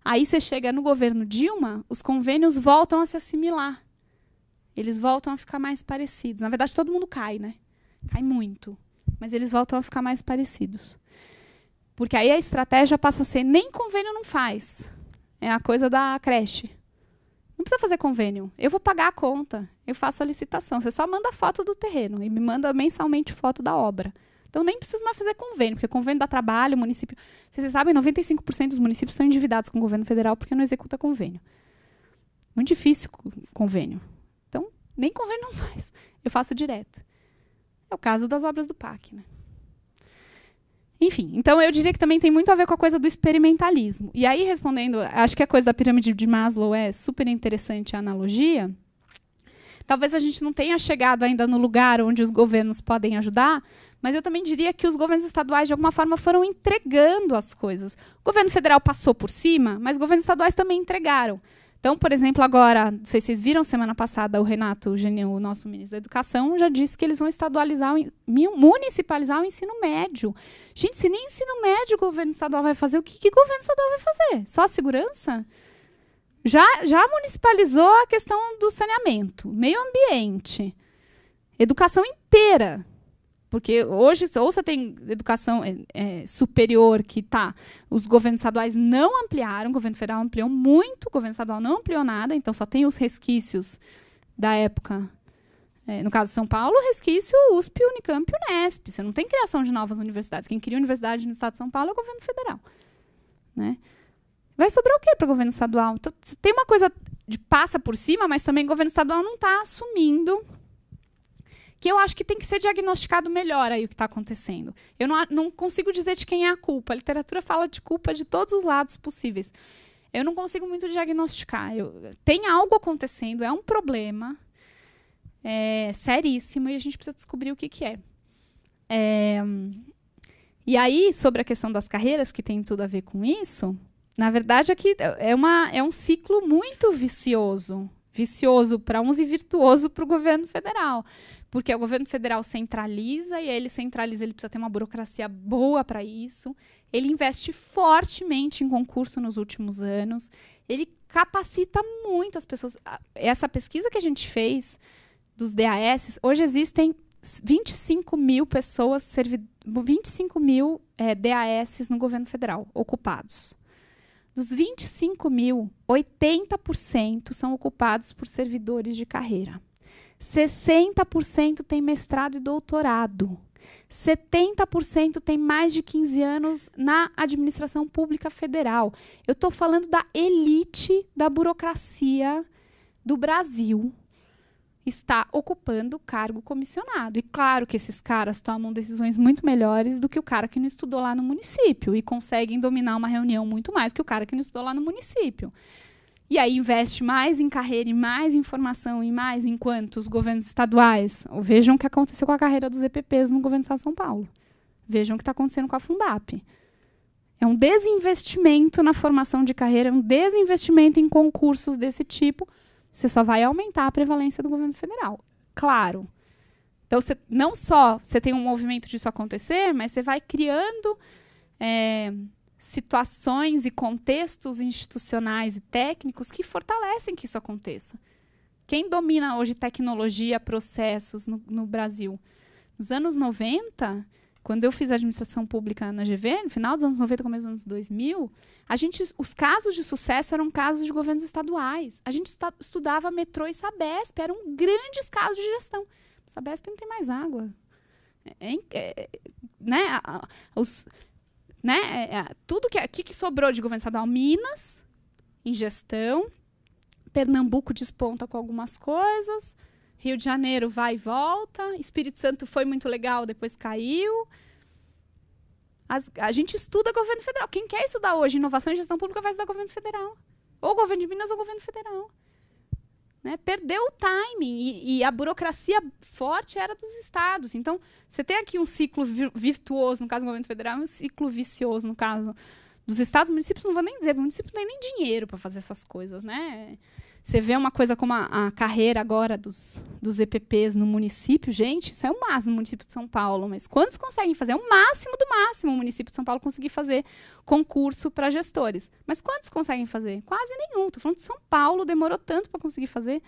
Aí você chega no governo Dilma, os convênios voltam a se assimilar. Eles voltam a ficar mais parecidos. Na verdade, todo mundo cai, né? Cai muito. Mas eles voltam a ficar mais parecidos. Porque aí a estratégia passa a ser nem convênio não faz. É a coisa da creche. Não precisa fazer convênio. Eu vou pagar a conta. Eu faço a licitação. Você só manda foto do terreno e me manda mensalmente foto da obra. Então nem preciso mais fazer convênio, porque convênio dá trabalho, município. Vocês sabem, 95% dos municípios são endividados com o governo federal porque não executa convênio. Muito difícil convênio. Então, nem convênio não faz. Eu faço direto. É o caso das obras do PAC, né? Enfim, então eu diria que também tem muito a ver com a coisa do experimentalismo. E aí, respondendo, acho que a coisa da pirâmide de Maslow é super interessante a analogia. Talvez a gente não tenha chegado ainda no lugar onde os governos podem ajudar, mas eu também diria que os governos estaduais, de alguma forma, foram entregando as coisas. O governo federal passou por cima, mas governos estaduais também entregaram. Então, por exemplo, agora, não sei se vocês viram semana passada, o Renato, o nosso ministro da Educação, já disse que eles vão estadualizar, municipalizar o ensino médio. Gente, se nem ensino médio o governo estadual vai fazer, o que, que o governo estadual vai fazer? Só segurança? Já, já municipalizou a questão do saneamento, meio ambiente, educação inteira. Porque hoje, ou você tem educação é, é, superior que tá, os governos estaduais não ampliaram, o governo federal ampliou muito, o governo estadual não ampliou nada, então só tem os resquícios da época. É, no caso de São Paulo, resquício USP, Unicamp e Unesp. Você não tem criação de novas universidades. Quem cria universidade no estado de São Paulo é o governo federal. Né? Vai sobrar o quê para o governo estadual? Então, tem uma coisa de passa por cima, mas também o governo estadual não está assumindo que eu acho que tem que ser diagnosticado melhor aí o que está acontecendo. Eu não, não consigo dizer de quem é a culpa. A literatura fala de culpa de todos os lados possíveis. Eu não consigo muito diagnosticar. Eu, tem algo acontecendo, é um problema é, seríssimo e a gente precisa descobrir o que, que é. é. E aí, sobre a questão das carreiras, que tem tudo a ver com isso, na verdade é que é, uma, é um ciclo muito vicioso. Vicioso para uns e virtuoso para o governo federal porque o governo federal centraliza e ele centraliza, ele precisa ter uma burocracia boa para isso. Ele investe fortemente em concurso nos últimos anos. Ele capacita muito as pessoas. Essa pesquisa que a gente fez dos DAS, hoje existem 25 mil pessoas, 25 mil é, eh, DAS no governo federal ocupados. Dos 25 mil, 80% são ocupados por servidores de carreira. 60% tem mestrado e doutorado. 70% tem mais de 15 anos na administração pública federal. Eu estou falando da elite da burocracia do Brasil está ocupando cargo comissionado. E claro que esses caras tomam decisões muito melhores do que o cara que não estudou lá no município e conseguem dominar uma reunião muito mais que o cara que não estudou lá no município. E aí investe mais em carreira e mais em formação e mais enquanto os governos estaduais. Vejam o que aconteceu com a carreira dos EPPs no governo de São Paulo. Vejam o que está acontecendo com a Fundap. É um desinvestimento na formação de carreira, é um desinvestimento em concursos desse tipo. Você só vai aumentar a prevalência do governo federal. Claro. Então, você, não só você tem um movimento disso acontecer, mas você vai criando. É, situações e contextos institucionais e técnicos que fortalecem que isso aconteça. Quem domina hoje tecnologia, processos no, no Brasil? Nos anos 90, quando eu fiz administração pública na GV, no final dos anos 90, começo dos anos 2000, a gente, os casos de sucesso eram casos de governos estaduais. A gente estudava metrô e Sabesp, eram grandes casos de gestão. Sabesp não tem mais água. É, é, é né? Os, né? É, é, tudo que, é, que, que sobrou de governo estadual, Minas, em gestão, Pernambuco desponta com algumas coisas, Rio de Janeiro vai e volta, Espírito Santo foi muito legal, depois caiu. As, a gente estuda governo federal. Quem quer estudar hoje inovação e gestão pública vai estudar governo federal. Ou governo de Minas ou governo federal. Né? Perdeu o timing e, e, a burocracia forte era dos estados. Então, você tem aqui um ciclo virtuoso, no caso do governo federal, e um ciclo vicioso, no caso dos estados. Os municípios não vão nem dizer, o município não nem dinheiro para fazer essas coisas, né? Você vê uma coisa como a, a carreira agora dos, dos EPPs no município, gente, isso é o máximo no município de São Paulo. Mas quantos conseguem fazer? É o máximo do máximo o município de São Paulo conseguir fazer concurso para gestores. Mas quantos conseguem fazer? Quase nenhum. Estou falando de São Paulo, demorou tanto para conseguir fazer.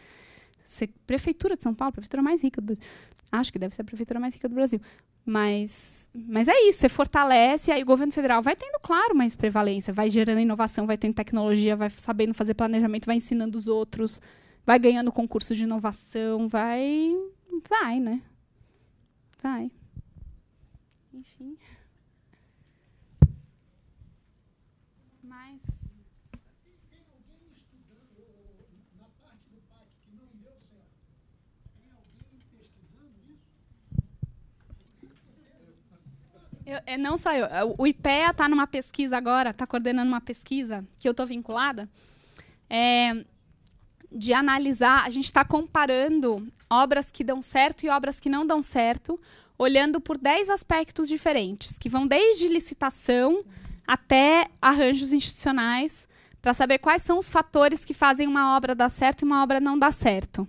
prefeitura de São Paulo, prefeitura mais rica do Brasil. Acho que deve ser a prefeitura mais rica do Brasil. Mas, mas é isso, você fortalece, aí o governo federal vai tendo, claro, mais prevalência, vai gerando inovação, vai tendo tecnologia, vai sabendo fazer planejamento, vai ensinando os outros, vai ganhando concurso de inovação, vai. Vai, né? Vai. Enfim. Eu, é, não só eu. É, o IPEA está numa pesquisa agora, está coordenando uma pesquisa que eu estou vinculada, é, de analisar, a gente está comparando obras que dão certo e obras que não dão certo, olhando por 10 aspectos diferentes, que vão desde licitação até arranjos institucionais, para saber quais são os fatores que fazem uma obra dar certo e uma obra não dar certo.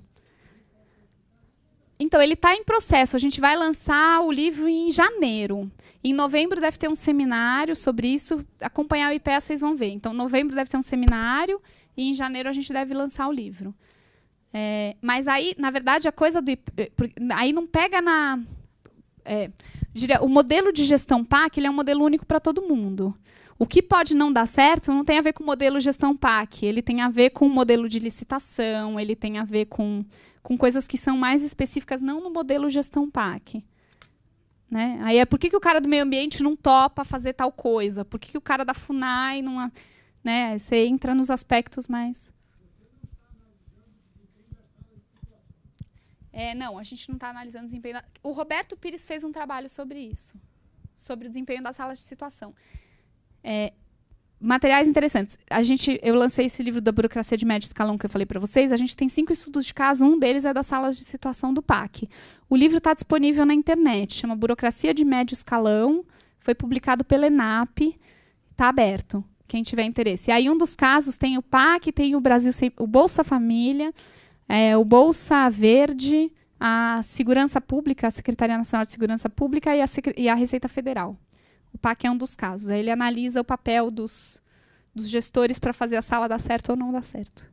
Então, ele está em processo. A gente vai lançar o livro em janeiro. Em novembro deve ter um seminário sobre isso. Acompanhar o IPA, vocês vão ver. Então, novembro deve ter um seminário e em janeiro a gente deve lançar o livro. É, mas aí, na verdade, a coisa do IPEA, eh, aí não pega na é, diria, o modelo de gestão PAC ele é um modelo único para todo mundo. O que pode não dar certo não tem a ver com o modelo gestão PAC, ele tem a ver com o modelo de licitação, ele tem a ver com com coisas que são mais específicas, não no modelo gestão PAC. Né? Aí é por que, que o cara do meio ambiente não topa fazer tal coisa? Por que, que o cara da FUNAI não. né? Você entra nos aspectos mais. É, não, a gente não está analisando o desempenho. O Roberto Pires fez um trabalho sobre isso, sobre o desempenho das salas de situação. É, materiais interessantes. A gente, eu lancei esse livro da burocracia de médio escalão que eu falei para vocês. A gente tem cinco estudos de caso, um deles é das salas de situação do PAC. O livro está disponível na internet, chama Burocracia de Médio Escalão, foi publicado pela ENAP, está aberto, quem tiver interesse. E aí um dos casos tem o PAC, tem o Brasil o Bolsa Família, é, o Bolsa Verde, a Segurança Pública, a Secretaria Nacional de Segurança Pública e a, e a Receita Federal. O PAC é um dos casos. Ele analisa o papel dos, dos gestores para fazer a sala dar certo ou não dar certo.